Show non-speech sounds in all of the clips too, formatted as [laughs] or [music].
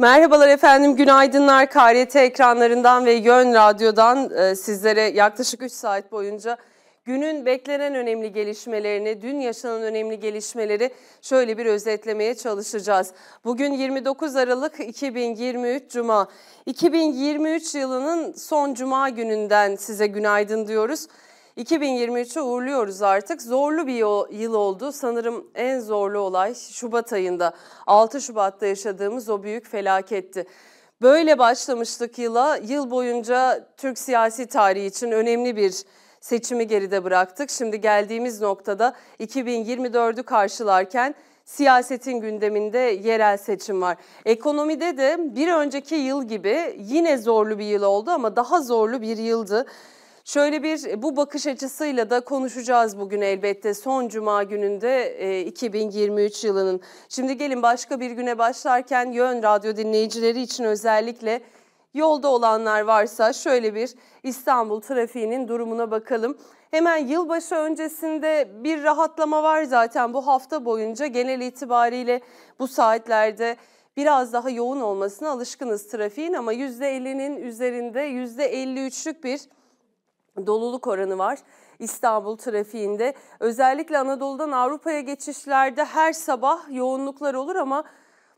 Merhabalar efendim, günaydınlar. KRT ekranlarından ve Yön Radyo'dan e, sizlere yaklaşık 3 saat boyunca günün beklenen önemli gelişmelerini, dün yaşanan önemli gelişmeleri şöyle bir özetlemeye çalışacağız. Bugün 29 Aralık 2023 Cuma. 2023 yılının son Cuma gününden size günaydın diyoruz. 2023'ü uğurluyoruz artık. Zorlu bir yıl oldu. Sanırım en zorlu olay Şubat ayında 6 Şubat'ta yaşadığımız o büyük felaketti. Böyle başlamıştık yıla. Yıl boyunca Türk siyasi tarihi için önemli bir seçimi geride bıraktık. Şimdi geldiğimiz noktada 2024'ü karşılarken siyasetin gündeminde yerel seçim var. Ekonomide de bir önceki yıl gibi yine zorlu bir yıl oldu ama daha zorlu bir yıldı. Şöyle bir bu bakış açısıyla da konuşacağız bugün elbette son cuma gününde 2023 e, yılının. Şimdi gelin başka bir güne başlarken Yön Radyo dinleyicileri için özellikle yolda olanlar varsa şöyle bir İstanbul trafiğinin durumuna bakalım. Hemen yılbaşı öncesinde bir rahatlama var zaten bu hafta boyunca genel itibariyle bu saatlerde biraz daha yoğun olmasına alışkınız trafiğin ama %50'nin üzerinde %53'lük bir doluluk oranı var. İstanbul trafiğinde özellikle Anadolu'dan Avrupa'ya geçişlerde her sabah yoğunluklar olur ama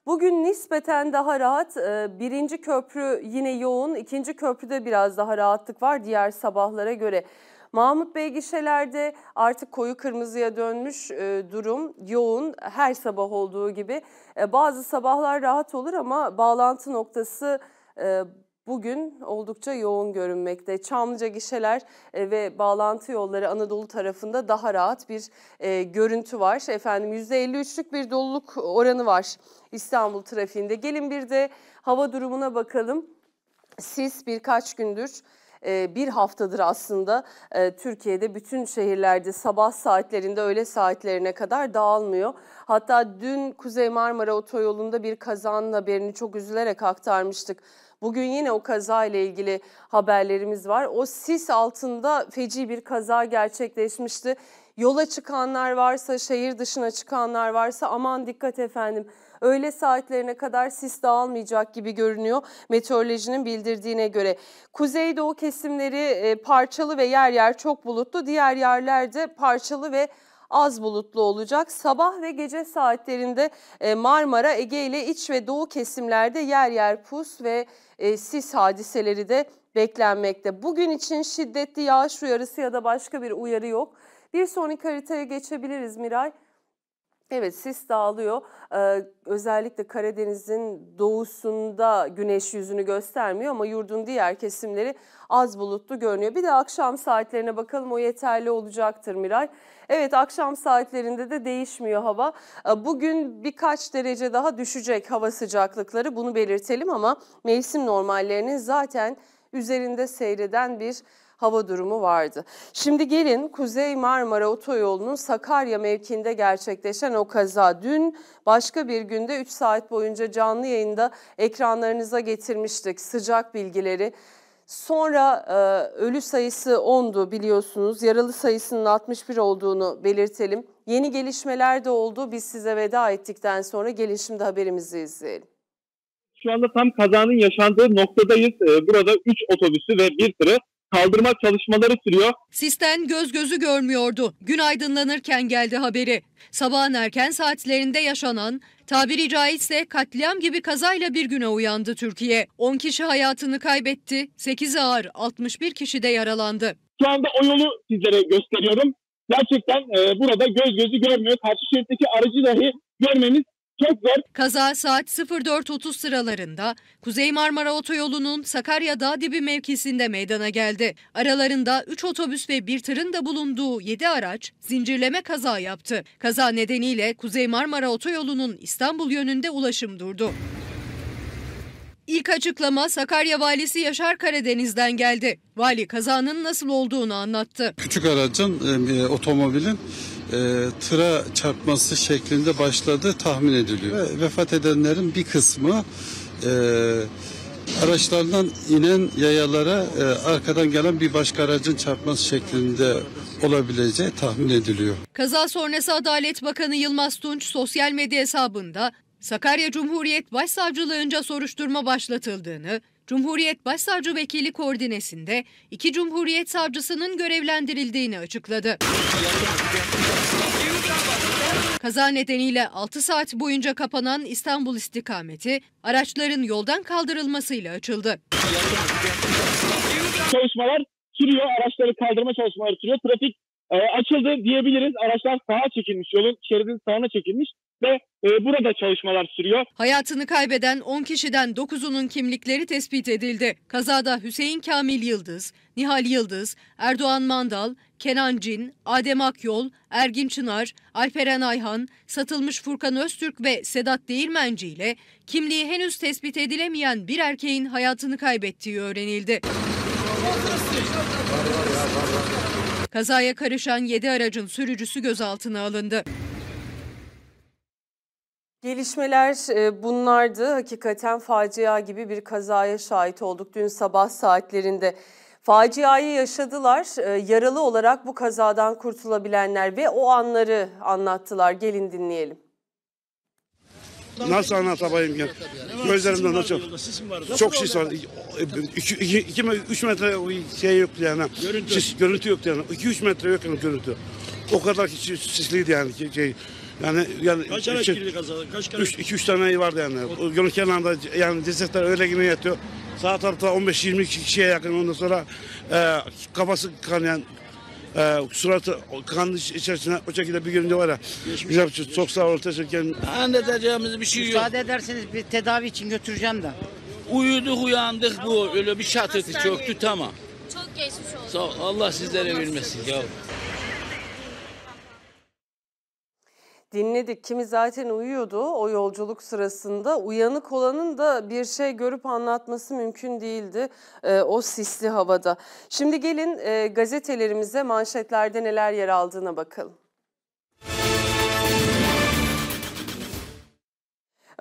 Bugün nispeten daha rahat. Ee, birinci köprü yine yoğun. ikinci köprüde biraz daha rahatlık var diğer sabahlara göre. Mahmut Bey gişelerde artık koyu kırmızıya dönmüş e, durum yoğun her sabah olduğu gibi. E, bazı sabahlar rahat olur ama bağlantı noktası e, bugün oldukça yoğun görünmekte. Çamlıca gişeler e, ve bağlantı yolları Anadolu tarafında daha rahat bir e, görüntü var. Efendim %53'lük bir doluluk oranı var İstanbul trafiğinde. Gelin bir de hava durumuna bakalım. Sis birkaç gündür e, bir haftadır aslında Türkiye'de bütün şehirlerde sabah saatlerinde öğle saatlerine kadar dağılmıyor. Hatta dün Kuzey Marmara Otoyolu'nda bir kazanın haberini çok üzülerek aktarmıştık. Bugün yine o kaza ile ilgili haberlerimiz var. O sis altında feci bir kaza gerçekleşmişti. Yola çıkanlar varsa, şehir dışına çıkanlar varsa aman dikkat efendim. Öğle saatlerine kadar sis dağılmayacak gibi görünüyor meteorolojinin bildirdiğine göre. Kuzeydoğu kesimleri e, parçalı ve yer yer çok bulutlu. Diğer yerlerde parçalı ve az bulutlu olacak. Sabah ve gece saatlerinde e, Marmara, Ege ile iç ve doğu kesimlerde yer yer pus ve e, sis hadiseleri de beklenmekte. Bugün için şiddetli yağış uyarısı ya da başka bir uyarı yok. Bir sonraki haritaya geçebiliriz Miray. Evet sis dağılıyor. Ee, özellikle Karadeniz'in doğusunda güneş yüzünü göstermiyor ama yurdun diğer kesimleri az bulutlu görünüyor. Bir de akşam saatlerine bakalım o yeterli olacaktır Miray. Evet akşam saatlerinde de değişmiyor hava. Ee, bugün birkaç derece daha düşecek hava sıcaklıkları bunu belirtelim ama mevsim normallerinin zaten üzerinde seyreden bir hava durumu vardı. Şimdi gelin Kuzey Marmara Otoyolu'nun Sakarya mevkiinde gerçekleşen o kaza. Dün başka bir günde 3 saat boyunca canlı yayında ekranlarınıza getirmiştik sıcak bilgileri. Sonra e, ölü sayısı 10'du biliyorsunuz. Yaralı sayısının 61 olduğunu belirtelim. Yeni gelişmeler de oldu. Biz size veda ettikten sonra gelin şimdi haberimizi izleyelim. Şu anda tam kazanın yaşandığı noktadayız. E, burada 3 otobüsü ve 1 tırı kaldırma çalışmaları sürüyor. Sisten göz gözü görmüyordu. Gün aydınlanırken geldi haberi. Sabahın erken saatlerinde yaşanan tabiri caizse katliam gibi kazayla bir güne uyandı Türkiye. 10 kişi hayatını kaybetti, 8 ağır, 61 kişi de yaralandı. Şu anda o yolu sizlere gösteriyorum. Gerçekten e, burada göz gözü görmüyor. Karşı şeritteki aracı dahi görmemiz Kepler. Kaza saat 04.30 sıralarında Kuzey Marmara Otoyolu'nun Sakarya Dağ Dibi mevkisinde meydana geldi. Aralarında 3 otobüs ve bir tırın da bulunduğu 7 araç zincirleme kaza yaptı. Kaza nedeniyle Kuzey Marmara Otoyolu'nun İstanbul yönünde ulaşım durdu. İlk açıklama Sakarya Valisi Yaşar Karadeniz'den geldi. Vali kazanın nasıl olduğunu anlattı. Küçük aracın, e, e otomobilin e, tıra çarpması şeklinde başladı tahmin ediliyor. Ve vefat edenlerin bir kısmı e, araçlardan inen yayalara e, arkadan gelen bir başka aracın çarpması şeklinde olabileceği tahmin ediliyor. Kaza sonrası Adalet Bakanı Yılmaz Tunç sosyal medya hesabında Sakarya Cumhuriyet Başsavcılığınca soruşturma başlatıldığını, Cumhuriyet Başsavcı Vekili koordinesinde iki Cumhuriyet Savcısının görevlendirildiğini açıkladı. Kaza nedeniyle 6 saat boyunca kapanan İstanbul istikameti araçların yoldan kaldırılmasıyla açıldı. Çalışmalar sürüyor, araçları kaldırma çalışmaları sürüyor. Trafik e, açıldı diyebiliriz. Araçlar sağa çekilmiş, yolun şeridin sağına çekilmiş ve e, burada çalışmalar sürüyor. Hayatını kaybeden 10 kişiden 9'unun kimlikleri tespit edildi. Kazada Hüseyin Kamil Yıldız, Nihal Yıldız, Erdoğan Mandal, Kenan Cin, Adem Akyol, Ergin Çınar, Alperen Ayhan, satılmış Furkan Öztürk ve Sedat Değirmenci ile kimliği henüz tespit edilemeyen bir erkeğin hayatını kaybettiği öğrenildi. Kazaya karışan 7 aracın sürücüsü gözaltına alındı. Gelişmeler e, bunlardı. Hakikaten facia gibi bir kazaya şahit olduk dün sabah saatlerinde. Faciayı yaşadılar. E, yaralı olarak bu kazadan kurtulabilenler ve o anları anlattılar. Gelin dinleyelim. Nasıl anlatabayım ya? Gözlerimden nasıl? Çok şey var. 2-3 metre şey yok yani. Görüntü, Sis, görüntü yoktu yani. 2-3 metre yok yani görüntü. O kadar ki sisliydi yani. Şey, yani yani Kaç araç girdi kazada? Kaç kere? üç, iki üç tane vardı yani. O Yolun kenarında yani cesetler öyle yine yatıyor. Sağ tarafta 15-20 kişiye yakın ondan sonra e, kafası kanayan e, suratı kanlı içerisinde o şekilde bir görünce var ya. Güzel, çok sağ ol teşekkür ederim. Anlatacağımız bir şey yok. Müsaade ederseniz bir tedavi için götüreceğim de. Uyuduk uyandık bu. Öyle bir çatırtı çöktü tamam. Çok geçmiş oldu. Sağ ol. Allah sizlere bilmesin ya. dinledik. Kimi zaten uyuyordu o yolculuk sırasında. Uyanık olanın da bir şey görüp anlatması mümkün değildi e, o sisli havada. Şimdi gelin e, gazetelerimize manşetlerde neler yer aldığına bakalım.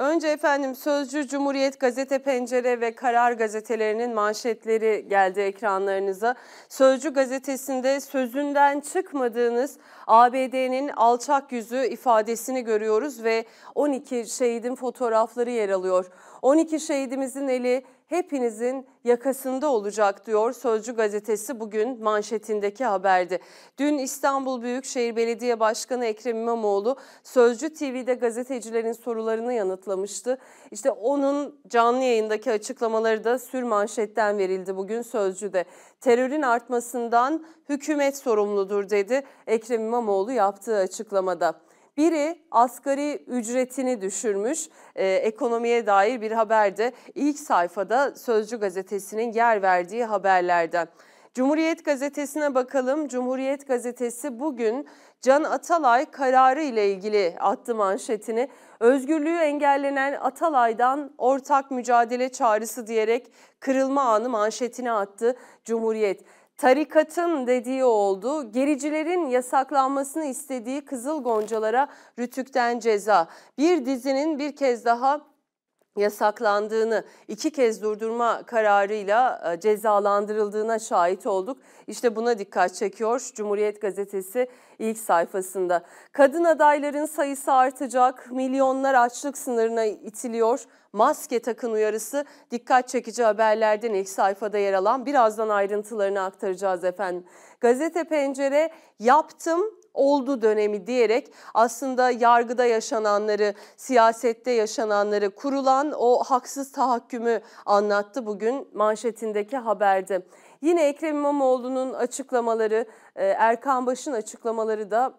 Önce efendim Sözcü, Cumhuriyet, Gazete Pencere ve Karar gazetelerinin manşetleri geldi ekranlarınıza. Sözcü gazetesinde sözünden çıkmadığınız ABD'nin alçak yüzü ifadesini görüyoruz ve 12 şehidin fotoğrafları yer alıyor. 12 şehidimizin eli hepinizin yakasında olacak diyor Sözcü gazetesi bugün manşetindeki haberde. Dün İstanbul Büyükşehir Belediye Başkanı Ekrem İmamoğlu Sözcü TV'de gazetecilerin sorularını yanıtlamıştı. İşte onun canlı yayındaki açıklamaları da sür manşetten verildi bugün Sözcü'de. Terörün artmasından hükümet sorumludur dedi Ekrem İmamoğlu yaptığı açıklamada. Biri asgari ücretini düşürmüş. E, ekonomiye dair bir haberde ilk sayfada Sözcü gazetesinin yer verdiği haberlerden. Cumhuriyet gazetesine bakalım. Cumhuriyet gazetesi bugün Can Atalay kararı ile ilgili attı manşetini. Özgürlüğü engellenen Atalay'dan ortak mücadele çağrısı diyerek kırılma anı manşetine attı Cumhuriyet tarikatın dediği oldu. Gericilerin yasaklanmasını istediği Kızıl Goncalara Rütük'ten ceza. Bir dizinin bir kez daha yasaklandığını, iki kez durdurma kararıyla e, cezalandırıldığına şahit olduk. İşte buna dikkat çekiyor Cumhuriyet Gazetesi ilk sayfasında. Kadın adayların sayısı artacak, milyonlar açlık sınırına itiliyor. Maske takın uyarısı dikkat çekici haberlerden ilk sayfada yer alan birazdan ayrıntılarını aktaracağız efendim. Gazete Pencere yaptım oldu dönemi diyerek aslında yargıda yaşananları, siyasette yaşananları, kurulan o haksız tahakkümü anlattı bugün manşetindeki haberde. Yine Ekrem İmamoğlu'nun açıklamaları, e, Erkan Baş'ın açıklamaları da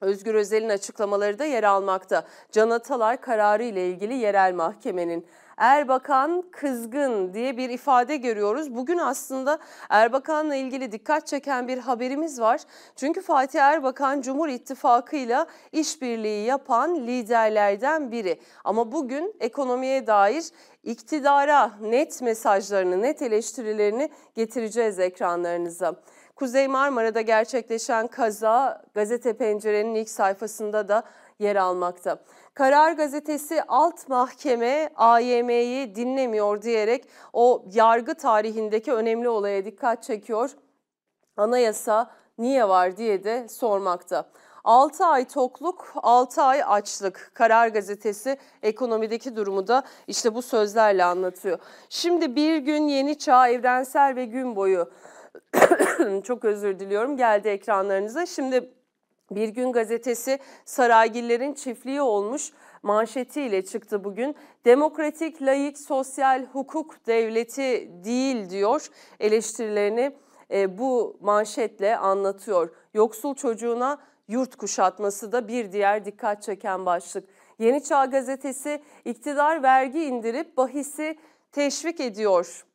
Özgür Özel'in açıklamaları da yer almakta. Can Atalar kararı ile ilgili yerel mahkemenin Erbakan kızgın diye bir ifade görüyoruz. Bugün aslında Erbakan'la ilgili dikkat çeken bir haberimiz var. Çünkü Fatih Erbakan Cumhur ile işbirliği yapan liderlerden biri. Ama bugün ekonomiye dair iktidara net mesajlarını, net eleştirilerini getireceğiz ekranlarınıza. Kuzey Marmara'da gerçekleşen kaza gazete pencerenin ilk sayfasında da yer almakta. Karar gazetesi alt mahkeme AYM'yi dinlemiyor diyerek o yargı tarihindeki önemli olaya dikkat çekiyor. Anayasa niye var diye de sormakta. 6 ay tokluk, 6 ay açlık. Karar gazetesi ekonomideki durumu da işte bu sözlerle anlatıyor. Şimdi bir gün yeni çağ evrensel ve gün boyu [coughs] çok özür diliyorum geldi ekranlarınıza. Şimdi bir Gün Gazetesi Saraygillerin çiftliği olmuş manşetiyle çıktı bugün. Demokratik, layık, sosyal hukuk devleti değil diyor eleştirilerini e, bu manşetle anlatıyor. Yoksul çocuğuna yurt kuşatması da bir diğer dikkat çeken başlık. Yeni Çağ gazetesi iktidar vergi indirip bahisi teşvik ediyor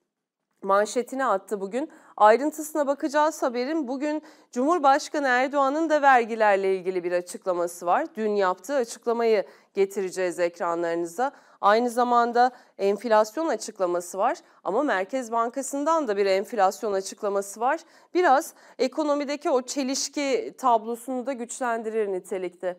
manşetini attı bugün. Ayrıntısına bakacağız haberin. Bugün Cumhurbaşkanı Erdoğan'ın da vergilerle ilgili bir açıklaması var. Dün yaptığı açıklamayı getireceğiz ekranlarınıza. Aynı zamanda enflasyon açıklaması var ama Merkez Bankası'ndan da bir enflasyon açıklaması var. Biraz ekonomideki o çelişki tablosunu da güçlendirir nitelikte.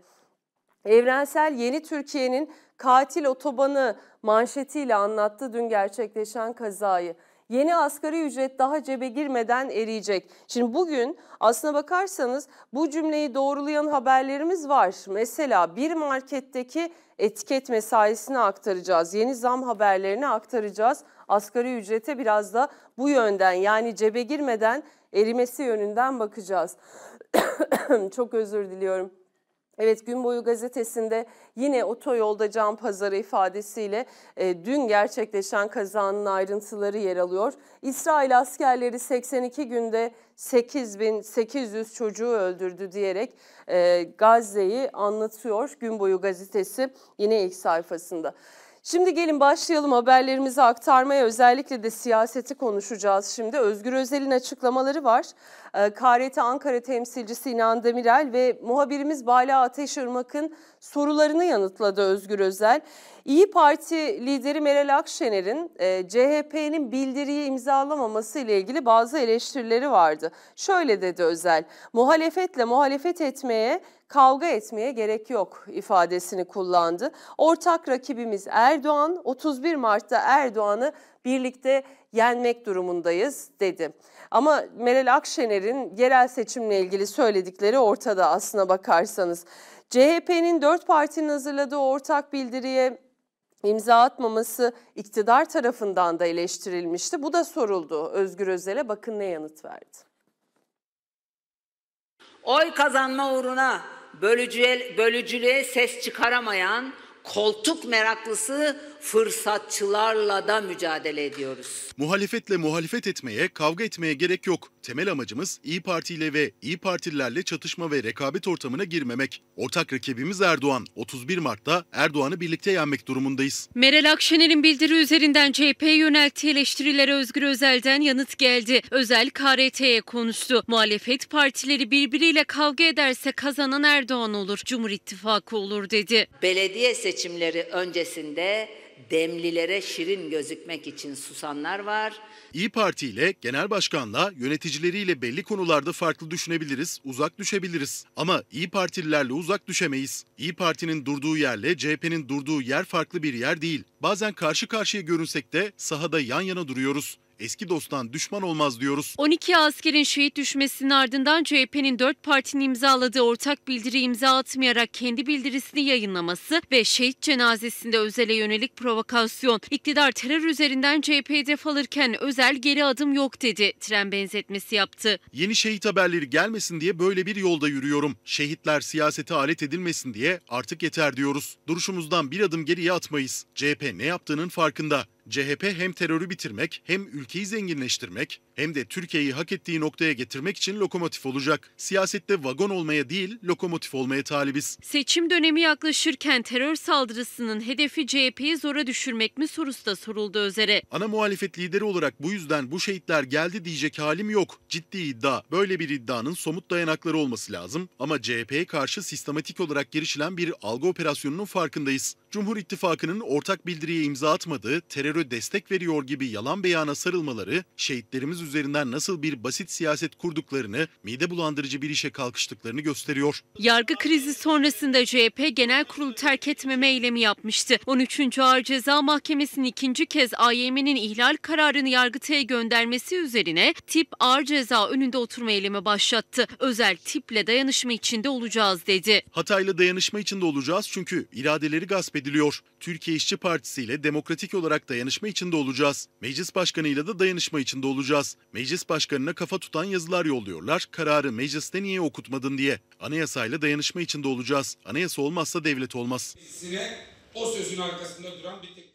Evrensel Yeni Türkiye'nin katil otobanı manşetiyle anlattı dün gerçekleşen kazayı yeni asgari ücret daha cebe girmeden eriyecek. Şimdi bugün aslına bakarsanız bu cümleyi doğrulayan haberlerimiz var. Mesela bir marketteki etiket mesaisini aktaracağız. Yeni zam haberlerini aktaracağız. Asgari ücrete biraz da bu yönden yani cebe girmeden erimesi yönünden bakacağız. [coughs] Çok özür diliyorum. Evet gün boyu gazetesinde yine otoyolda cam pazarı ifadesiyle e, dün gerçekleşen kazanın ayrıntıları yer alıyor. İsrail askerleri 82 günde 8800 çocuğu öldürdü diyerek e, Gazze'yi anlatıyor gün boyu gazetesi yine ilk sayfasında. Şimdi gelin başlayalım haberlerimizi aktarmaya özellikle de siyaseti konuşacağız. Şimdi Özgür Özel'in açıklamaları var. Ee, KRT Ankara temsilcisi İnan Demirel ve muhabirimiz Bala Ateşırmak'ın sorularını yanıtladı Özgür Özel. İyi Parti lideri Meral Akşener'in e, CHP'nin bildiriyi imzalamaması ile ilgili bazı eleştirileri vardı. Şöyle dedi Özel, muhalefetle muhalefet etmeye kavga etmeye gerek yok ifadesini kullandı. Ortak rakibimiz Erdoğan 31 Mart'ta Erdoğan'ı birlikte yenmek durumundayız dedi. Ama Meral Akşener'in yerel seçimle ilgili söyledikleri ortada aslına bakarsanız. CHP'nin dört partinin hazırladığı ortak bildiriye imza atmaması iktidar tarafından da eleştirilmişti. Bu da soruldu. Özgür Özel'e bakın ne yanıt verdi. Oy kazanma uğruna bölücüye, bölücülüğe ses çıkaramayan koltuk meraklısı fırsatçılarla da mücadele ediyoruz. Muhalefetle muhalefet etmeye, kavga etmeye gerek yok. Temel amacımız İyi Parti ile ve İyi Partililerle çatışma ve rekabet ortamına girmemek. Ortak rakibimiz Erdoğan. 31 Mart'ta Erdoğan'ı birlikte yenmek durumundayız. Meral Akşener'in bildiri üzerinden CHP yönelttiği eleştirilere Özgür Özel'den yanıt geldi. Özel KRT'ye konuştu. Muhalefet partileri birbiriyle kavga ederse kazanan Erdoğan olur, Cumhur İttifakı olur dedi. Belediye seçimleri öncesinde demlilere şirin gözükmek için susanlar var İyi Parti ile genel başkanla yöneticileriyle belli konularda farklı düşünebiliriz, uzak düşebiliriz. Ama İyi Partililerle uzak düşemeyiz. İyi Parti'nin durduğu yerle CHP'nin durduğu yer farklı bir yer değil. Bazen karşı karşıya görünsek de sahada yan yana duruyoruz eski dosttan düşman olmaz diyoruz. 12 askerin şehit düşmesinin ardından CHP'nin 4 partinin imzaladığı ortak bildiri imza atmayarak kendi bildirisini yayınlaması ve şehit cenazesinde özele yönelik provokasyon. İktidar terör üzerinden CHP hedef alırken özel geri adım yok dedi. Tren benzetmesi yaptı. Yeni şehit haberleri gelmesin diye böyle bir yolda yürüyorum. Şehitler siyasete alet edilmesin diye artık yeter diyoruz. Duruşumuzdan bir adım geriye atmayız. CHP ne yaptığının farkında. CHP hem terörü bitirmek hem ülkeyi zenginleştirmek, hem de Türkiye'yi hak ettiği noktaya getirmek için lokomotif olacak. Siyasette vagon olmaya değil, lokomotif olmaya talibiz. Seçim dönemi yaklaşırken terör saldırısının hedefi CHP'yi zora düşürmek mi sorusu da soruldu Özer'e. Ana muhalefet lideri olarak bu yüzden bu şehitler geldi diyecek halim yok. Ciddi iddia. Böyle bir iddianın somut dayanakları olması lazım ama CHP'ye karşı sistematik olarak girişilen bir algı operasyonunun farkındayız. Cumhur İttifakı'nın ortak bildiriye imza atmadığı, terörü destek veriyor gibi yalan beyana sarılmaları şehitlerimiz üzerinden nasıl bir basit siyaset kurduklarını, mide bulandırıcı bir işe kalkıştıklarını gösteriyor. Yargı krizi sonrasında CHP genel kurulu terk etmeme eylemi yapmıştı. 13. Ağır Ceza Mahkemesi'nin ikinci kez AYM'nin ihlal kararını Yargıtay'a göndermesi üzerine tip ağır ceza önünde oturma eylemi başlattı. Özel tiple dayanışma içinde olacağız dedi. Hatay'la dayanışma içinde olacağız çünkü iradeleri gasp ediliyor. Türkiye İşçi Partisi ile demokratik olarak dayanışma içinde olacağız. Meclis Başkanı ile de dayanışma içinde olacağız. Meclis başkanına kafa tutan yazılar yolluyorlar. Kararı mecliste niye okutmadın diye. Anayasayla dayanışma içinde olacağız. Anayasa olmazsa devlet olmaz. Meclisine o sözün arkasında duran bir tek...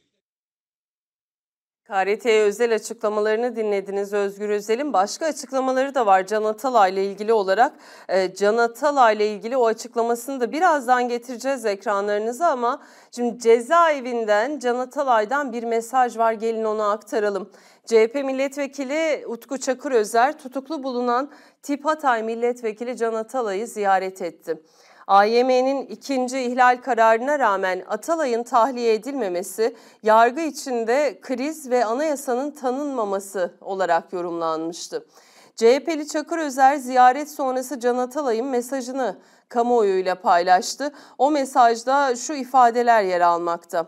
KRT özel açıklamalarını dinlediniz. Özgür Özel'in başka açıklamaları da var Can Atalay ile ilgili olarak. E, Can Atalay ile ilgili o açıklamasını da birazdan getireceğiz ekranlarınıza ama şimdi cezaevinden Can Atalay'dan bir mesaj var gelin onu aktaralım. CHP milletvekili Utku Çakır Özer tutuklu bulunan Tip Hatay milletvekili Can Atalay'ı ziyaret etti. AYM'nin ikinci ihlal kararına rağmen Atalay'ın tahliye edilmemesi yargı içinde kriz ve anayasanın tanınmaması olarak yorumlanmıştı. CHP'li Çakır Özer ziyaret sonrası Can Atalay'ın mesajını kamuoyuyla paylaştı. O mesajda şu ifadeler yer almakta.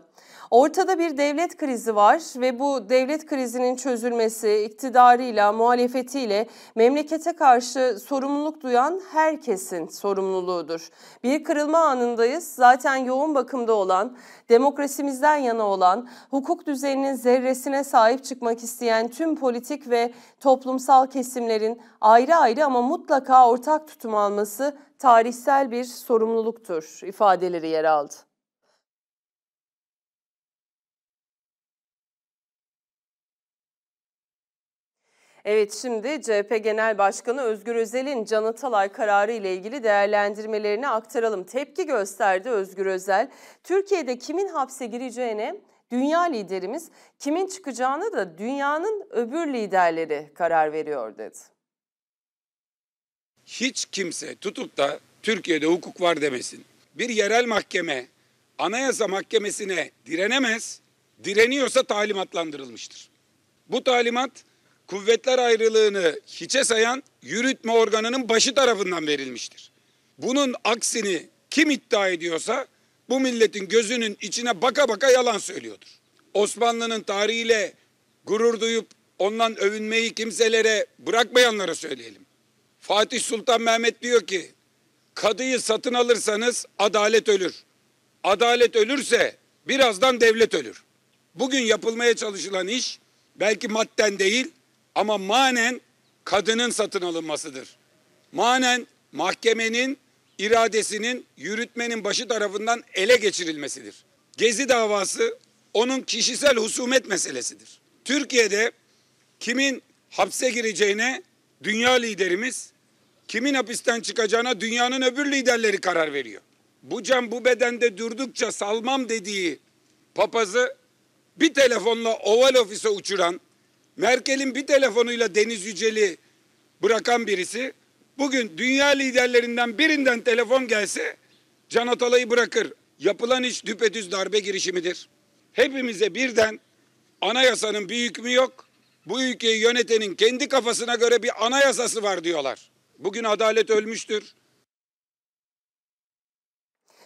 Ortada bir devlet krizi var ve bu devlet krizinin çözülmesi iktidarıyla, muhalefetiyle memlekete karşı sorumluluk duyan herkesin sorumluluğudur. Bir kırılma anındayız. Zaten yoğun bakımda olan, demokrasimizden yana olan, hukuk düzeninin zerresine sahip çıkmak isteyen tüm politik ve toplumsal kesimlerin ayrı ayrı ama mutlaka ortak tutum alması tarihsel bir sorumluluktur ifadeleri yer aldı. Evet şimdi CHP Genel Başkanı Özgür Özel'in Can Atalay kararı ile ilgili değerlendirmelerini aktaralım. Tepki gösterdi Özgür Özel. Türkiye'de kimin hapse gireceğine dünya liderimiz, kimin çıkacağını da dünyanın öbür liderleri karar veriyor dedi. Hiç kimse tutup da Türkiye'de hukuk var demesin. Bir yerel mahkeme Anayasa Mahkemesi'ne direnemez, direniyorsa talimatlandırılmıştır. Bu talimat kuvvetler ayrılığını hiçe sayan yürütme organının başı tarafından verilmiştir. Bunun aksini kim iddia ediyorsa bu milletin gözünün içine baka baka yalan söylüyordur. Osmanlı'nın tarihiyle gurur duyup ondan övünmeyi kimselere bırakmayanlara söyleyelim. Fatih Sultan Mehmet diyor ki kadıyı satın alırsanız adalet ölür. Adalet ölürse birazdan devlet ölür. Bugün yapılmaya çalışılan iş belki madden değil ama manen kadının satın alınmasıdır. Manen mahkemenin iradesinin yürütmenin başı tarafından ele geçirilmesidir. Gezi davası onun kişisel husumet meselesidir. Türkiye'de kimin hapse gireceğine dünya liderimiz, kimin hapisten çıkacağına dünyanın öbür liderleri karar veriyor. Bu can bu bedende durdukça salmam dediği papazı bir telefonla oval ofise uçuran Merkel'in bir telefonuyla Deniz Yücel'i bırakan birisi bugün dünya liderlerinden birinden telefon gelse Can Atalay'ı bırakır. Yapılan iş düpedüz darbe girişimidir. Hepimize birden anayasanın bir hükmü yok. Bu ülkeyi yönetenin kendi kafasına göre bir anayasası var diyorlar. Bugün adalet ölmüştür.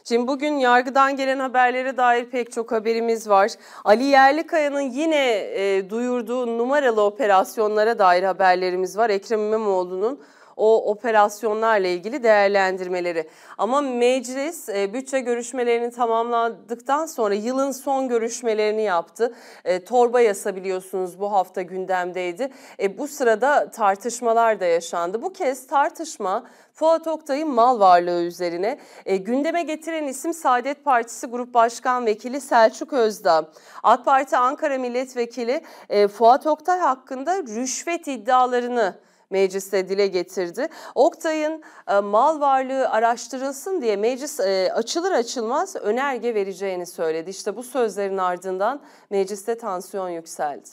Şimdi bugün yargıdan gelen haberlere dair pek çok haberimiz var. Ali Yerlikaya'nın yine e, duyurduğu numaralı operasyonlara dair haberlerimiz var. Ekrem İmamoğlu'nun o operasyonlarla ilgili değerlendirmeleri. Ama meclis e, bütçe görüşmelerini tamamladıktan sonra yılın son görüşmelerini yaptı. E, torba yasa biliyorsunuz bu hafta gündemdeydi. E, bu sırada tartışmalar da yaşandı. Bu kez tartışma Fuat Oktay'ın mal varlığı üzerine e, gündeme getiren isim Saadet Partisi Grup Başkan Vekili Selçuk Özdağ. AK Parti Ankara Milletvekili e, Fuat Oktay hakkında rüşvet iddialarını mecliste dile getirdi. Oktay'ın e, mal varlığı araştırılsın diye meclis e, açılır açılmaz önerge vereceğini söyledi. İşte bu sözlerin ardından mecliste tansiyon yükseldi.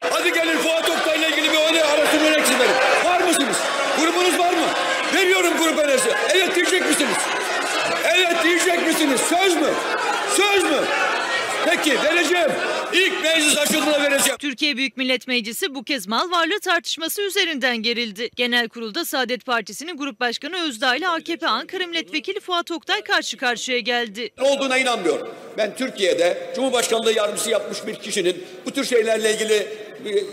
Hadi gelin Fuat Oktay'la ilgili bir öne arasını örnek Var mısınız? Grubunuz var mı? Veriyorum grup enerjisi. Evet diyecek misiniz? Evet diyecek misiniz? Söz mü? Söz mü? Peki vereceğim. İlk meclis açıldığında vereceğim. Türkiye Büyük Millet Meclisi bu kez mal varlığı tartışması üzerinden gerildi. Genel kurulda Saadet Partisi'nin Grup Başkanı Özdağ ile AKP Ankara Milletvekili Fuat Oktay karşı karşıya geldi. Ne olduğuna inanmıyorum. Ben Türkiye'de Cumhurbaşkanlığı yardımcısı yapmış bir kişinin bu tür şeylerle ilgili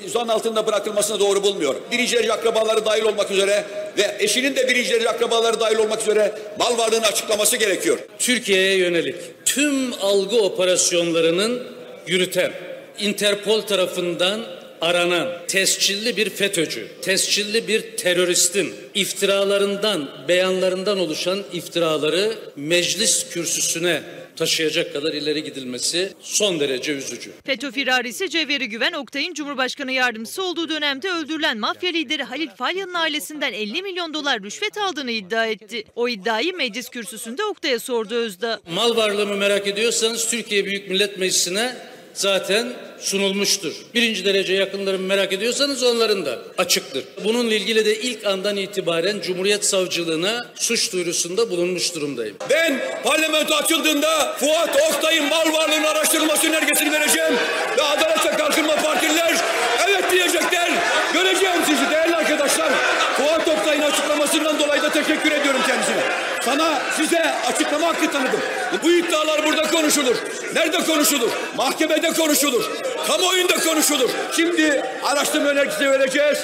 zan altında bırakılmasını doğru bulmuyorum. Birinci derece akrabaları dahil olmak üzere ve eşinin de birinci derece akrabaları dahil olmak üzere mal varlığını açıklaması gerekiyor. Türkiye'ye yönelik tüm algı operasyonlarının yürüten Interpol tarafından aranan tescilli bir FETÖ'cü, tescilli bir teröristin iftiralarından, beyanlarından oluşan iftiraları meclis kürsüsüne taşıyacak kadar ileri gidilmesi son derece üzücü. FETÖ firarisi Cevheri Güven Oktay'ın Cumhurbaşkanı yardımcısı olduğu dönemde öldürülen mafya lideri Halil Falyan'ın ailesinden 50 milyon dolar rüşvet aldığını iddia etti. O iddiayı meclis kürsüsünde Oktay'a sordu Özda. Mal varlığımı merak ediyorsanız Türkiye Büyük Millet Meclisi'ne zaten sunulmuştur. Birinci derece yakınlarım merak ediyorsanız onların da açıktır. Bununla ilgili de ilk andan itibaren Cumhuriyet Savcılığına suç duyurusunda bulunmuş durumdayım. Ben parlamento açıldığında Fuat Oktay'ın mal varlığını araştırılması önergesini vereceğim ve Adalet ve Kalkınma Partililer evet diyecekler. Göreceğim sizi değerli arkadaşlar. Fuat Oktay'ın açıklamasından dolayı da teşekkür ediyorum kendisine sana size açıklama hakkı tanıdım. Bu iddialar burada konuşulur. Nerede konuşulur? Mahkemede konuşulur. Kamuoyunda konuşulur. Şimdi araştırma önergisi vereceğiz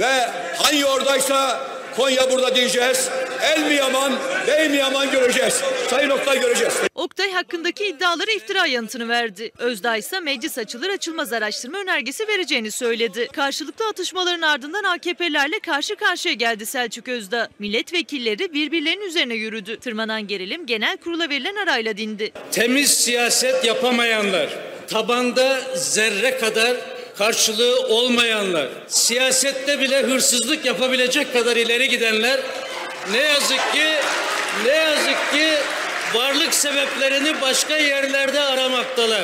ve hangi oradaysa Konya burada diyeceğiz. El mi yaman, bey mi yaman göreceğiz. Sayın Oktay göreceğiz. Oktay hakkındaki iddialara iftira yanıtını verdi. Özdağ ise meclis açılır açılmaz araştırma önergesi vereceğini söyledi. Karşılıklı atışmaların ardından AKP'lerle karşı karşıya geldi Selçuk Özdağ. Milletvekilleri birbirlerinin üzerine yürüdü. Tırmanan gerilim genel kurula verilen arayla dindi. Temiz siyaset yapamayanlar, tabanda zerre kadar karşılığı olmayanlar, siyasette bile hırsızlık yapabilecek kadar ileri gidenler ne yazık ki ne yazık ki varlık sebeplerini başka yerlerde aramaktalar.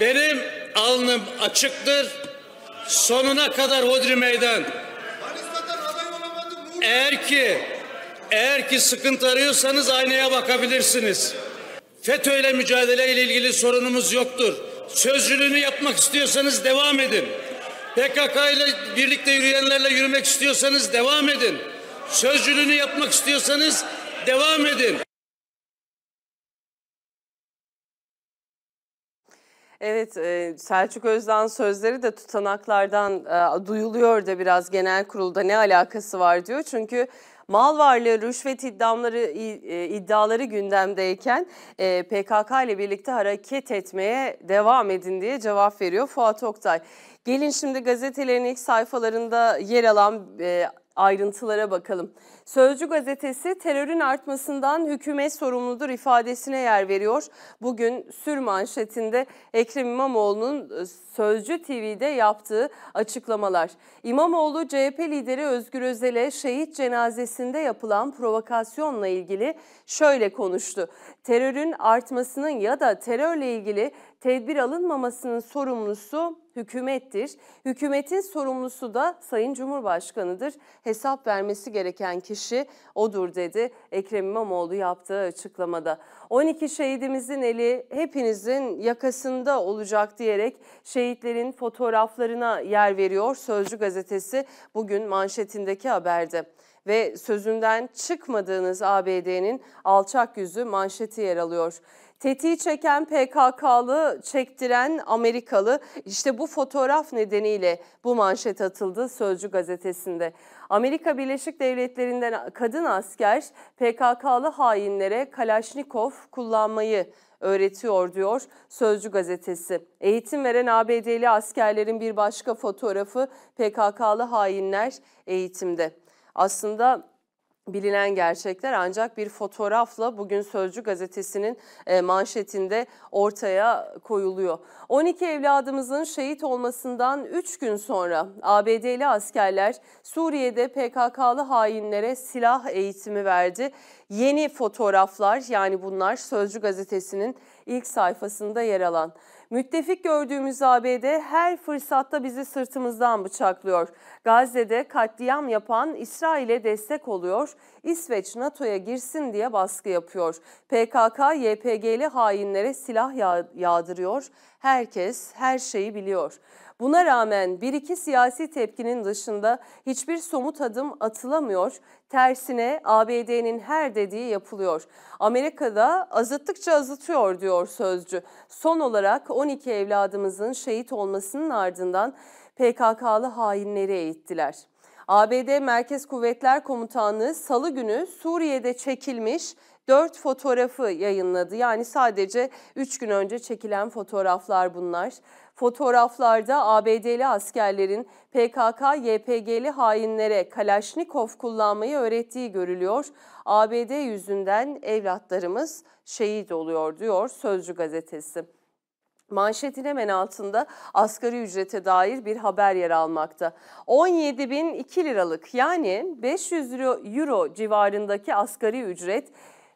Benim alnım açıktır. Sonuna kadar hodri meydan. Eğer ki eğer ki sıkıntı arıyorsanız aynaya bakabilirsiniz. FETÖ ile mücadele ile ilgili sorunumuz yoktur. Sözcülüğünü yapmak istiyorsanız devam edin. PKK ile birlikte yürüyenlerle yürümek istiyorsanız devam edin. Sözcülüğünü yapmak istiyorsanız devam edin. Evet e, Selçuk Özdan sözleri de tutanaklardan e, duyuluyor da biraz genel kurulda ne alakası var diyor. Çünkü Mal varlığı, rüşvet iddiaları, e, iddiaları gündemdeyken e, PKK ile birlikte hareket etmeye devam edin diye cevap veriyor Fuat Oktay. Gelin şimdi gazetelerin ilk sayfalarında yer alan e, ayrıntılara bakalım. Sözcü gazetesi terörün artmasından hükümet sorumludur ifadesine yer veriyor. Bugün sür manşetinde Ekrem İmamoğlu'nun e, Sözcü TV'de yaptığı açıklamalar. İmamoğlu CHP lideri Özgür Özel'e şehit cenazesinde yapılan provokasyonla ilgili şöyle konuştu. Terörün artmasının ya da terörle ilgili tedbir alınmamasının sorumlusu hükümettir. Hükümetin sorumlusu da Sayın Cumhurbaşkanı'dır. Hesap vermesi gereken kişi odur dedi Ekrem İmamoğlu yaptığı açıklamada. 12 şehidimizin eli hepinizin yakasında olacak diyerek şehitlerin fotoğraflarına yer veriyor Sözcü gazetesi bugün manşetindeki haberde ve sözünden çıkmadığınız ABD'nin alçak yüzü manşeti yer alıyor. Tetiği çeken PKK'lı, çektiren Amerikalı. İşte bu fotoğraf nedeniyle bu manşet atıldı Sözcü gazetesinde. Amerika Birleşik Devletleri'nden kadın asker PKK'lı hainlere Kalaşnikov kullanmayı öğretiyor diyor Sözcü gazetesi. Eğitim veren ABD'li askerlerin bir başka fotoğrafı PKK'lı hainler eğitimde. Aslında bilinen gerçekler ancak bir fotoğrafla bugün Sözcü gazetesinin e, manşetinde ortaya koyuluyor. 12 evladımızın şehit olmasından 3 gün sonra ABD'li askerler Suriye'de PKK'lı hainlere silah eğitimi verdi. Yeni fotoğraflar yani bunlar Sözcü gazetesinin ilk sayfasında yer alan Müttefik gördüğümüz ABD her fırsatta bizi sırtımızdan bıçaklıyor. Gazze'de katliam yapan İsrail'e destek oluyor. İsveç NATO'ya girsin diye baskı yapıyor. PKK, YPG'li hainlere silah yağdırıyor herkes her şeyi biliyor. Buna rağmen bir iki siyasi tepkinin dışında hiçbir somut adım atılamıyor. Tersine ABD'nin her dediği yapılıyor. Amerika'da azıttıkça azıtıyor diyor sözcü. Son olarak 12 evladımızın şehit olmasının ardından PKK'lı hainleri eğittiler. ABD Merkez Kuvvetler Komutanlığı salı günü Suriye'de çekilmiş 4 fotoğrafı yayınladı. Yani sadece 3 gün önce çekilen fotoğraflar bunlar. Fotoğraflarda ABD'li askerlerin PKK-YPG'li hainlere Kalaşnikov kullanmayı öğrettiği görülüyor. ABD yüzünden evlatlarımız şehit oluyor diyor Sözcü gazetesi. Manşetin hemen altında asgari ücrete dair bir haber yer almakta. 17.002 liralık yani 500 euro civarındaki asgari ücret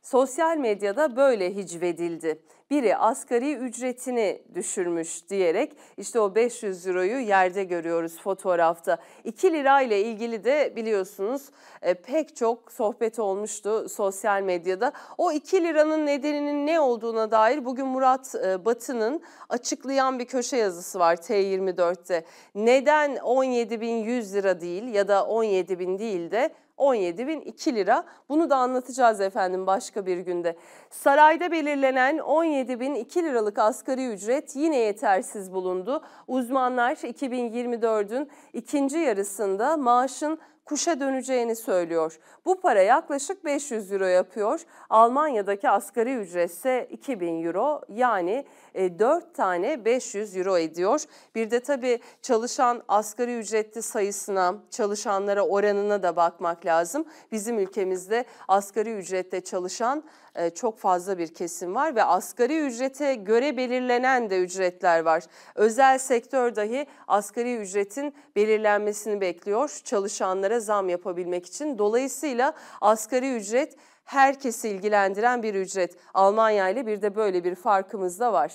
sosyal medyada böyle hicvedildi. Biri asgari ücretini düşürmüş diyerek işte o 500 euroyu yerde görüyoruz fotoğrafta. 2 lira ile ilgili de biliyorsunuz e, pek çok sohbet olmuştu sosyal medyada. O 2 liranın nedeninin ne olduğuna dair bugün Murat e, Batı'nın açıklayan bir köşe yazısı var T24'te. Neden 17.100 lira değil ya da 17.000 değil de 17.002 lira. Bunu da anlatacağız efendim başka bir günde. Sarayda belirlenen 17.002 liralık asgari ücret yine yetersiz bulundu. Uzmanlar 2024'ün ikinci yarısında maaşın kuşa döneceğini söylüyor. Bu para yaklaşık 500 euro yapıyor. Almanya'daki asgari ücretse 2000 euro yani 4 e, tane 500 euro ediyor. Bir de tabii çalışan asgari ücretli sayısına, çalışanlara oranına da bakmak lazım. Bizim ülkemizde asgari ücretle çalışan e, çok fazla bir kesim var ve asgari ücrete göre belirlenen de ücretler var. Özel sektör dahi asgari ücretin belirlenmesini bekliyor çalışanlara zam yapabilmek için. Dolayısıyla asgari ücret herkesi ilgilendiren bir ücret. Almanya ile bir de böyle bir farkımız da var.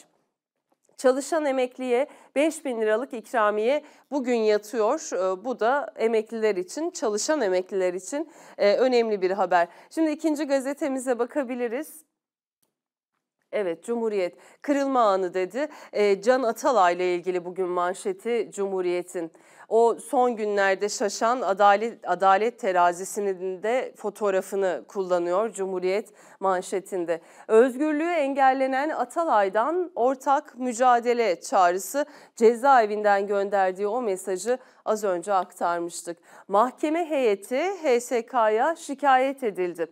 Çalışan emekliye 5 bin liralık ikramiye bugün yatıyor. Ee, bu da emekliler için, çalışan emekliler için e, önemli bir haber. Şimdi ikinci gazetemize bakabiliriz. Evet Cumhuriyet kırılma anı dedi. E, Can Atalay ile ilgili bugün manşeti Cumhuriyet'in. O son günlerde şaşan adalet, adalet terazisinin de fotoğrafını kullanıyor Cumhuriyet manşetinde. Özgürlüğü engellenen Atalay'dan ortak mücadele çağrısı cezaevinden gönderdiği o mesajı az önce aktarmıştık. Mahkeme heyeti HSK'ya şikayet edildi.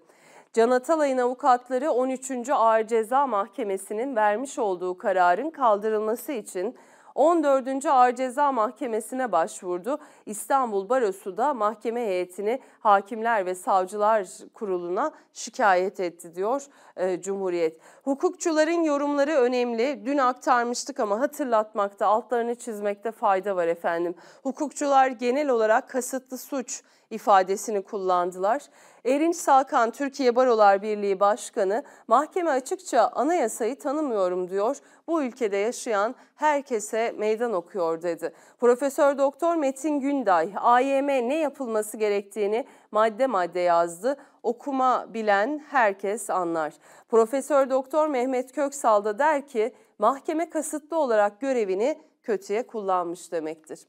Can Atalay'ın avukatları 13. Ağır Ceza Mahkemesi'nin vermiş olduğu kararın kaldırılması için 14. Ağır Ceza Mahkemesi'ne başvurdu. İstanbul Barosu da mahkeme heyetini Hakimler ve Savcılar Kurulu'na şikayet etti diyor e, Cumhuriyet. Hukukçuların yorumları önemli. Dün aktarmıştık ama hatırlatmakta, altlarını çizmekte fayda var efendim. Hukukçular genel olarak kasıtlı suç ifadesini kullandılar. Erinç Salkan Türkiye Barolar Birliği Başkanı mahkeme açıkça anayasayı tanımıyorum diyor. Bu ülkede yaşayan herkese meydan okuyor dedi. Profesör Doktor Metin Günday AYM ne yapılması gerektiğini madde madde yazdı. Okuma bilen herkes anlar. Profesör Doktor Mehmet Köksal da der ki mahkeme kasıtlı olarak görevini kötüye kullanmış demektir.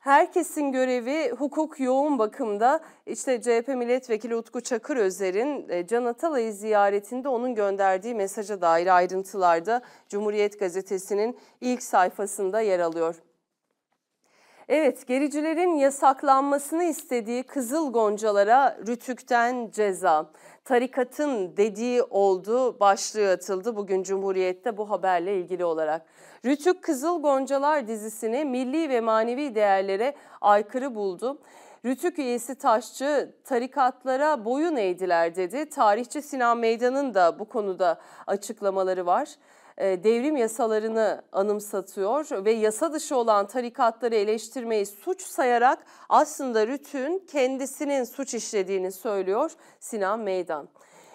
Herkesin görevi hukuk yoğun bakımda. işte CHP milletvekili Utku Çakır Özer'in e, Can Atalay'ı ziyaretinde onun gönderdiği mesaja dair ayrıntılarda Cumhuriyet Gazetesi'nin ilk sayfasında yer alıyor. Evet, gericilerin yasaklanmasını istediği kızıl goncalara rütükten ceza. Tarikatın dediği oldu başlığı atıldı bugün Cumhuriyet'te bu haberle ilgili olarak. Rütük Kızıl Goncalar dizisini milli ve manevi değerlere aykırı buldu. Rütük üyesi Taşçı tarikatlara boyun eğdiler dedi. Tarihçi Sinan Meydan'ın da bu konuda açıklamaları var. E, devrim yasalarını anımsatıyor ve yasa dışı olan tarikatları eleştirmeyi suç sayarak aslında Rüt'ün kendisinin suç işlediğini söylüyor Sinan Meydan.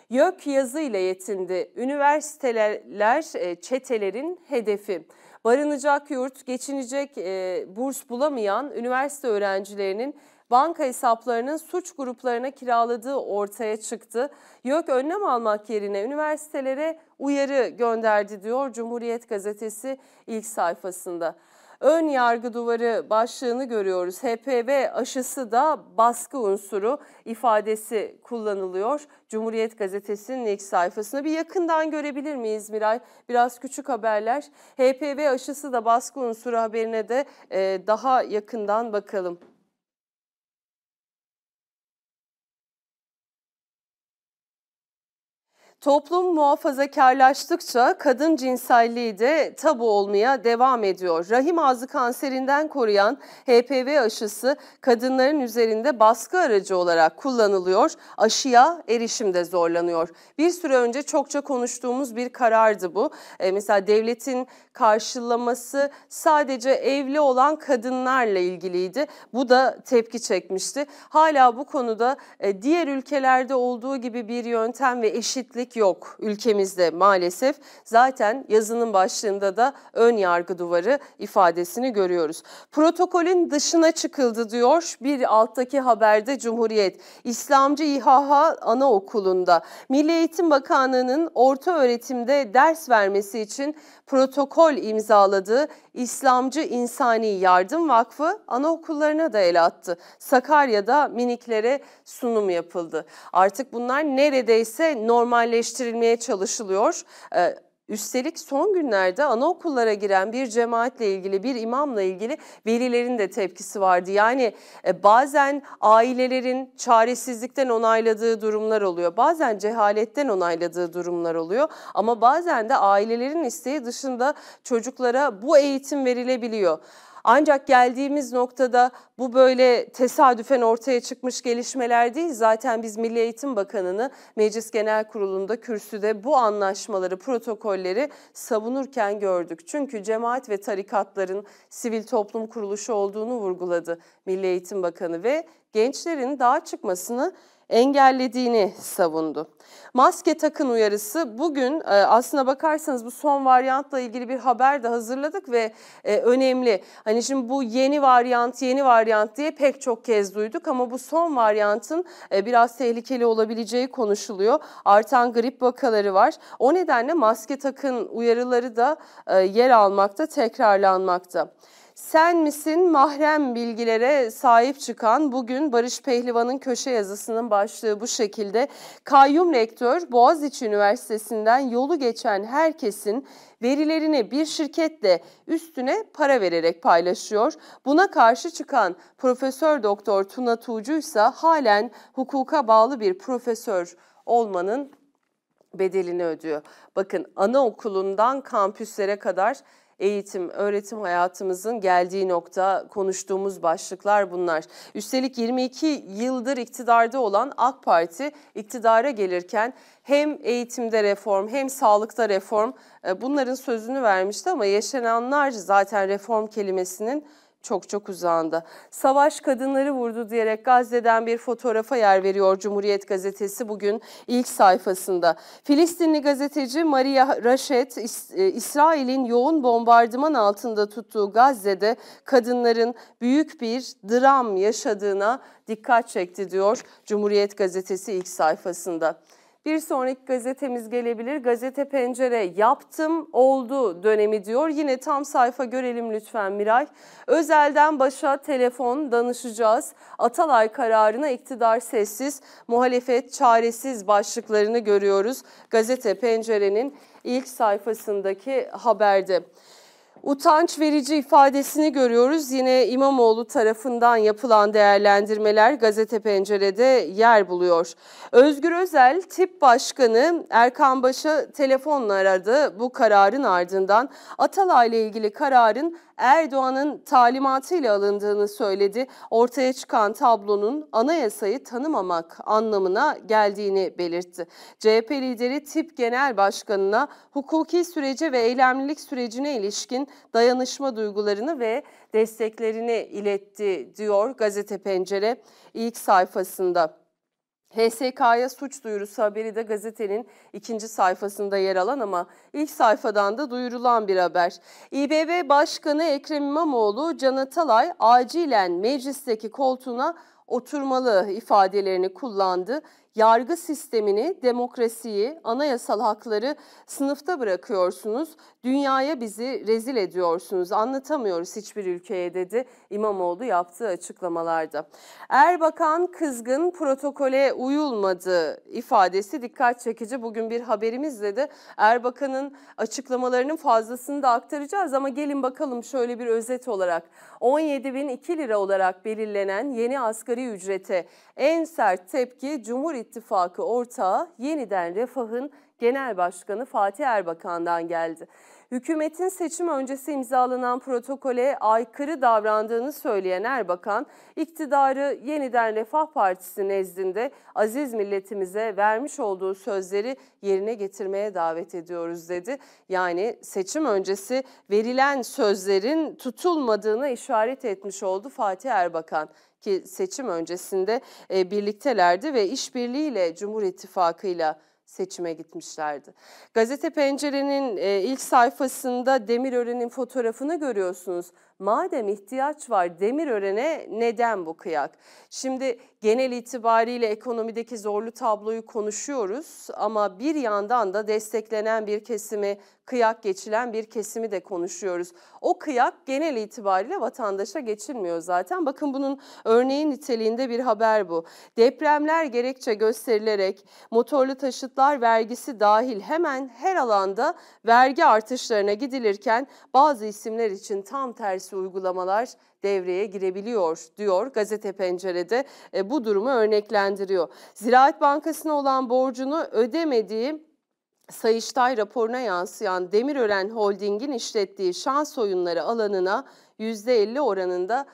YÖK yazı ile yetindi. Üniversiteler e, çetelerin hedefi. Barınacak yurt, geçinecek e, burs bulamayan üniversite öğrencilerinin banka hesaplarının suç gruplarına kiraladığı ortaya çıktı. Yok önlem almak yerine üniversitelere uyarı gönderdi diyor Cumhuriyet Gazetesi ilk sayfasında ön yargı duvarı başlığını görüyoruz. HPV aşısı da baskı unsuru ifadesi kullanılıyor. Cumhuriyet Gazetesi'nin ilk sayfasına bir yakından görebilir miyiz Miray? Biraz küçük haberler. HPV aşısı da baskı unsuru haberine de e, daha yakından bakalım. Toplum muhafazakarlaştıkça kadın cinselliği de tabu olmaya devam ediyor. Rahim ağzı kanserinden koruyan HPV aşısı kadınların üzerinde baskı aracı olarak kullanılıyor. Aşıya erişimde zorlanıyor. Bir süre önce çokça konuştuğumuz bir karardı bu. E, mesela devletin karşılaması sadece evli olan kadınlarla ilgiliydi. Bu da tepki çekmişti. Hala bu konuda e, diğer ülkelerde olduğu gibi bir yöntem ve eşitlik yok ülkemizde maalesef. Zaten yazının başlığında da ön yargı duvarı ifadesini görüyoruz. Protokolün dışına çıkıldı diyor bir alttaki haberde Cumhuriyet. İslamcı İHH Anaokulu'nda Milli Eğitim Bakanlığı'nın orta öğretimde ders vermesi için protokol imzaladığı İslamcı İnsani Yardım Vakfı anaokullarına da el attı. Sakarya'da miniklere sunum yapıldı. Artık bunlar neredeyse normalleştirilmeye çalışılıyor. Ee, Üstelik son günlerde anaokullara giren bir cemaatle ilgili, bir imamla ilgili velilerin de tepkisi vardı. Yani e, bazen ailelerin çaresizlikten onayladığı durumlar oluyor. Bazen cehaletten onayladığı durumlar oluyor. Ama bazen de ailelerin isteği dışında çocuklara bu eğitim verilebiliyor. Ancak geldiğimiz noktada bu böyle tesadüfen ortaya çıkmış gelişmeler değil. Zaten biz Milli Eğitim Bakanı'nı Meclis Genel Kurulu'nda kürsüde bu anlaşmaları, protokolleri savunurken gördük. Çünkü cemaat ve tarikatların sivil toplum kuruluşu olduğunu vurguladı Milli Eğitim Bakanı ve gençlerin daha çıkmasını engellediğini savundu. Maske takın uyarısı bugün e, aslına bakarsanız bu son varyantla ilgili bir haber de hazırladık ve e, önemli. Hani şimdi bu yeni varyant yeni varyant diye pek çok kez duyduk ama bu son varyantın e, biraz tehlikeli olabileceği konuşuluyor. Artan grip vakaları var. O nedenle maske takın uyarıları da yer almakta tekrarlanmakta. Sen misin mahrem bilgilere sahip çıkan bugün Barış Pehlivan'ın köşe yazısının başlığı bu şekilde. Kayyum Rektör Boğaziçi Üniversitesi'nden yolu geçen herkesin verilerini bir şirketle üstüne para vererek paylaşıyor. Buna karşı çıkan Profesör Doktor Tuna Tuğcu ise halen hukuka bağlı bir profesör olmanın bedelini ödüyor. Bakın anaokulundan kampüslere kadar eğitim, öğretim hayatımızın geldiği nokta konuştuğumuz başlıklar bunlar. Üstelik 22 yıldır iktidarda olan AK Parti iktidara gelirken hem eğitimde reform hem sağlıkta reform e, bunların sözünü vermişti ama yaşananlar zaten reform kelimesinin çok çok uzağında. Savaş kadınları vurdu diyerek Gazze'den bir fotoğrafa yer veriyor Cumhuriyet Gazetesi bugün ilk sayfasında. Filistinli gazeteci Maria Raşet, e, İsrail'in yoğun bombardıman altında tuttuğu Gazze'de kadınların büyük bir dram yaşadığına dikkat çekti diyor Cumhuriyet Gazetesi ilk sayfasında. Bir sonraki gazetemiz gelebilir. Gazete Pencere yaptım oldu dönemi diyor. Yine tam sayfa görelim lütfen Miray. Özelden başa telefon danışacağız. Atalay kararına iktidar sessiz, muhalefet çaresiz başlıklarını görüyoruz. Gazete Pencere'nin ilk sayfasındaki haberde utanç verici ifadesini görüyoruz. Yine İmamoğlu tarafından yapılan değerlendirmeler gazete pencerede yer buluyor. Özgür Özel tip başkanı Erkan Baş'a telefonla aradı bu kararın ardından. Atalay ile ilgili kararın Erdoğan'ın talimatıyla alındığını söyledi. Ortaya çıkan tablonun anayasayı tanımamak anlamına geldiğini belirtti. CHP lideri tip genel başkanına hukuki sürece ve eylemlilik sürecine ilişkin dayanışma duygularını ve desteklerini iletti diyor gazete pencere ilk sayfasında. HSK'ya suç duyurusu haberi de gazetenin ikinci sayfasında yer alan ama ilk sayfadan da duyurulan bir haber. İBB Başkanı Ekrem İmamoğlu, Can Atalay acilen meclisteki koltuğuna oturmalı ifadelerini kullandı yargı sistemini, demokrasiyi, anayasal hakları sınıfta bırakıyorsunuz. Dünyaya bizi rezil ediyorsunuz. Anlatamıyoruz hiçbir ülkeye dedi İmamoğlu yaptığı açıklamalarda. Erbakan kızgın protokole uyulmadı ifadesi dikkat çekici. Bugün bir haberimizle de Erbakan'ın açıklamalarının fazlasını da aktaracağız ama gelin bakalım şöyle bir özet olarak 17.002 lira olarak belirlenen yeni asgari ücrete en sert tepki Cumhur İttifakı ortağı yeniden Refah'ın Genel Başkanı Fatih Erbakan'dan geldi. Hükümetin seçim öncesi imzalanan protokole aykırı davrandığını söyleyen Erbakan, iktidarı yeniden Refah Partisi nezdinde aziz milletimize vermiş olduğu sözleri yerine getirmeye davet ediyoruz dedi. Yani seçim öncesi verilen sözlerin tutulmadığına işaret etmiş oldu Fatih Erbakan ki seçim öncesinde e, birliktelerdi ve işbirliğiyle Cumhur İttifakı'yla seçime gitmişlerdi. Gazete Pencere'nin e, ilk sayfasında Demirören'in fotoğrafını görüyorsunuz. Madem ihtiyaç var Demirören'e neden bu kıyak? Şimdi genel itibariyle ekonomideki zorlu tabloyu konuşuyoruz ama bir yandan da desteklenen bir kesimi, kıyak geçilen bir kesimi de konuşuyoruz. O kıyak genel itibariyle vatandaşa geçilmiyor zaten. Bakın bunun örneğin niteliğinde bir haber bu. Depremler gerekçe gösterilerek motorlu taşıtlar vergisi dahil hemen her alanda vergi artışlarına gidilirken bazı isimler için tam tersi vermesi uygulamalar devreye girebiliyor diyor gazete pencerede e, bu durumu örneklendiriyor. Ziraat Bankası'na olan borcunu ödemediği Sayıştay raporuna yansıyan Demirören Holding'in işlettiği şans oyunları alanına %50 oranında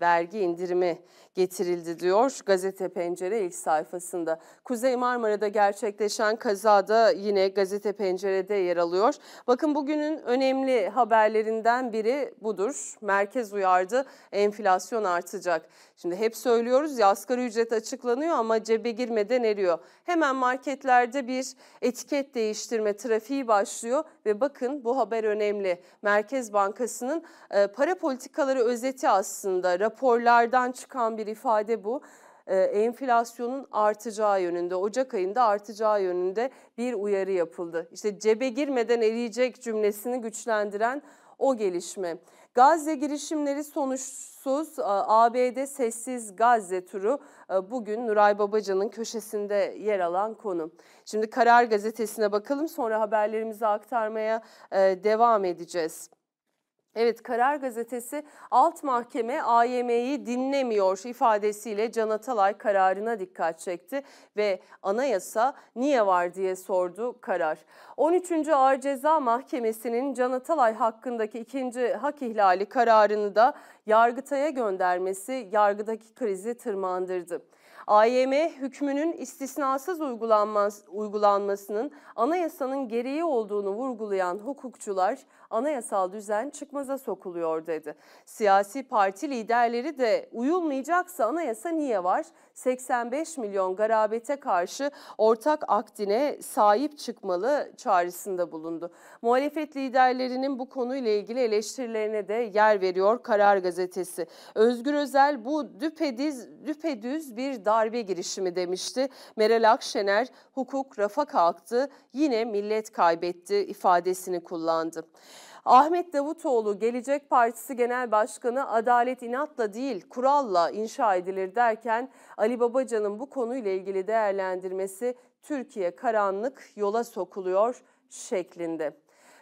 vergi indirimi getirildi diyor gazete pencere ilk sayfasında. Kuzey Marmara'da gerçekleşen kazada yine gazete pencerede yer alıyor. Bakın bugünün önemli haberlerinden biri budur. Merkez uyardı enflasyon artacak. Şimdi hep söylüyoruz ya asgari ücret açıklanıyor ama cebe girmeden eriyor. Hemen marketlerde bir etiket değiştirme trafiği başlıyor ve bakın bu haber önemli. Merkez Bankası'nın e, para politikaları özeti aslında raporlardan çıkan bir bir ifade bu. Ee, enflasyonun artacağı yönünde, Ocak ayında artacağı yönünde bir uyarı yapıldı. İşte cebe girmeden eriyecek cümlesini güçlendiren o gelişme. Gazze girişimleri sonuçsuz. Ee, ABD sessiz Gazze turu e, bugün Nuray Babacan'ın köşesinde yer alan konu. Şimdi Karar Gazetesi'ne bakalım sonra haberlerimizi aktarmaya e, devam edeceğiz. Evet Karar Gazetesi alt mahkeme AYM'yi dinlemiyor ifadesiyle Can Atalay kararına dikkat çekti ve anayasa niye var diye sordu karar. 13. Ağır Ceza Mahkemesi'nin Can Atalay hakkındaki ikinci hak ihlali kararını da Yargıtay'a göndermesi yargıdaki krizi tırmandırdı. AYM hükmünün istisnasız uygulanmaz, uygulanmasının anayasanın gereği olduğunu vurgulayan hukukçular anayasal düzen çıkmaza sokuluyor dedi. Siyasi parti liderleri de uyulmayacaksa anayasa niye var? 85 milyon garabete karşı ortak akdine sahip çıkmalı çağrısında bulundu. Muhalefet liderlerinin bu konuyla ilgili eleştirilerine de yer veriyor Karar Gazetesi. Özgür Özel bu düpedüz, düpedüz bir darbe girişimi demişti. Meral Akşener hukuk rafa kalktı yine millet kaybetti ifadesini kullandı. Ahmet Davutoğlu Gelecek Partisi Genel Başkanı adalet inatla değil kuralla inşa edilir derken Ali Babacan'ın bu konuyla ilgili değerlendirmesi Türkiye karanlık yola sokuluyor şeklinde.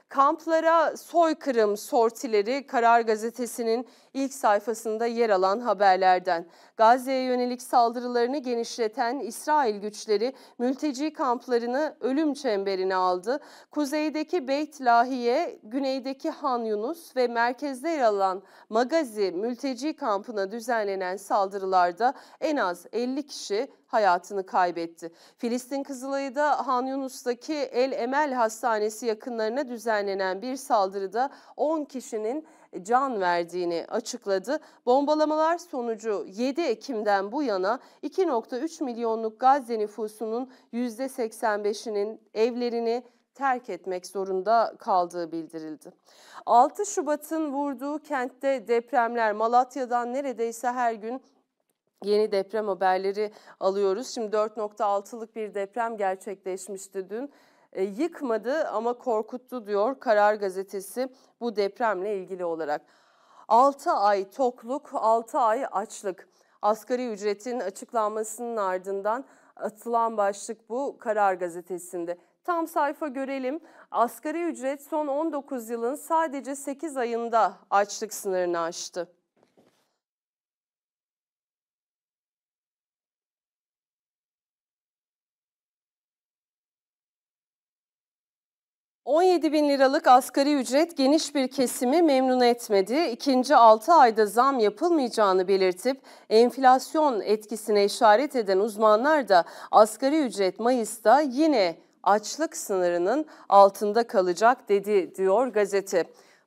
Kamplara soykırım sortileri Karar Gazetesi'nin ilk sayfasında yer alan haberlerden. Gazze'ye yönelik saldırılarını genişleten İsrail güçleri mülteci kamplarını ölüm çemberine aldı. Kuzeydeki Beyt Lahiye, güneydeki Han Yunus ve merkezde yer alan Magazi mülteci kampına düzenlenen saldırılarda en az 50 kişi hayatını kaybetti. Filistin Kızılay'da Han Yunus'taki El Emel Hastanesi yakınlarına düzenlenen bir saldırıda 10 kişinin can verdiğini açıkladı. Bombalamalar sonucu 7 Ekim'den bu yana 2.3 milyonluk Gazze nüfusunun %85'inin evlerini terk etmek zorunda kaldığı bildirildi. 6 Şubat'ın vurduğu kentte depremler Malatya'dan neredeyse her gün yeni deprem haberleri alıyoruz. Şimdi 4.6'lık bir deprem gerçekleşmişti dün. E, yıkmadı ama korkuttu diyor Karar Gazetesi bu depremle ilgili olarak. 6 ay tokluk, 6 ay açlık. Asgari ücretin açıklanmasının ardından atılan başlık bu Karar Gazetesi'nde. Tam sayfa görelim. Asgari ücret son 19 yılın sadece 8 ayında açlık sınırını aştı. 17 bin liralık asgari ücret geniş bir kesimi memnun etmedi. İkinci 6 ayda zam yapılmayacağını belirtip enflasyon etkisine işaret eden uzmanlar da asgari ücret Mayıs'ta yine açlık sınırının altında kalacak dedi diyor gazete.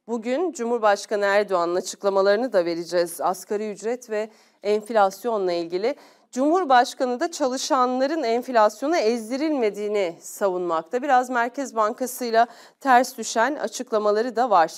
Bugün Cumhurbaşkanı Erdoğan'ın açıklamalarını da vereceğiz. Asgari ücret ve enflasyonla ilgili Cumhurbaşkanı da çalışanların enflasyona ezdirilmediğini savunmakta. Biraz Merkez Bankası'yla ters düşen açıklamaları da var.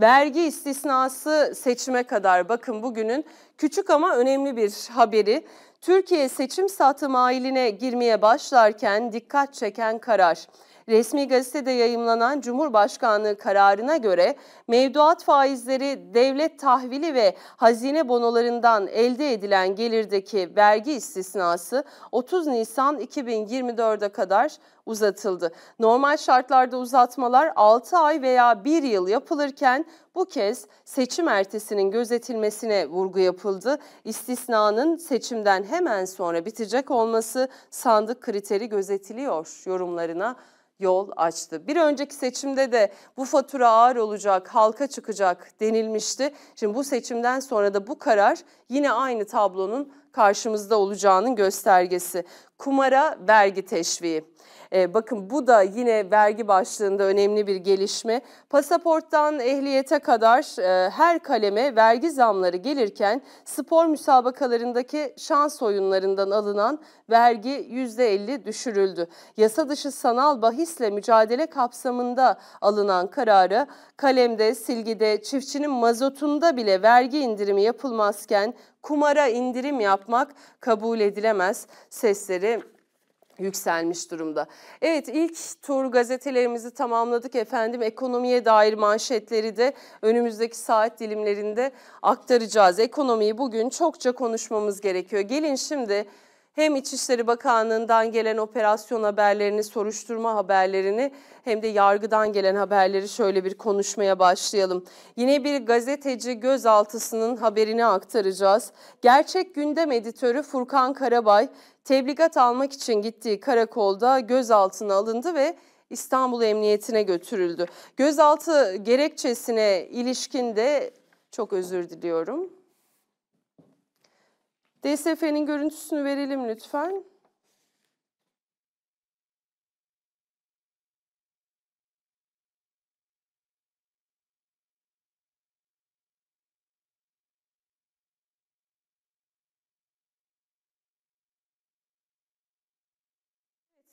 Vergi istisnası seçime kadar bakın bugünün küçük ama önemli bir haberi. Türkiye seçim satım ailine girmeye başlarken dikkat çeken karar. Resmi gazetede yayımlanan Cumhurbaşkanlığı kararına göre mevduat faizleri devlet tahvili ve hazine bonolarından elde edilen gelirdeki vergi istisnası 30 Nisan 2024'e kadar uzatıldı. Normal şartlarda uzatmalar 6 ay veya 1 yıl yapılırken bu kez seçim ertesinin gözetilmesine vurgu yapıldı. İstisnanın seçimden hemen sonra bitecek olması sandık kriteri gözetiliyor yorumlarına yol açtı. Bir önceki seçimde de bu fatura ağır olacak, halka çıkacak denilmişti. Şimdi bu seçimden sonra da bu karar yine aynı tablonun karşımızda olacağının göstergesi. Kumara vergi teşviği. E, bakın bu da yine vergi başlığında önemli bir gelişme. Pasaporttan ehliyete kadar e, her kaleme vergi zamları gelirken spor müsabakalarındaki şans oyunlarından alınan vergi %50 düşürüldü. Yasa dışı sanal bahisle mücadele kapsamında alınan kararı kalemde, silgide, çiftçinin mazotunda bile vergi indirimi yapılmazken kumara indirim yapmak kabul edilemez sesleri yükselmiş durumda. Evet ilk tur gazetelerimizi tamamladık efendim. Ekonomiye dair manşetleri de önümüzdeki saat dilimlerinde aktaracağız. Ekonomiyi bugün çokça konuşmamız gerekiyor. Gelin şimdi hem İçişleri Bakanlığı'ndan gelen operasyon haberlerini, soruşturma haberlerini hem de yargıdan gelen haberleri şöyle bir konuşmaya başlayalım. Yine bir gazeteci gözaltısının haberini aktaracağız. Gerçek Gündem editörü Furkan Karabay tebligat almak için gittiği karakolda gözaltına alındı ve İstanbul Emniyetine götürüldü. Gözaltı gerekçesine ilişkin de çok özür diliyorum. DSF'nin görüntüsünü verelim lütfen.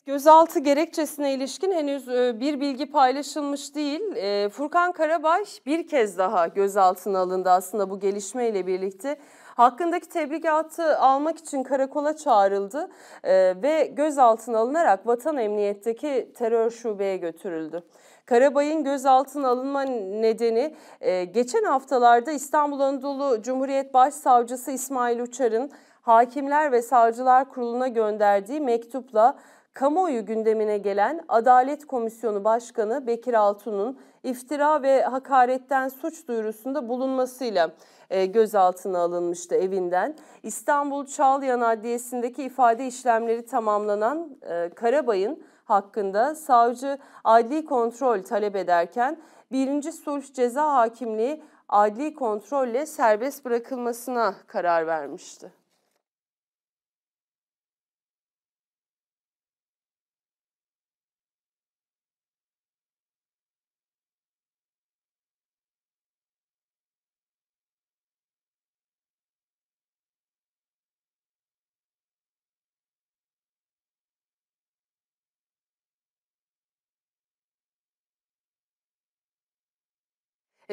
Gözaltı gerekçesine ilişkin henüz e, bir bilgi paylaşılmış değil. E, Furkan Karabaş bir kez daha gözaltına alındı aslında bu gelişmeyle birlikte. Hakkındaki tebligatı almak için karakola çağrıldı e, ve gözaltına alınarak Vatan Emniyet'teki terör şubeye götürüldü. Karabay'ın gözaltına alınma nedeni geçen haftalarda İstanbul Anadolu Cumhuriyet Başsavcısı İsmail Uçar'ın Hakimler ve Savcılar Kurulu'na gönderdiği mektupla kamuoyu gündemine gelen Adalet Komisyonu Başkanı Bekir Altun'un iftira ve hakaretten suç duyurusunda bulunmasıyla e, gözaltına alınmıştı evinden. İstanbul Çağlayan Adliyesi'ndeki ifade işlemleri tamamlanan e, Karabay'ın hakkında savcı adli kontrol talep ederken birinci Sulh Ceza Hakimliği adli kontrolle serbest bırakılmasına karar vermişti.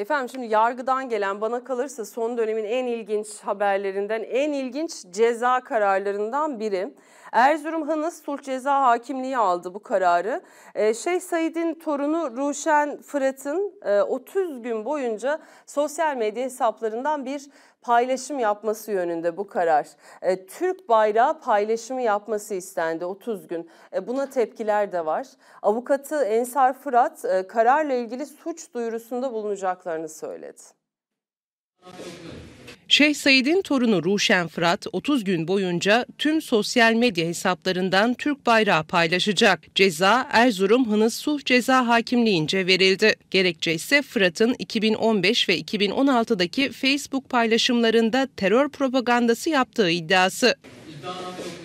Efendim şimdi yargıdan gelen bana kalırsa son dönemin en ilginç haberlerinden, en ilginç ceza kararlarından biri. Erzurum Hanız Sulh Ceza Hakimliği aldı bu kararı. E, Şeyh Said'in torunu Ruşen Fırat'ın e, 30 gün boyunca sosyal medya hesaplarından bir paylaşım yapması yönünde bu karar. E, Türk bayrağı paylaşımı yapması istendi 30 gün. E, buna tepkiler de var. Avukatı Ensar Fırat e, kararla ilgili suç duyurusunda bulunacaklarını söyledi. Şeyh Said'in torunu Ruşen Fırat 30 gün boyunca tüm sosyal medya hesaplarından Türk bayrağı paylaşacak. Ceza Erzurum Hınız Suh Ceza Hakimliğince verildi. Gerekçe ise Fırat'ın 2015 ve 2016'daki Facebook paylaşımlarında terör propagandası yaptığı iddiası. İddianame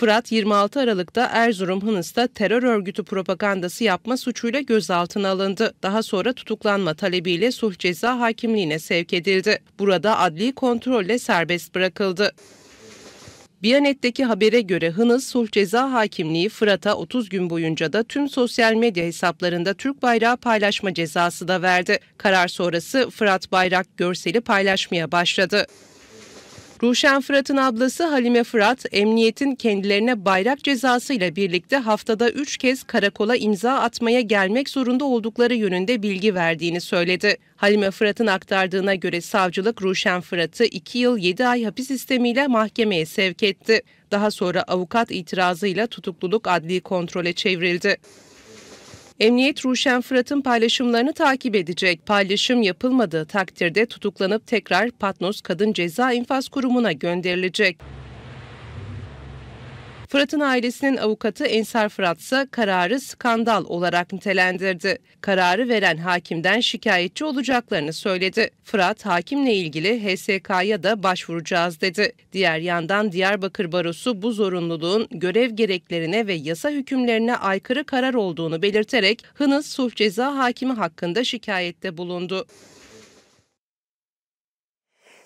Fırat 26 Aralık'ta Erzurum Hınıs'ta terör örgütü propagandası yapma suçuyla gözaltına alındı. Daha sonra tutuklanma talebiyle suh ceza hakimliğine sevk edildi. Burada adli kontrolle serbest bırakıldı. Biyanet'teki habere göre Hınız Sulh Ceza Hakimliği Fırat'a 30 gün boyunca da tüm sosyal medya hesaplarında Türk bayrağı paylaşma cezası da verdi. Karar sonrası Fırat Bayrak görseli paylaşmaya başladı. Ruşen Fırat'ın ablası Halime Fırat, emniyetin kendilerine bayrak cezası ile birlikte haftada 3 kez karakola imza atmaya gelmek zorunda oldukları yönünde bilgi verdiğini söyledi. Halime Fırat'ın aktardığına göre savcılık Ruşen Fırat'ı 2 yıl 7 ay hapis istemiyle mahkemeye sevk etti. Daha sonra avukat itirazıyla tutukluluk adli kontrole çevrildi. Emniyet Ruşen Fırat'ın paylaşımlarını takip edecek. Paylaşım yapılmadığı takdirde tutuklanıp tekrar Patnos Kadın Ceza İnfaz Kurumu'na gönderilecek. Fırat'ın ailesinin avukatı Ensar Fırat ise kararı skandal olarak nitelendirdi. Kararı veren hakimden şikayetçi olacaklarını söyledi. Fırat hakimle ilgili HSK'ya da başvuracağız dedi. Diğer yandan Diyarbakır Barosu bu zorunluluğun görev gereklerine ve yasa hükümlerine aykırı karar olduğunu belirterek Hınız Sulh Ceza Hakimi hakkında şikayette bulundu.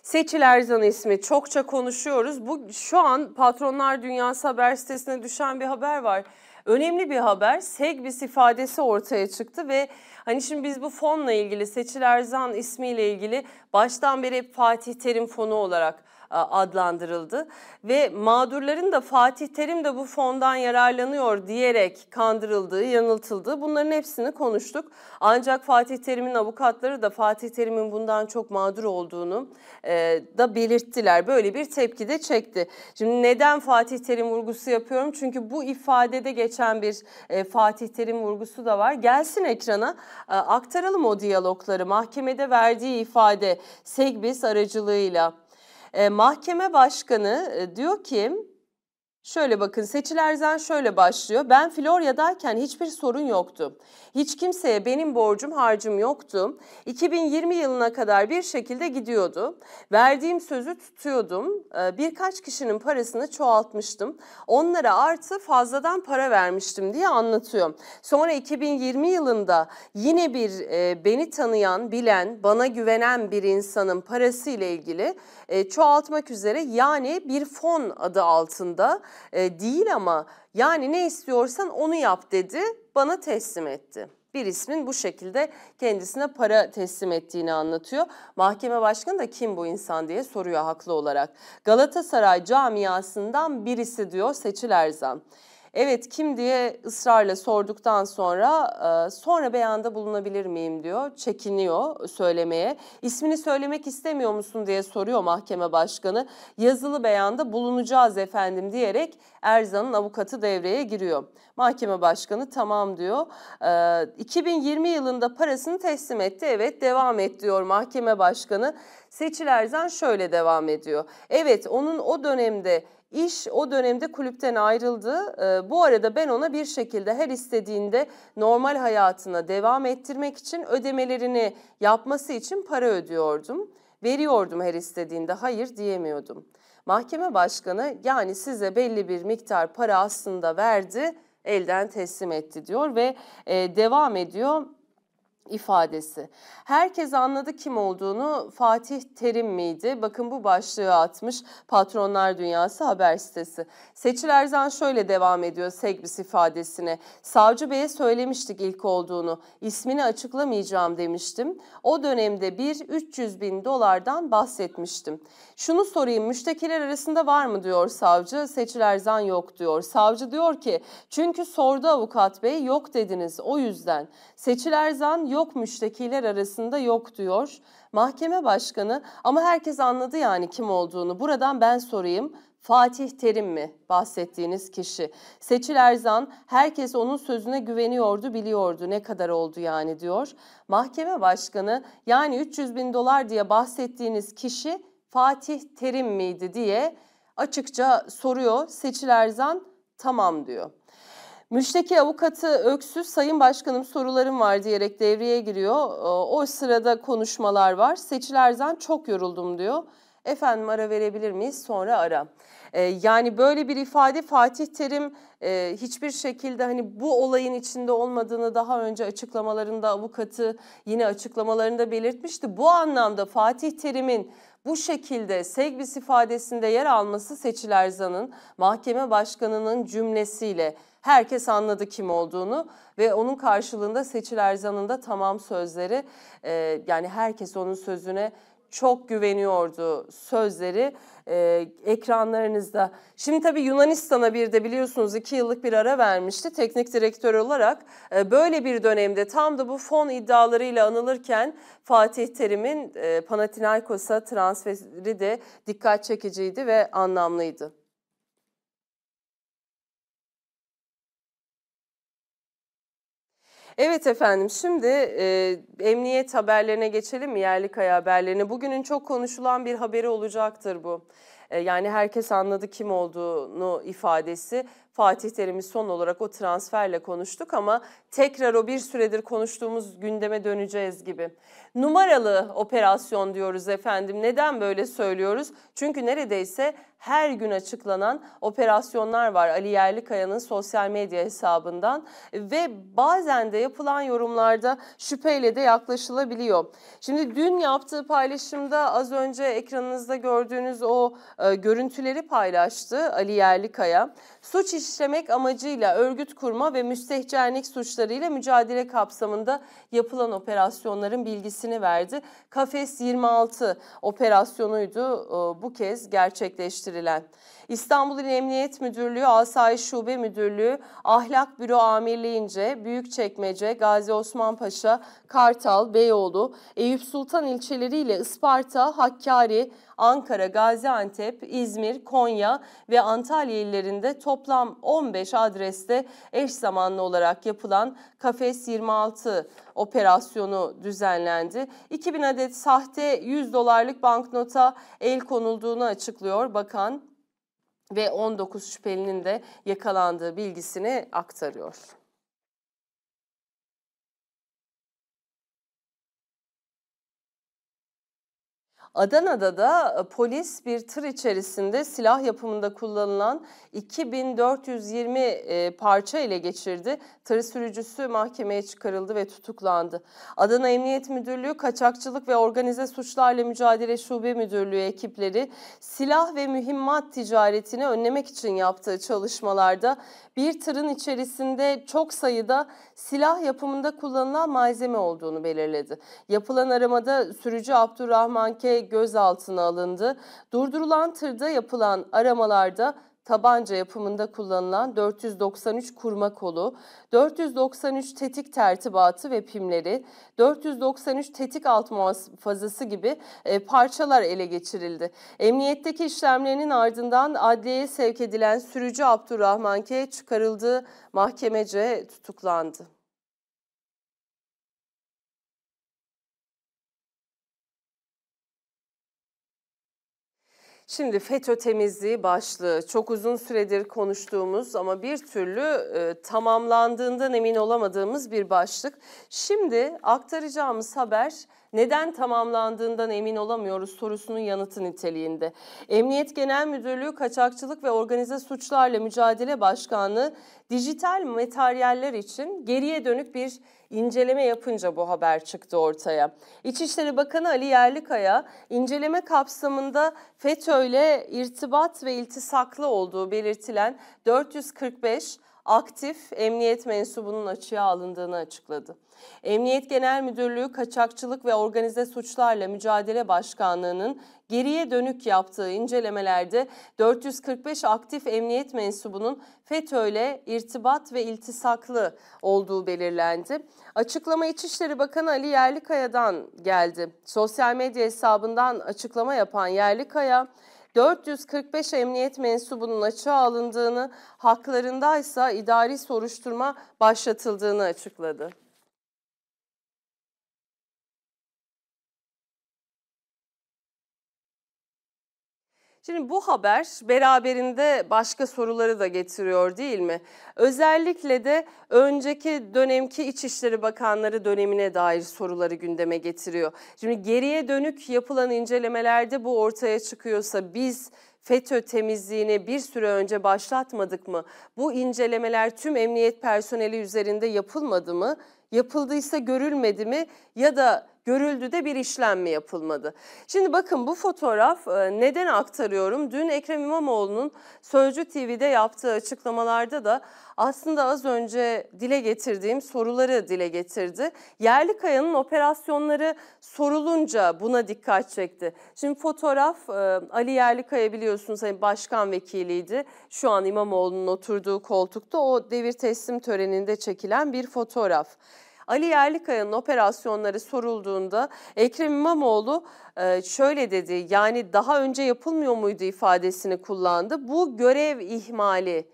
Seçil Erzan ismi çokça konuşuyoruz. Bu şu an Patronlar Dünyası haber sitesine düşen bir haber var. Önemli bir haber. Segbis ifadesi ortaya çıktı ve hani şimdi biz bu fonla ilgili Seçil Erzan ismiyle ilgili baştan beri Fatih Terim fonu olarak adlandırıldı ve mağdurların da Fatih Terim de bu fondan yararlanıyor diyerek kandırıldığı, yanıltıldığı bunların hepsini konuştuk. Ancak Fatih Terim'in avukatları da Fatih Terim'in bundan çok mağdur olduğunu e, da belirttiler. Böyle bir tepki de çekti. Şimdi neden Fatih Terim vurgusu yapıyorum? Çünkü bu ifadede geçen bir e, Fatih Terim vurgusu da var. Gelsin ekrana aktaralım o diyalogları. Mahkemede verdiği ifade Segbis aracılığıyla e, mahkeme başkanı e, diyor ki şöyle bakın seçilerzen şöyle başlıyor. Ben Florya'dayken hiçbir sorun yoktu. Hiç kimseye benim borcum harcım yoktu. 2020 yılına kadar bir şekilde gidiyordu. Verdiğim sözü tutuyordum. Ee, birkaç kişinin parasını çoğaltmıştım. Onlara artı fazladan para vermiştim diye anlatıyor. Sonra 2020 yılında yine bir e, beni tanıyan, bilen, bana güvenen bir insanın parası ile ilgili e, çoğaltmak üzere yani bir fon adı altında e, değil ama yani ne istiyorsan onu yap dedi bana teslim etti. Bir ismin bu şekilde kendisine para teslim ettiğini anlatıyor. Mahkeme başkanı da kim bu insan diye soruyor haklı olarak. Galatasaray camiasından birisi diyor Seçil Erzan. Evet kim diye ısrarla sorduktan sonra e, sonra beyanda bulunabilir miyim diyor. Çekiniyor söylemeye. İsmini söylemek istemiyor musun diye soruyor mahkeme başkanı. Yazılı beyanda bulunacağız efendim diyerek Erzan'ın avukatı devreye giriyor. Mahkeme başkanı tamam diyor. 2020 e, yılında parasını teslim etti. Evet devam et diyor mahkeme başkanı. Seçil Erzan şöyle devam ediyor. Evet onun o dönemde İş o dönemde kulüpten ayrıldı. Ee, bu arada ben ona bir şekilde her istediğinde normal hayatına devam ettirmek için ödemelerini yapması için para ödüyordum. Veriyordum her istediğinde hayır diyemiyordum. Mahkeme başkanı yani size belli bir miktar para aslında verdi elden teslim etti diyor ve e, devam ediyor ifadesi. Herkes anladı kim olduğunu Fatih Terim miydi? Bakın bu başlığı atmış Patronlar Dünyası haber sitesi. Seçil Erzan şöyle devam ediyor Segbis ifadesine. Savcı Bey'e söylemiştik ilk olduğunu. İsmini açıklamayacağım demiştim. O dönemde bir 300 bin dolardan bahsetmiştim. Şunu sorayım müştekiler arasında var mı diyor savcı. Seçil Erzan yok diyor. Savcı diyor ki çünkü sordu avukat bey yok dediniz o yüzden. Seçil Erzan yok müştekiler arasında yok diyor. Mahkeme başkanı ama herkes anladı yani kim olduğunu. Buradan ben sorayım. Fatih Terim mi bahsettiğiniz kişi? Seçil Erzan herkes onun sözüne güveniyordu biliyordu ne kadar oldu yani diyor. Mahkeme başkanı yani 300 bin dolar diye bahsettiğiniz kişi Fatih Terim miydi diye açıkça soruyor. Seçil Erzan tamam diyor. Müşteki avukatı Öksüz, Sayın Başkanım sorularım var diyerek devreye giriyor. Ee, o sırada konuşmalar var. Seçilerden çok yoruldum diyor. Efendim ara verebilir miyiz? Sonra ara. Ee, yani böyle bir ifade Fatih Terim e, hiçbir şekilde hani bu olayın içinde olmadığını daha önce açıklamalarında avukatı yine açıklamalarında belirtmişti. Bu anlamda Fatih Terim'in bu şekilde segbis ifadesinde yer alması Seçil Erzan'ın mahkeme başkanının cümlesiyle herkes anladı kim olduğunu ve onun karşılığında Seçil Erzan'ın da tamam sözleri e, yani herkes onun sözüne çok güveniyordu sözleri e, ekranlarınızda. Şimdi tabii Yunanistan'a bir de biliyorsunuz iki yıllık bir ara vermişti. Teknik direktör olarak e, böyle bir dönemde tam da bu fon iddialarıyla anılırken Fatih Terim'in e, Panathinaikos'a transferi de dikkat çekiciydi ve anlamlıydı. Evet efendim şimdi e, emniyet haberlerine geçelim mi yerli kaya haberlerine? Bugünün çok konuşulan bir haberi olacaktır bu. E, yani herkes anladı kim olduğunu ifadesi. Fatih Terim'i son olarak o transferle konuştuk ama tekrar o bir süredir konuştuğumuz gündeme döneceğiz gibi. Numaralı operasyon diyoruz efendim. Neden böyle söylüyoruz? Çünkü neredeyse her gün açıklanan operasyonlar var Ali Yerlikaya'nın sosyal medya hesabından ve bazen de yapılan yorumlarda şüpheyle de yaklaşılabiliyor. Şimdi dün yaptığı paylaşımda az önce ekranınızda gördüğünüz o e, görüntüleri paylaştı Ali Yerlikaya. Suç işlemek amacıyla örgüt kurma ve müstehcenlik suçlarıyla mücadele kapsamında yapılan operasyonların bilgisini verdi. Kafes 26 operasyonuydu e, bu kez gerçekleştirildi التسجيلات İstanbul İl Emniyet Müdürlüğü Asayiş Şube Müdürlüğü Ahlak Büro Amirliğince Büyükçekmece, Gazi Osman Paşa, Kartal, Beyoğlu, Eyüp Sultan ilçeleriyle Isparta, Hakkari, Ankara, Gaziantep, İzmir, Konya ve Antalya illerinde toplam 15 adreste eş zamanlı olarak yapılan Kafes 26 operasyonu düzenlendi. 2000 adet sahte 100 dolarlık banknota el konulduğunu açıklıyor bakan ve 19 şüphelinin de yakalandığı bilgisini aktarıyor. Adana'da da e, polis bir tır içerisinde silah yapımında kullanılan 2420 e, parça ile geçirdi. Tır sürücüsü mahkemeye çıkarıldı ve tutuklandı. Adana Emniyet Müdürlüğü Kaçakçılık ve Organize Suçlarla Mücadele Şube Müdürlüğü ekipleri silah ve mühimmat ticaretini önlemek için yaptığı çalışmalarda bir tırın içerisinde çok sayıda silah yapımında kullanılan malzeme olduğunu belirledi. Yapılan aramada sürücü Abdurrahman K gözaltına alındı. Durdurulan tırda yapılan aramalarda tabanca yapımında kullanılan 493 kurma kolu, 493 tetik tertibatı ve pimleri, 493 tetik alt muhafazası gibi e, parçalar ele geçirildi. Emniyetteki işlemlerinin ardından adliyeye sevk edilen sürücü Abdurrahman K. çıkarıldığı mahkemece tutuklandı. Şimdi FETÖ temizliği başlığı çok uzun süredir konuştuğumuz ama bir türlü e, tamamlandığından emin olamadığımız bir başlık. Şimdi aktaracağımız haber neden tamamlandığından emin olamıyoruz sorusunun yanıtı niteliğinde. Emniyet Genel Müdürlüğü Kaçakçılık ve Organize Suçlarla Mücadele Başkanlığı dijital materyaller için geriye dönük bir inceleme yapınca bu haber çıktı ortaya. İçişleri Bakanı Ali Yerlikaya inceleme kapsamında FETÖ ile irtibat ve iltisaklı olduğu belirtilen 445 aktif emniyet mensubunun açığa alındığını açıkladı. Emniyet Genel Müdürlüğü Kaçakçılık ve Organize Suçlarla Mücadele Başkanlığı'nın geriye dönük yaptığı incelemelerde 445 aktif emniyet mensubunun FETÖ ile irtibat ve iltisaklı olduğu belirlendi. Açıklama İçişleri Bakanı Ali Yerlikaya'dan geldi. Sosyal medya hesabından açıklama yapan Yerlikaya, 445 emniyet mensubunun açığa alındığını, haklarındaysa idari soruşturma başlatıldığını açıkladı. Şimdi bu haber beraberinde başka soruları da getiriyor değil mi? Özellikle de önceki dönemki İçişleri Bakanları dönemine dair soruları gündeme getiriyor. Şimdi geriye dönük yapılan incelemelerde bu ortaya çıkıyorsa biz FETÖ temizliğini bir süre önce başlatmadık mı? Bu incelemeler tüm emniyet personeli üzerinde yapılmadı mı? Yapıldıysa görülmedi mi? Ya da görüldü de bir işlem mi yapılmadı? Şimdi bakın bu fotoğraf e, neden aktarıyorum? Dün Ekrem İmamoğlu'nun Sözcü TV'de yaptığı açıklamalarda da aslında az önce dile getirdiğim soruları dile getirdi. Yerli Kayan'ın operasyonları sorulunca buna dikkat çekti. Şimdi fotoğraf e, Ali Yerli Yerlikaya biliyorsunuz hani başkan vekiliydi. Şu an İmamoğlu'nun oturduğu koltukta o devir teslim töreninde çekilen bir fotoğraf. Ali Yerlikaya'nın operasyonları sorulduğunda Ekrem İmamoğlu e, şöyle dedi yani daha önce yapılmıyor muydu ifadesini kullandı. Bu görev ihmali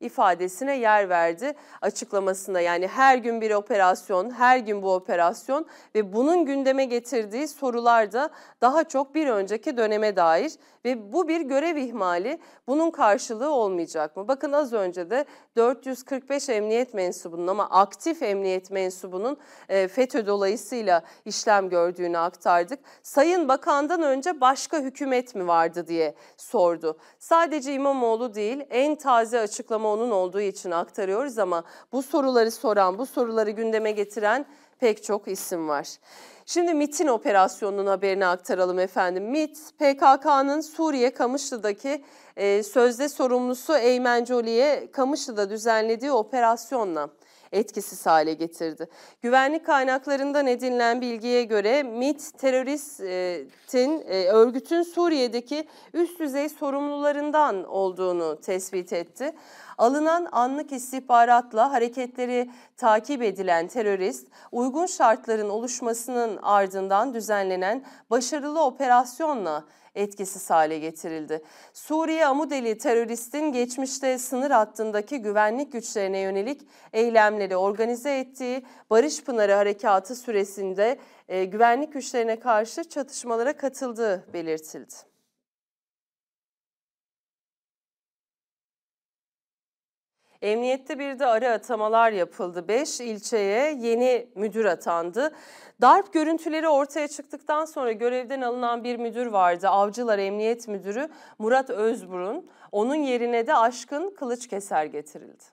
ifadesine yer verdi açıklamasında. Yani her gün bir operasyon, her gün bu operasyon ve bunun gündeme getirdiği sorular da daha çok bir önceki döneme dair ve bu bir görev ihmali. Bunun karşılığı olmayacak mı? Bakın az önce de 445 emniyet mensubunun ama aktif emniyet mensubunun e, FETÖ dolayısıyla işlem gördüğünü aktardık. Sayın Bakan'dan önce başka hükümet mi vardı diye sordu. Sadece İmamoğlu değil en taze açıklama onun olduğu için aktarıyoruz ama bu soruları soran, bu soruları gündeme getiren pek çok isim var. Şimdi MIT'in operasyonunun haberini aktaralım efendim. MIT, PKK'nın Suriye Kamışlı'daki e, sözde sorumlusu Eymen Joli'ye Kamışlı'da düzenlediği operasyonla etkisiz hale getirdi. Güvenlik kaynaklarından edinilen bilgiye göre MIT teröristin e, örgütün Suriye'deki üst düzey sorumlularından olduğunu tespit etti. Alınan anlık istihbaratla hareketleri takip edilen terörist uygun şartların oluşmasının ardından düzenlenen başarılı operasyonla etkisiz hale getirildi. Suriye Amudeli teröristin geçmişte sınır hattındaki güvenlik güçlerine yönelik eylemleri organize ettiği Barış Pınarı Harekatı süresinde e, güvenlik güçlerine karşı çatışmalara katıldığı belirtildi. Emniyette bir de ara atamalar yapıldı. 5 ilçeye yeni müdür atandı. Darp görüntüleri ortaya çıktıktan sonra görevden alınan bir müdür vardı. Avcılar Emniyet Müdürü Murat Özburun. Onun yerine de Aşkın Kılıçkeser getirildi.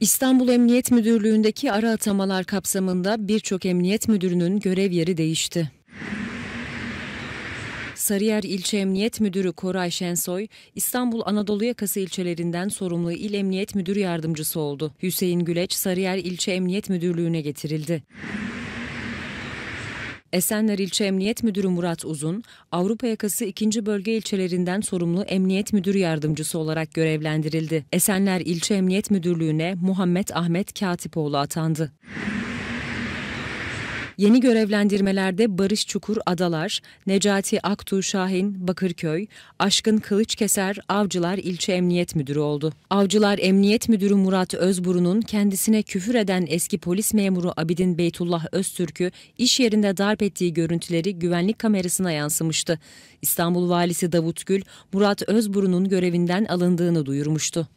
İstanbul Emniyet Müdürlüğü'ndeki ara atamalar kapsamında birçok emniyet müdürünün görev yeri değişti. Sarıyer İlçe Emniyet Müdürü Koray Şensoy, İstanbul Anadolu Yakası ilçelerinden sorumlu İl Emniyet müdür Yardımcısı oldu. Hüseyin Güleç, Sarıyer İlçe Emniyet Müdürlüğü'ne getirildi. Esenler İlçe Emniyet Müdürü Murat Uzun, Avrupa Yakası 2. Bölge ilçelerinden sorumlu Emniyet müdür Yardımcısı olarak görevlendirildi. Esenler İlçe Emniyet Müdürlüğü'ne Muhammed Ahmet Katipoğlu atandı. Yeni görevlendirmelerde Barış Çukur Adalar, Necati Aktuğ Şahin Bakırköy, Aşkın Kılıçkeser Avcılar İlçe Emniyet Müdürü oldu. Avcılar Emniyet Müdürü Murat Özburu'nun kendisine küfür eden eski polis memuru Abidin Beytullah Öztürk'ü iş yerinde darp ettiği görüntüleri güvenlik kamerasına yansımıştı. İstanbul Valisi Davut Gül, Murat Özburu'nun görevinden alındığını duyurmuştu.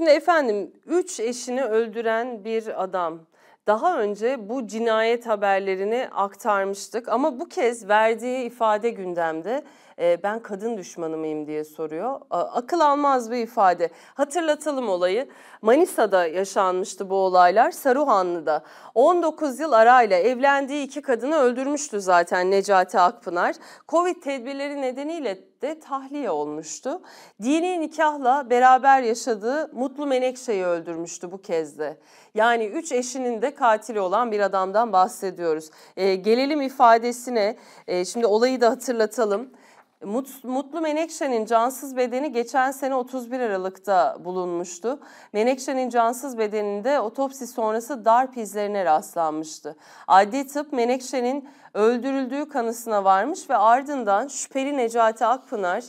Şimdi efendim üç eşini öldüren bir adam daha önce bu cinayet haberlerini aktarmıştık ama bu kez verdiği ifade gündemde e, ben kadın düşmanı mıyım diye soruyor. akıl almaz bir ifade. Hatırlatalım olayı. Manisa'da yaşanmıştı bu olaylar. Saruhanlı'da 19 yıl arayla evlendiği iki kadını öldürmüştü zaten Necati Akpınar. Covid tedbirleri nedeniyle de tahliye olmuştu. Dini nikahla beraber yaşadığı Mutlu Menekşe'yi öldürmüştü bu kez de. Yani üç eşinin de katili olan bir adamdan bahsediyoruz. ee, gelelim ifadesine. ee, şimdi olayı da hatırlatalım. Mutlu Menekşe'nin cansız bedeni geçen sene 31 Aralık'ta bulunmuştu. Menekşe'nin cansız bedeninde otopsi sonrası darp izlerine rastlanmıştı. Adli tıp Menekşe'nin öldürüldüğü kanısına varmış ve ardından şüpheli Necati Akpınar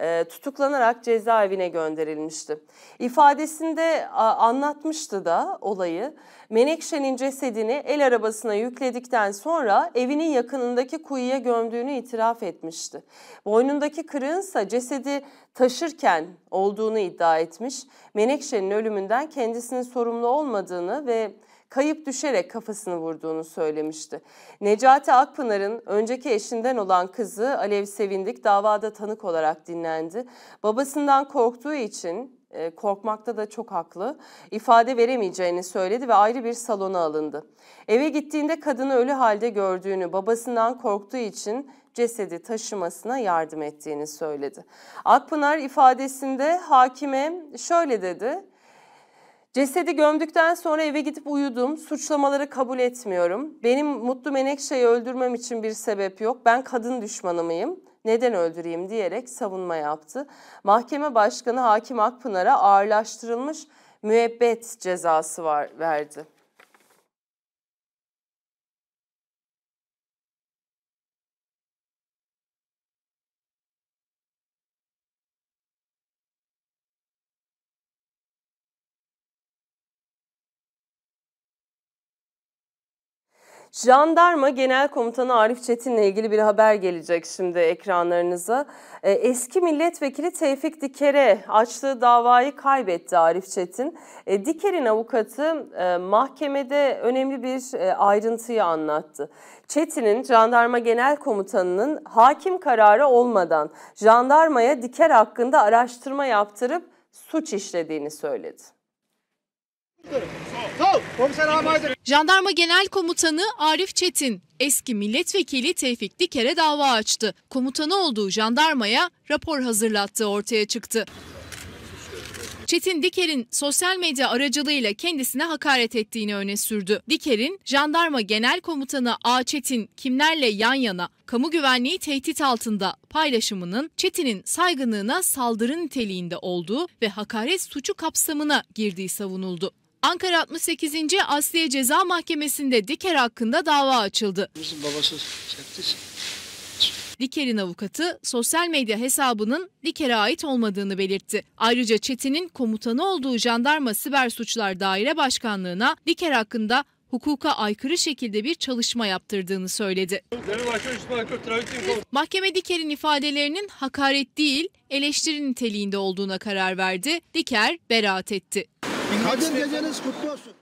e, tutuklanarak cezaevine gönderilmişti. İfadesinde anlatmıştı da olayı. Menekşe'nin cesedini el arabasına yükledikten sonra evinin yakınındaki kuyuya gömdüğünü itiraf etmişti. Boynundaki kırığınsa cesedi taşırken olduğunu iddia etmiş. Menekşe'nin ölümünden kendisinin sorumlu olmadığını ve kayıp düşerek kafasını vurduğunu söylemişti. Necati Akpınar'ın önceki eşinden olan kızı Alev Sevindik davada tanık olarak dinlendi. Babasından korktuğu için e, korkmakta da çok haklı. İfade veremeyeceğini söyledi ve ayrı bir salona alındı. Eve gittiğinde kadını ölü halde gördüğünü, babasından korktuğu için cesedi taşımasına yardım ettiğini söyledi. Akpınar ifadesinde hakime şöyle dedi: Cesedi gömdükten sonra eve gidip uyudum. Suçlamaları kabul etmiyorum. Benim Mutlu Menekşe'yi öldürmem için bir sebep yok. Ben kadın düşmanı mıyım? Neden öldüreyim diyerek savunma yaptı. Mahkeme Başkanı Hakim Akpınar'a ağırlaştırılmış müebbet cezası var, verdi. Jandarma Genel Komutanı Arif Çetin'le ilgili bir haber gelecek şimdi ekranlarınıza. Ee, eski milletvekili Tevfik Diker'e açtığı davayı kaybetti Arif Çetin. Ee, Diker'in avukatı e, mahkemede önemli bir e, ayrıntıyı anlattı. Çetin'in Jandarma Genel Komutanı'nın hakim kararı olmadan jandarmaya Diker hakkında araştırma yaptırıp suç işlediğini söyledi. Jandarma Genel Komutanı Arif Çetin eski milletvekili Tevfik Diker'e dava açtı. Komutanı olduğu jandarmaya rapor hazırlattığı ortaya çıktı. Çetin Diker'in sosyal medya aracılığıyla kendisine hakaret ettiğini öne sürdü. Diker'in Jandarma Genel Komutanı A. Çetin kimlerle yan yana kamu güvenliği tehdit altında paylaşımının Çetin'in saygınlığına saldırı niteliğinde olduğu ve hakaret suçu kapsamına girdiği savunuldu. Ankara 68. Asliye Ceza Mahkemesi'nde Diker hakkında dava açıldı. Bizim babası çektiyse. Liker'in avukatı sosyal medya hesabının Liker'e ait olmadığını belirtti. Ayrıca Çetin'in komutanı olduğu Jandarma Siber Suçlar Daire Başkanlığı'na Diker hakkında hukuka aykırı şekilde bir çalışma yaptırdığını söyledi. Mahkeme Diker'in ifadelerinin hakaret değil eleştiri niteliğinde olduğuna karar verdi. Diker beraat etti. Kadir geceniz kutlu olsun.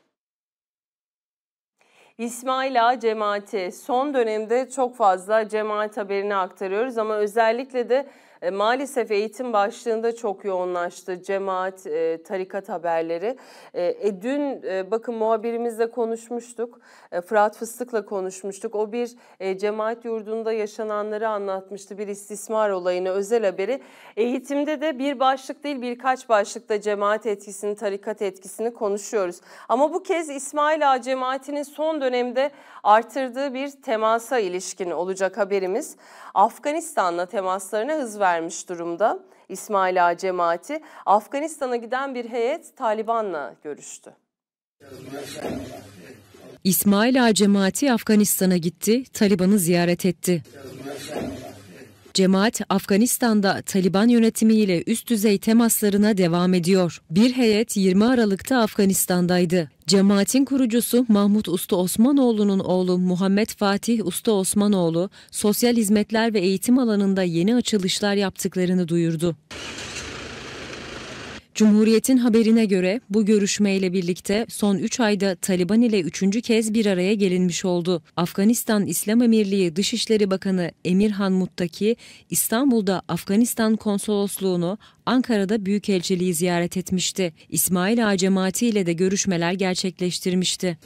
İsmail Ağa cemaati son dönemde çok fazla cemaat haberini aktarıyoruz ama özellikle de e, maalesef eğitim başlığında çok yoğunlaştı cemaat, e, tarikat haberleri. E, e, dün e, bakın muhabirimizle konuşmuştuk, e, Fırat Fıstık'la konuşmuştuk. O bir e, cemaat yurdunda yaşananları anlatmıştı, bir istismar olayını, özel haberi. Eğitimde de bir başlık değil birkaç başlıkta cemaat etkisini, tarikat etkisini konuşuyoruz. Ama bu kez İsmail Ağa cemaatinin son dönemde artırdığı bir temasa ilişkin olacak haberimiz. Afganistan'la temaslarına hız vermiş durumda. İsmail Ağa cemaati Afganistan'a giden bir heyet Taliban'la görüştü. İsmail Ağa cemaati Afganistan'a gitti, Taliban'ı ziyaret etti. Cemaat Afganistan'da Taliban yönetimiyle üst düzey temaslarına devam ediyor. Bir heyet 20 Aralık'ta Afganistan'daydı. Cemaatin kurucusu Mahmut Usta Osmanoğlu'nun oğlu Muhammed Fatih Usta Osmanoğlu, sosyal hizmetler ve eğitim alanında yeni açılışlar yaptıklarını duyurdu. Cumhuriyet'in haberine göre bu görüşmeyle birlikte son 3 ayda Taliban ile 3. kez bir araya gelinmiş oldu. Afganistan İslam Emirliği Dışişleri Bakanı Emirhan Muttaki İstanbul'da Afganistan konsolosluğunu Ankara'da Büyükelçiliği ziyaret etmişti. İsmail Ağa cemaati ile de görüşmeler gerçekleştirmişti.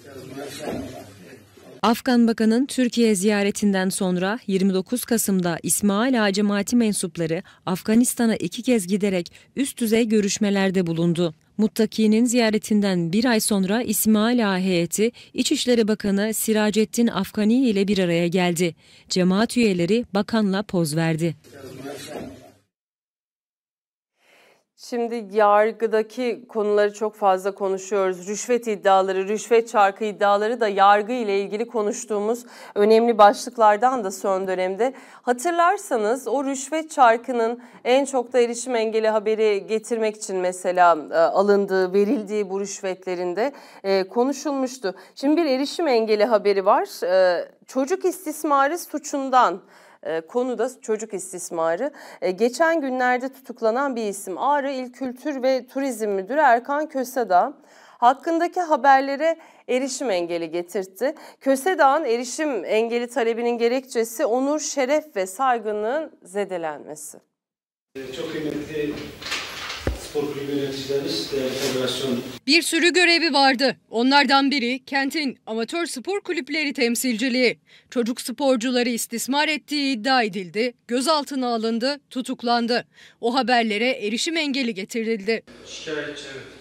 Afgan Bakan'ın Türkiye ziyaretinden sonra 29 Kasım'da İsmail Ağa cemaati mensupları Afganistan'a iki kez giderek üst düzey görüşmelerde bulundu. Muttaki'nin ziyaretinden bir ay sonra İsmail Ağa heyeti İçişleri Bakanı Siracettin Afgani ile bir araya geldi. Cemaat üyeleri bakanla poz verdi. Şimdi yargıdaki konuları çok fazla konuşuyoruz. Rüşvet iddiaları, rüşvet çarkı iddiaları da yargı ile ilgili konuştuğumuz önemli başlıklardan da son dönemde. Hatırlarsanız o rüşvet çarkının en çok da erişim engeli haberi getirmek için mesela e, alındığı, verildiği bu rüşvetlerinde e, konuşulmuştu. Şimdi bir erişim engeli haberi var. E, çocuk istismarı suçundan e, konu da çocuk istismarı. Ee, geçen günlerde tutuklanan bir isim Ağrı İl Kültür ve Turizm Müdürü Erkan Köseda hakkındaki haberlere erişim engeli getirtti. Kösedağ'ın erişim engeli talebinin gerekçesi onur, şeref ve saygınlığın zedelenmesi. Ee, çok kıymetli Spor kulübü yöneticilerimiz, değerli federasyon. Bir sürü görevi vardı. Onlardan biri kentin amatör spor kulüpleri temsilciliği. Çocuk sporcuları istismar ettiği iddia edildi, gözaltına alındı, tutuklandı. O haberlere erişim engeli getirildi. Şikayetçi evet.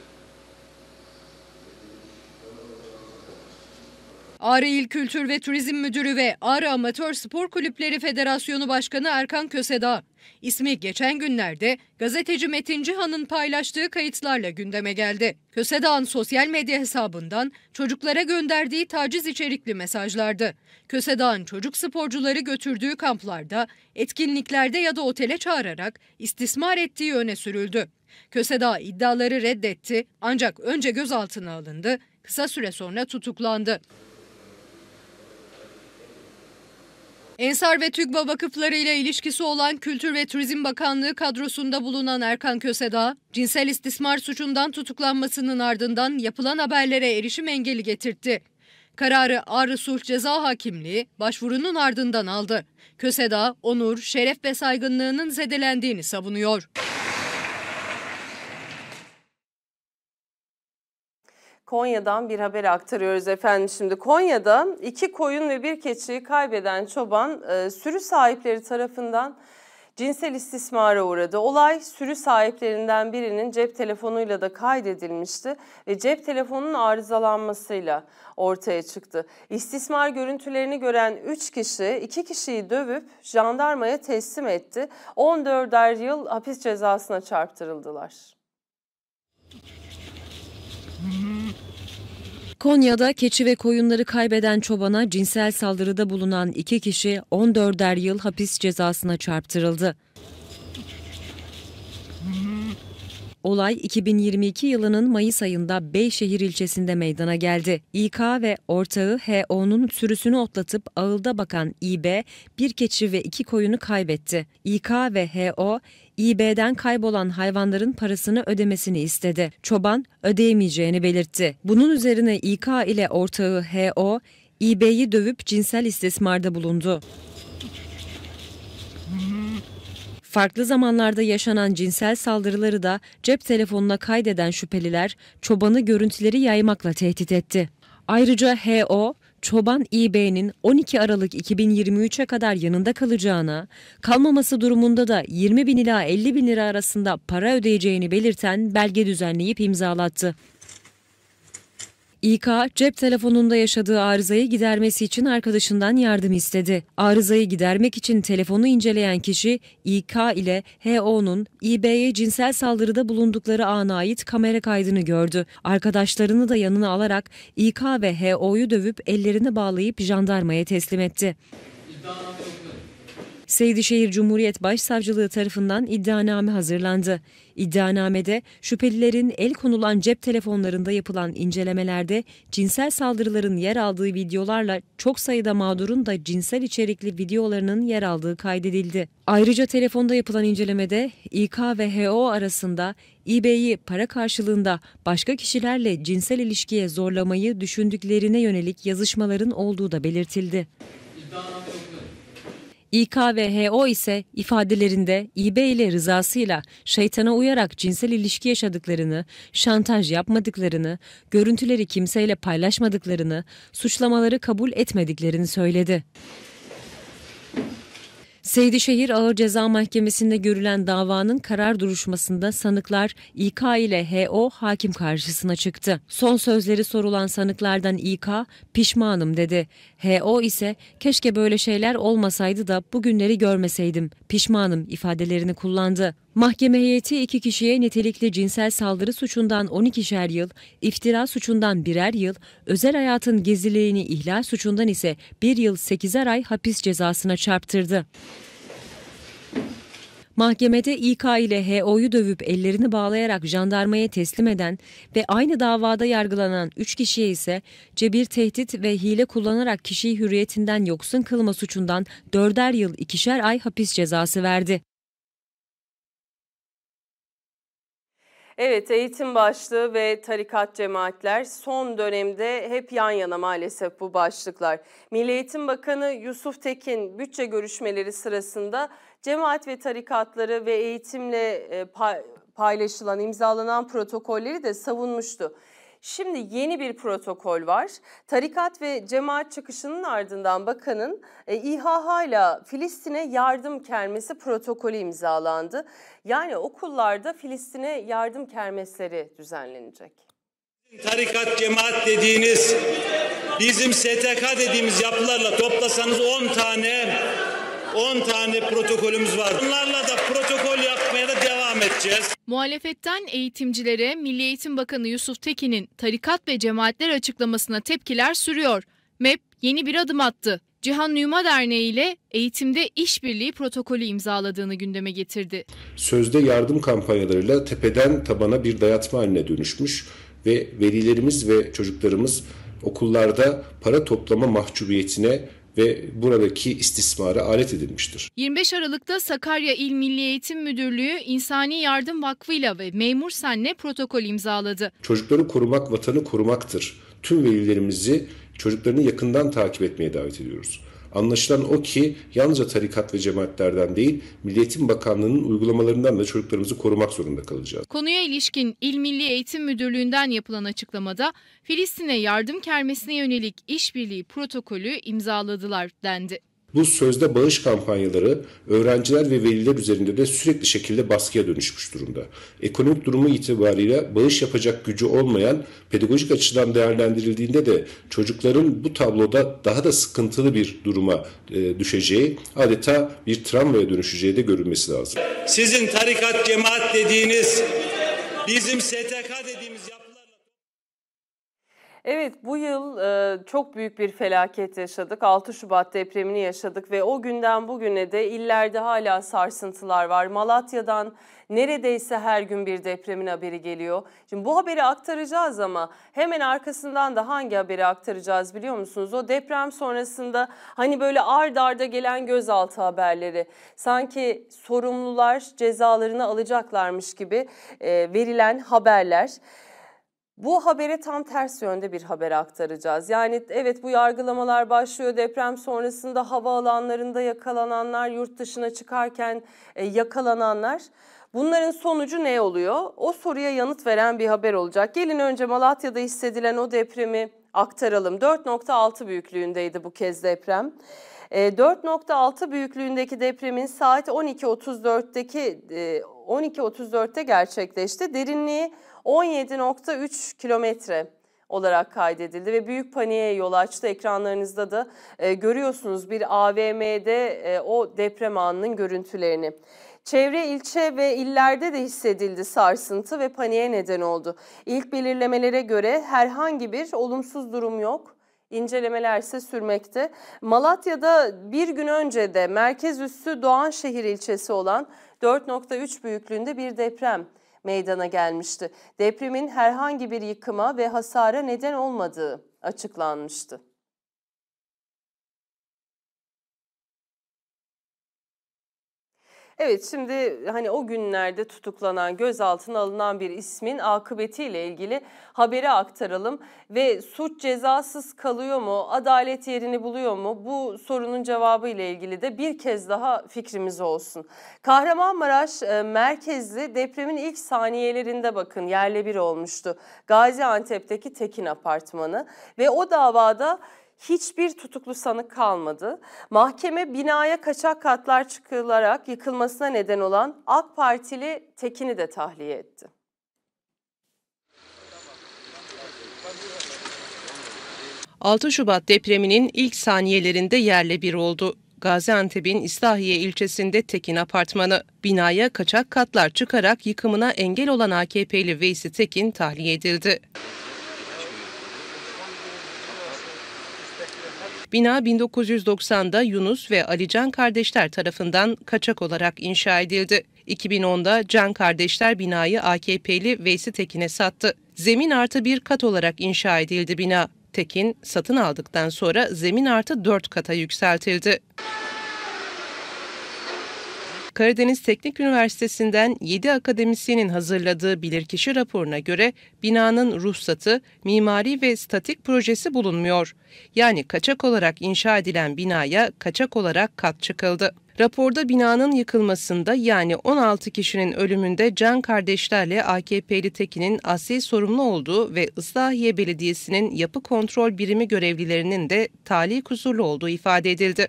Ağrı İl Kültür ve Turizm Müdürü ve Ağrı Amatör Spor Kulüpleri Federasyonu Başkanı Erkan Köseda, ismi geçen günlerde gazeteci Metin Cihan'ın paylaştığı kayıtlarla gündeme geldi. Kösedağ'ın sosyal medya hesabından çocuklara gönderdiği taciz içerikli mesajlardı. Kösedağ'ın çocuk sporcuları götürdüğü kamplarda, etkinliklerde ya da otele çağırarak istismar ettiği öne sürüldü. Kösedağ iddiaları reddetti ancak önce gözaltına alındı, kısa süre sonra tutuklandı. Ensar ve TÜGVA vakıfları ile ilişkisi olan Kültür ve Turizm Bakanlığı kadrosunda bulunan Erkan Köseda, cinsel istismar suçundan tutuklanmasının ardından yapılan haberlere erişim engeli getirtti. Kararı Ağrı Sulh Ceza Hakimliği başvurunun ardından aldı. Köseda, onur, şeref ve saygınlığının zedelendiğini savunuyor. Konya'dan bir haber aktarıyoruz efendim. Şimdi Konya'da iki koyun ve bir keçiyi kaybeden çoban e, sürü sahipleri tarafından cinsel istismara uğradı. Olay sürü sahiplerinden birinin cep telefonuyla da kaydedilmişti ve cep telefonunun arızalanmasıyla ortaya çıktı. İstismar görüntülerini gören 3 kişi 2 kişiyi dövüp jandarmaya teslim etti. 14'er yıl hapis cezasına çarptırıldılar. Konya'da keçi ve koyunları kaybeden çobana cinsel saldırıda bulunan iki kişi 14'er yıl hapis cezasına çarptırıldı. Olay 2022 yılının Mayıs ayında Beyşehir ilçesinde meydana geldi. İK ve ortağı HO'nun sürüsünü otlatıp ağılda bakan İB bir keçi ve iki koyunu kaybetti. İK ve HO İB'den kaybolan hayvanların parasını ödemesini istedi. Çoban ödeyemeyeceğini belirtti. Bunun üzerine İK ile ortağı HO İB'yi dövüp cinsel istismarda bulundu. Farklı zamanlarda yaşanan cinsel saldırıları da cep telefonuna kaydeden şüpheliler çobanı görüntüleri yaymakla tehdit etti. Ayrıca HO, Çoban İB'nin 12 Aralık 2023'e kadar yanında kalacağına, kalmaması durumunda da 20 bin ila 50 bin lira arasında para ödeyeceğini belirten belge düzenleyip imzalattı. İK cep telefonunda yaşadığı arızayı gidermesi için arkadaşından yardım istedi. Arızayı gidermek için telefonu inceleyen kişi İK ile HO'nun İB'ye cinsel saldırıda bulundukları ana ait kamera kaydını gördü. Arkadaşlarını da yanına alarak İK ve HO'yu dövüp ellerini bağlayıp jandarmaya teslim etti. İddianame Seydişehir Cumhuriyet Başsavcılığı tarafından iddianame hazırlandı. İddianamede şüphelilerin el konulan cep telefonlarında yapılan incelemelerde cinsel saldırıların yer aldığı videolarla çok sayıda mağdurun da cinsel içerikli videolarının yer aldığı kaydedildi. Ayrıca telefonda yapılan incelemede İK ve HO arasında eBay'i para karşılığında başka kişilerle cinsel ilişkiye zorlamayı düşündüklerine yönelik yazışmaların olduğu da belirtildi. İddianame İK ise ifadelerinde İB ile rızasıyla şeytana uyarak cinsel ilişki yaşadıklarını, şantaj yapmadıklarını, görüntüleri kimseyle paylaşmadıklarını, suçlamaları kabul etmediklerini söyledi. Seydişehir Ağır Ceza Mahkemesi'nde görülen davanın karar duruşmasında sanıklar İK ile HO hakim karşısına çıktı. Son sözleri sorulan sanıklardan İK pişmanım dedi. HO ise keşke böyle şeyler olmasaydı da bugünleri görmeseydim pişmanım ifadelerini kullandı. Mahkeme heyeti iki kişiye nitelikli cinsel saldırı suçundan 12'şer yıl, iftira suçundan birer yıl, özel hayatın gizliliğini ihlal suçundan ise bir yıl 8'er ay hapis cezasına çarptırdı. Mahkemede İK ile HO'yu dövüp ellerini bağlayarak jandarmaya teslim eden ve aynı davada yargılanan 3 kişiye ise cebir tehdit ve hile kullanarak kişiyi hürriyetinden yoksun kılma suçundan 4'er yıl 2'şer ay hapis cezası verdi. Evet eğitim başlığı ve tarikat cemaatler son dönemde hep yan yana maalesef bu başlıklar. Milli Eğitim Bakanı Yusuf Tekin bütçe görüşmeleri sırasında cemaat ve tarikatları ve eğitimle e, paylaşılan imzalanan protokolleri de savunmuştu. Şimdi yeni bir protokol var. Tarikat ve cemaat çıkışının ardından bakanın e, İHH ile Filistin'e yardım kermesi protokolü imzalandı. Yani okullarda Filistin'e yardım kermesleri düzenlenecek. Tarikat, cemaat dediğiniz, bizim STK dediğimiz yapılarla toplasanız 10 tane 10 tane protokolümüz var. Bunlarla da protokol yapmaya da devam edeceğiz. Muhalefetten eğitimcilere Milli Eğitim Bakanı Yusuf Tekin'in tarikat ve cemaatler açıklamasına tepkiler sürüyor. MEP yeni bir adım attı. Cihan Nüma Derneği ile eğitimde işbirliği protokolü imzaladığını gündeme getirdi. Sözde yardım kampanyalarıyla tepeden tabana bir dayatma haline dönüşmüş ve velilerimiz ve çocuklarımız okullarda para toplama mahcubiyetine ve buradaki istismara alet edilmiştir. 25 Aralık'ta Sakarya İl Milli Eğitim Müdürlüğü İnsani Yardım Vakfı ile ve Memur Sen'le protokol imzaladı. Çocukları korumak vatanı korumaktır. Tüm velilerimizi çocuklarını yakından takip etmeye davet ediyoruz. Anlaşılan o ki yalnızca tarikat ve cemaatlerden değil Milliyetin Bakanlığı'nın uygulamalarından da çocuklarımızı korumak zorunda kalacağız. Konuya ilişkin İl Milli Eğitim Müdürlüğü'nden yapılan açıklamada Filistin'e yardım kermesine yönelik işbirliği protokolü imzaladılar dendi. Bu sözde bağış kampanyaları öğrenciler ve veliler üzerinde de sürekli şekilde baskıya dönüşmüş durumda. Ekonomik durumu itibariyle bağış yapacak gücü olmayan pedagojik açıdan değerlendirildiğinde de çocukların bu tabloda daha da sıkıntılı bir duruma e, düşeceği adeta bir travmaya dönüşeceği de görülmesi lazım. Sizin tarikat cemaat dediğiniz bizim STK dediğimiz yaptığımız Evet bu yıl e, çok büyük bir felaket yaşadık. 6 Şubat depremini yaşadık ve o günden bugüne de illerde hala sarsıntılar var. Malatya'dan neredeyse her gün bir depremin haberi geliyor. Şimdi bu haberi aktaracağız ama hemen arkasından da hangi haberi aktaracağız biliyor musunuz? O deprem sonrasında hani böyle ard arda gelen gözaltı haberleri. Sanki sorumlular cezalarını alacaklarmış gibi e, verilen haberler. Bu habere tam ters yönde bir haber aktaracağız. Yani evet bu yargılamalar başlıyor. Deprem sonrasında hava alanlarında yakalananlar, yurt dışına çıkarken e, yakalananlar. Bunların sonucu ne oluyor? O soruya yanıt veren bir haber olacak. Gelin önce Malatya'da hissedilen o depremi aktaralım. 4.6 büyüklüğündeydi bu kez deprem. 4.6 e, büyüklüğündeki depremin saat 12.34'teki 12.34'te e, gerçekleşti. Derinliği 17.3 kilometre olarak kaydedildi ve büyük paniğe yol açtı. Ekranlarınızda da e, görüyorsunuz bir AVM'de e, o deprem anının görüntülerini. Çevre ilçe ve illerde de hissedildi sarsıntı ve paniğe neden oldu. İlk belirlemelere göre herhangi bir olumsuz durum yok. İncelemeler ise sürmekte. Malatya'da bir gün önce de merkez üssü Doğanşehir ilçesi olan 4.3 büyüklüğünde bir deprem meydana gelmişti. Depremin herhangi bir yıkıma ve hasara neden olmadığı açıklanmıştı. Evet şimdi hani o günlerde tutuklanan gözaltına alınan bir ismin akıbetiyle ilgili haberi aktaralım ve suç cezasız kalıyor mu? Adalet yerini buluyor mu? Bu sorunun cevabı ile ilgili de bir kez daha fikrimiz olsun. Kahramanmaraş e, merkezli depremin ilk saniyelerinde bakın yerle bir olmuştu. Gaziantep'teki Tekin Apartmanı ve o davada hiçbir tutuklu sanık kalmadı. Mahkeme binaya kaçak katlar çıkılarak yıkılmasına neden olan AK Partili Tekin'i de tahliye etti. ...6 Şubat depreminin ilk saniyelerinde yerle bir oldu. Gaziantep'in İstahiye ilçesinde Tekin Apartmanı. Binaya kaçak katlar çıkarak yıkımına engel olan AKP'li Veysi Tekin tahliye edildi. Bina 1990'da Yunus ve Alican kardeşler tarafından kaçak olarak inşa edildi. 2010'da Can kardeşler binayı AKP'li Veysi Tekin'e sattı. Zemin artı bir kat olarak inşa edildi bina. Tekin satın aldıktan sonra zemin artı dört kata yükseltildi. Karadeniz Teknik Üniversitesi'nden 7 akademisyenin hazırladığı bilirkişi raporuna göre binanın ruhsatı, mimari ve statik projesi bulunmuyor. Yani kaçak olarak inşa edilen binaya kaçak olarak kat çıkıldı. Raporda binanın yıkılmasında yani 16 kişinin ölümünde Can kardeşlerle AKP'li Tekin'in asil sorumlu olduğu ve Islahiye Belediyesi'nin yapı kontrol birimi görevlilerinin de talih kusurlu olduğu ifade edildi.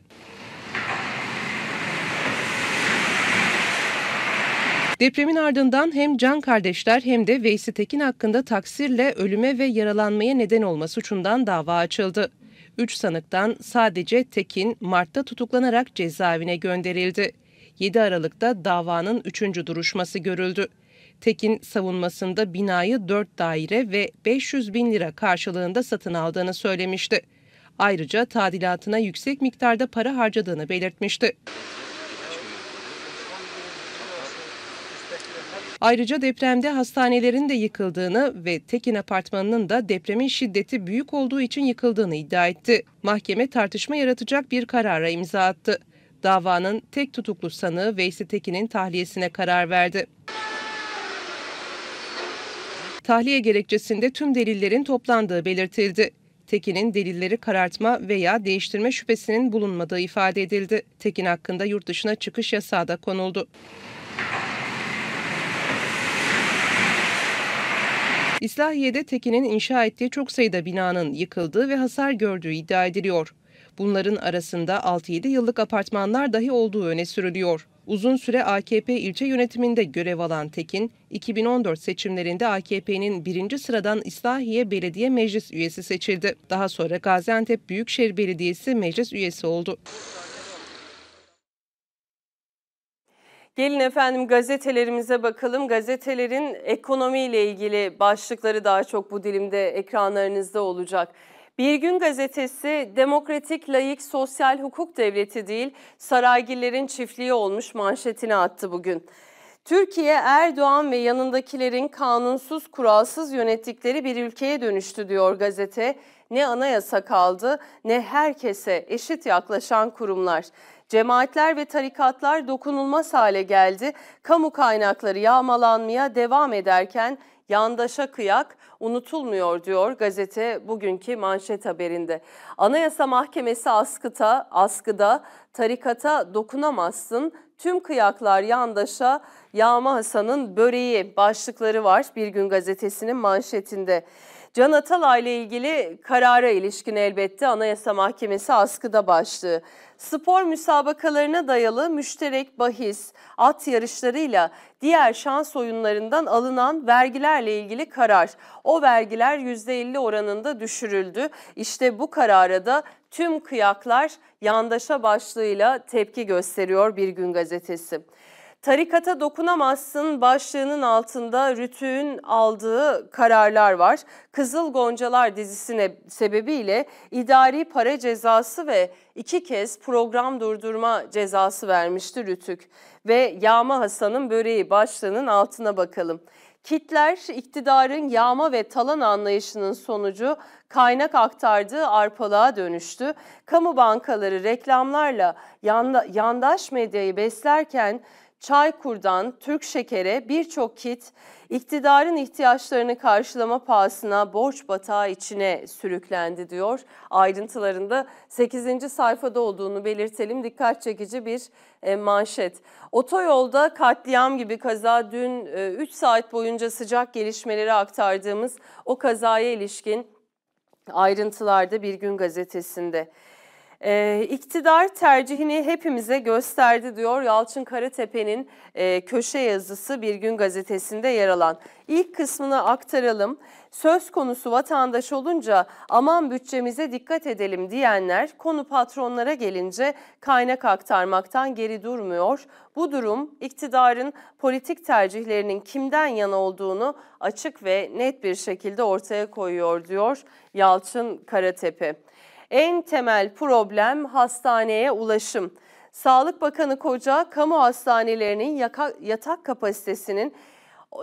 Depremin ardından hem Can kardeşler hem de Veysi Tekin hakkında taksirle ölüme ve yaralanmaya neden olma suçundan dava açıldı. Üç sanıktan sadece Tekin Mart'ta tutuklanarak cezaevine gönderildi. 7 Aralık'ta davanın üçüncü duruşması görüldü. Tekin savunmasında binayı 4 daire ve 500 bin lira karşılığında satın aldığını söylemişti. Ayrıca tadilatına yüksek miktarda para harcadığını belirtmişti. Ayrıca depremde hastanelerin de yıkıldığını ve Tekin Apartmanı'nın da depremin şiddeti büyük olduğu için yıkıldığını iddia etti. Mahkeme tartışma yaratacak bir karara imza attı. Davanın tek tutuklu sanığı Veysi Tekin'in tahliyesine karar verdi. Tahliye gerekçesinde tüm delillerin toplandığı belirtildi. Tekin'in delilleri karartma veya değiştirme şüphesinin bulunmadığı ifade edildi. Tekin hakkında yurt dışına çıkış yasağı da konuldu. İslahiye'de Tekin'in inşa ettiği çok sayıda binanın yıkıldığı ve hasar gördüğü iddia ediliyor. Bunların arasında 6-7 yıllık apartmanlar dahi olduğu öne sürülüyor. Uzun süre AKP ilçe yönetiminde görev alan Tekin, 2014 seçimlerinde AKP'nin birinci sıradan İslahiye Belediye Meclis üyesi seçildi. Daha sonra Gaziantep Büyükşehir Belediyesi meclis üyesi oldu. Gelin efendim gazetelerimize bakalım. Gazetelerin ekonomiyle ilgili başlıkları daha çok bu dilimde ekranlarınızda olacak. Bir Gün gazetesi demokratik, layık, sosyal hukuk devleti değil saraygillerin çiftliği olmuş manşetini attı bugün. Türkiye Erdoğan ve yanındakilerin kanunsuz, kuralsız yönettikleri bir ülkeye dönüştü diyor gazete. Ne anayasa kaldı ne herkese eşit yaklaşan kurumlar. Cemaatler ve tarikatlar dokunulmaz hale geldi. Kamu kaynakları yağmalanmaya devam ederken yandaşa kıyak unutulmuyor diyor gazete bugünkü manşet haberinde. Anayasa Mahkemesi askıta, askıda tarikata dokunamazsın, tüm kıyaklar yandaşa Yağma Hasan'ın böreği başlıkları var Bir Gün gazetesinin manşetinde. Can Atalay ile ilgili karara ilişkin elbette Anayasa Mahkemesi askıda başlığı. Spor müsabakalarına dayalı müşterek bahis, at yarışlarıyla diğer şans oyunlarından alınan vergilerle ilgili karar. O vergiler %50 oranında düşürüldü. İşte bu karara da tüm kıyaklar yandaşa başlığıyla tepki gösteriyor Bir Gün Gazetesi. Tarikata dokunamazsın başlığının altında Rütü'nün aldığı kararlar var. Kızıl Goncalar dizisine sebebiyle idari para cezası ve iki kez program durdurma cezası vermişti Rütük. Ve Yağma Hasan'ın böreği başlığının altına bakalım. Kitler iktidarın yağma ve talan anlayışının sonucu kaynak aktardığı arpalığa dönüştü. Kamu bankaları reklamlarla yanda, yandaş medyayı beslerken Çaykur'dan Türk Şeker'e birçok kit iktidarın ihtiyaçlarını karşılama pahasına borç batağı içine sürüklendi diyor. Ayrıntılarında 8. sayfada olduğunu belirtelim. Dikkat çekici bir e, manşet. Otoyolda katliam gibi kaza dün 3 e, saat boyunca sıcak gelişmeleri aktardığımız o kazaya ilişkin ayrıntılarda Bir Gün gazetesinde. E, iktidar tercihini hepimize gösterdi diyor Yalçın Karatepe'nin e, köşe yazısı Bir Gün Gazetesi'nde yer alan. İlk kısmını aktaralım. Söz konusu vatandaş olunca aman bütçemize dikkat edelim diyenler konu patronlara gelince kaynak aktarmaktan geri durmuyor. Bu durum iktidarın politik tercihlerinin kimden yana olduğunu açık ve net bir şekilde ortaya koyuyor diyor Yalçın Karatepe. En temel problem hastaneye ulaşım. Sağlık Bakanı Koca, kamu hastanelerinin yatak kapasitesinin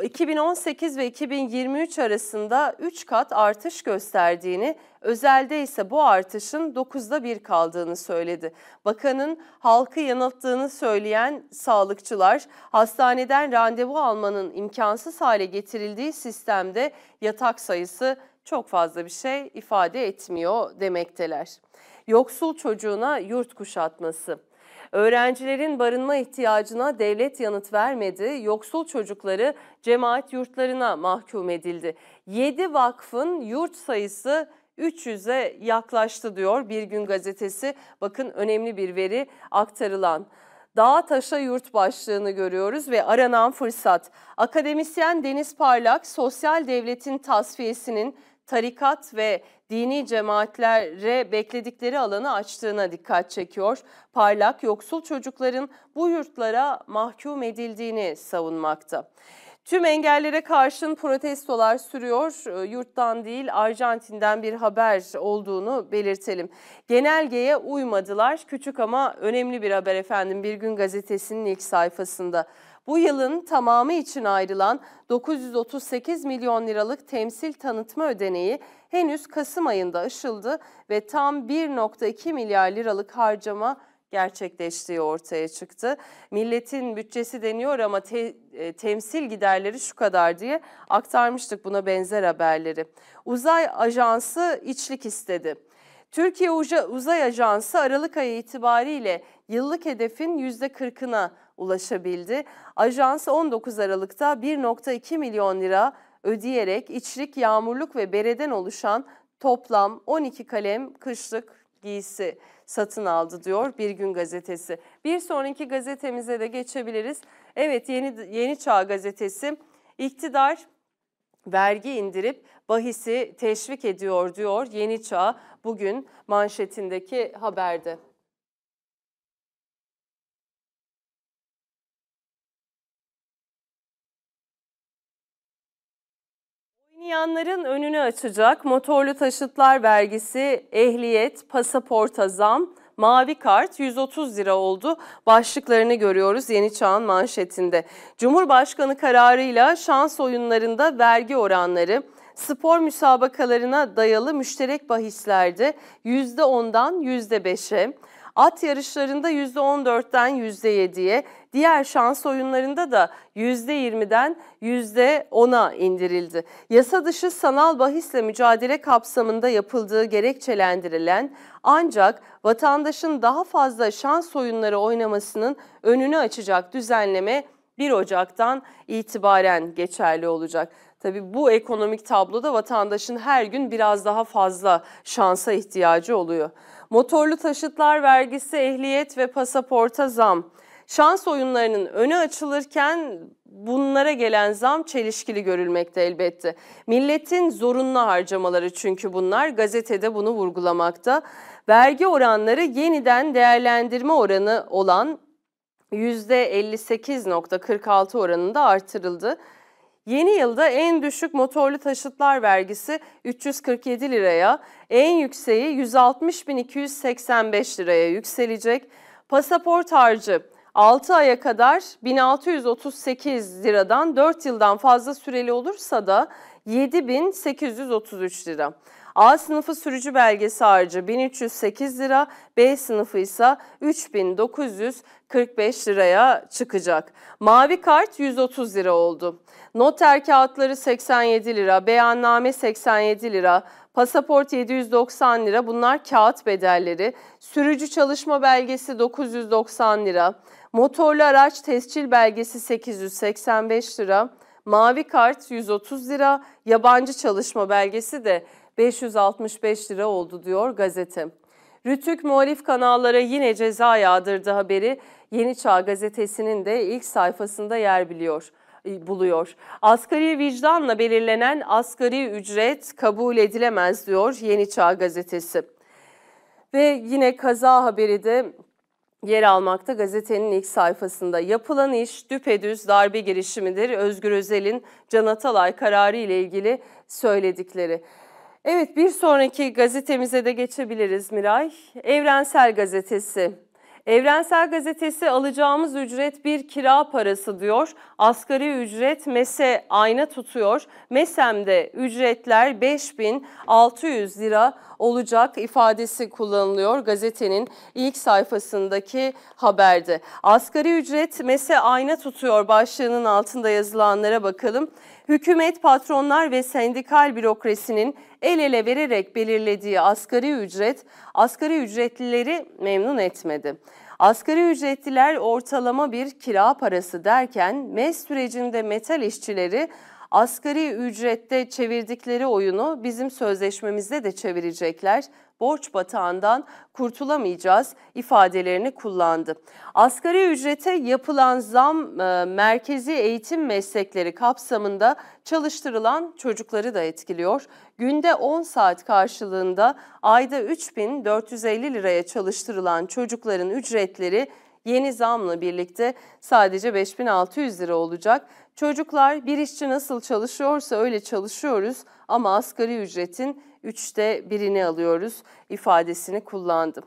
2018 ve 2023 arasında 3 kat artış gösterdiğini, özelde ise bu artışın 9'da 1 kaldığını söyledi. Bakanın halkı yanılttığını söyleyen sağlıkçılar, hastaneden randevu almanın imkansız hale getirildiği sistemde yatak sayısı çok fazla bir şey ifade etmiyor demekteler. Yoksul çocuğuna yurt kuşatması. Öğrencilerin barınma ihtiyacına devlet yanıt vermedi. Yoksul çocukları cemaat yurtlarına mahkum edildi. 7 vakfın yurt sayısı 300'e yaklaştı diyor Bir Gün Gazetesi. Bakın önemli bir veri aktarılan. Dağa Taşa Yurt başlığını görüyoruz ve aranan fırsat. Akademisyen Deniz Parlak, sosyal devletin tasfiyesinin tarikat ve dini cemaatlere bekledikleri alanı açtığına dikkat çekiyor. Parlak yoksul çocukların bu yurtlara mahkum edildiğini savunmakta. Tüm engellere karşın protestolar sürüyor. Ee, yurttan değil Arjantin'den bir haber olduğunu belirtelim. Genelgeye uymadılar. Küçük ama önemli bir haber efendim Bir Gün Gazetesi'nin ilk sayfasında bu yılın tamamı için ayrılan 938 milyon liralık temsil tanıtma ödeneği henüz Kasım ayında aşıldı ve tam 1.2 milyar liralık harcama gerçekleştiği ortaya çıktı. Milletin bütçesi deniyor ama te, e, temsil giderleri şu kadar diye aktarmıştık buna benzer haberleri. Uzay Ajansı içlik istedi. Türkiye Uzay Ajansı Aralık ayı itibariyle yıllık hedefin %40'ına ulaşabildi. Ajans 19 Aralık'ta 1.2 milyon lira ödeyerek içlik, yağmurluk ve bereden oluşan toplam 12 kalem kışlık giysi satın aldı diyor Bir Gün Gazetesi. Bir sonraki gazetemize de geçebiliriz. Evet Yeni, Yeni Çağ Gazetesi iktidar vergi indirip bahisi teşvik ediyor diyor Yeni Çağ bugün manşetindeki haberde. Olmayanların önünü açacak motorlu taşıtlar vergisi, ehliyet, pasaporta zam, mavi kart 130 lira oldu. Başlıklarını görüyoruz Yeni Çağ'ın manşetinde. Cumhurbaşkanı kararıyla şans oyunlarında vergi oranları spor müsabakalarına dayalı müşterek bahislerde %10'dan %5'e, At yarışlarında %14'ten %7'ye, diğer şans oyunlarında da %20'den %10'a indirildi. Yasa dışı sanal bahisle mücadele kapsamında yapıldığı gerekçelendirilen ancak vatandaşın daha fazla şans oyunları oynamasının önünü açacak düzenleme 1 Ocak'tan itibaren geçerli olacak. Tabii bu ekonomik tabloda vatandaşın her gün biraz daha fazla şansa ihtiyacı oluyor. Motorlu taşıtlar vergisi, ehliyet ve pasaporta zam. Şans oyunlarının önü açılırken bunlara gelen zam çelişkili görülmekte elbette. Milletin zorunlu harcamaları çünkü bunlar gazetede bunu vurgulamakta. Vergi oranları yeniden değerlendirme oranı olan %58.46 oranında artırıldı. Yeni yılda en düşük motorlu taşıtlar vergisi 347 liraya, en yükseği 160.285 liraya yükselecek. Pasaport harcı 6 aya kadar 1638 liradan 4 yıldan fazla süreli olursa da 7833 lira. A sınıfı sürücü belgesi harcı 1308 lira, B sınıfı ise 3945 liraya çıkacak. Mavi kart 130 lira oldu. Noter kağıtları 87 lira, beyanname 87 lira, pasaport 790 lira bunlar kağıt bedelleri. Sürücü çalışma belgesi 990 lira, motorlu araç tescil belgesi 885 lira, mavi kart 130 lira, yabancı çalışma belgesi de 565 lira oldu diyor gazete. Rütük muhalif kanallara yine ceza yağdırdı haberi Yeni Çağ gazetesinin de ilk sayfasında yer biliyor. E, buluyor. Asgari vicdanla belirlenen asgari ücret kabul edilemez diyor Yeni Çağ gazetesi. Ve yine kaza haberi de yer almakta gazetenin ilk sayfasında. Yapılan iş düpedüz darbe girişimidir. Özgür Özel'in Can Atalay kararı ile ilgili söyledikleri. Evet bir sonraki gazetemize de geçebiliriz Miray. Evrensel Gazetesi Evrensel Gazetesi alacağımız ücret bir kira parası diyor. Asgari ücret MES'e ayna tutuyor. MESEM'de ücretler 5600 lira olacak ifadesi kullanılıyor gazetenin ilk sayfasındaki haberde. Asgari ücret MES'e ayna tutuyor başlığının altında yazılanlara bakalım hükümet, patronlar ve sendikal bürokrasinin el ele vererek belirlediği asgari ücret, asgari ücretlileri memnun etmedi. Asgari ücretliler ortalama bir kira parası derken MES sürecinde metal işçileri Asgari ücrette çevirdikleri oyunu bizim sözleşmemizde de çevirecekler. Borç batağından kurtulamayacağız ifadelerini kullandı. Asgari ücrete yapılan zam e, merkezi eğitim meslekleri kapsamında çalıştırılan çocukları da etkiliyor. Günde 10 saat karşılığında ayda 3450 liraya çalıştırılan çocukların ücretleri yeni zamla birlikte sadece 5600 lira olacak. Çocuklar bir işçi nasıl çalışıyorsa öyle çalışıyoruz ama asgari ücretin üçte birini alıyoruz ifadesini kullandım.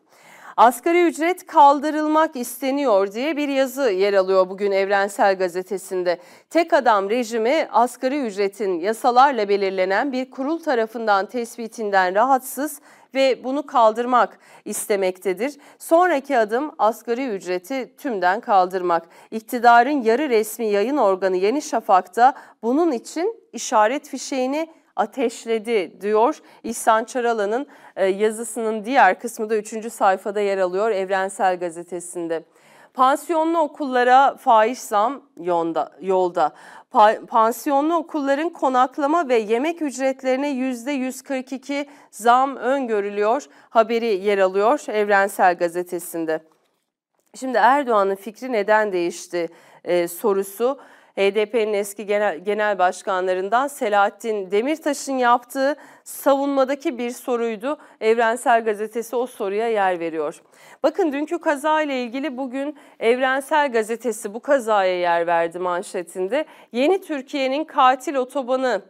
Asgari ücret kaldırılmak isteniyor diye bir yazı yer alıyor bugün Evrensel Gazetesi'nde. Tek adam rejimi asgari ücretin yasalarla belirlenen bir kurul tarafından tespitinden rahatsız ve bunu kaldırmak istemektedir. Sonraki adım asgari ücreti tümden kaldırmak. İktidarın yarı resmi yayın organı Yeni Şafak'ta bunun için işaret fişeğini ateşledi diyor. İhsan Çaralan'ın e, yazısının diğer kısmı da 3. sayfada yer alıyor Evrensel Gazetesi'nde. Pansiyonlu okullara faiz zam yolda. yolda pansiyonlu okulların konaklama ve yemek ücretlerine %142 zam öngörülüyor haberi yer alıyor Evrensel Gazetesi'nde. Şimdi Erdoğan'ın fikri neden değişti e, sorusu HDP'nin e eski genel, genel başkanlarından Selahattin Demirtaş'ın yaptığı savunmadaki bir soruydu. Evrensel Gazetesi o soruya yer veriyor. Bakın dünkü kaza ile ilgili bugün Evrensel Gazetesi bu kazaya yer verdi manşetinde. Yeni Türkiye'nin katil otobanı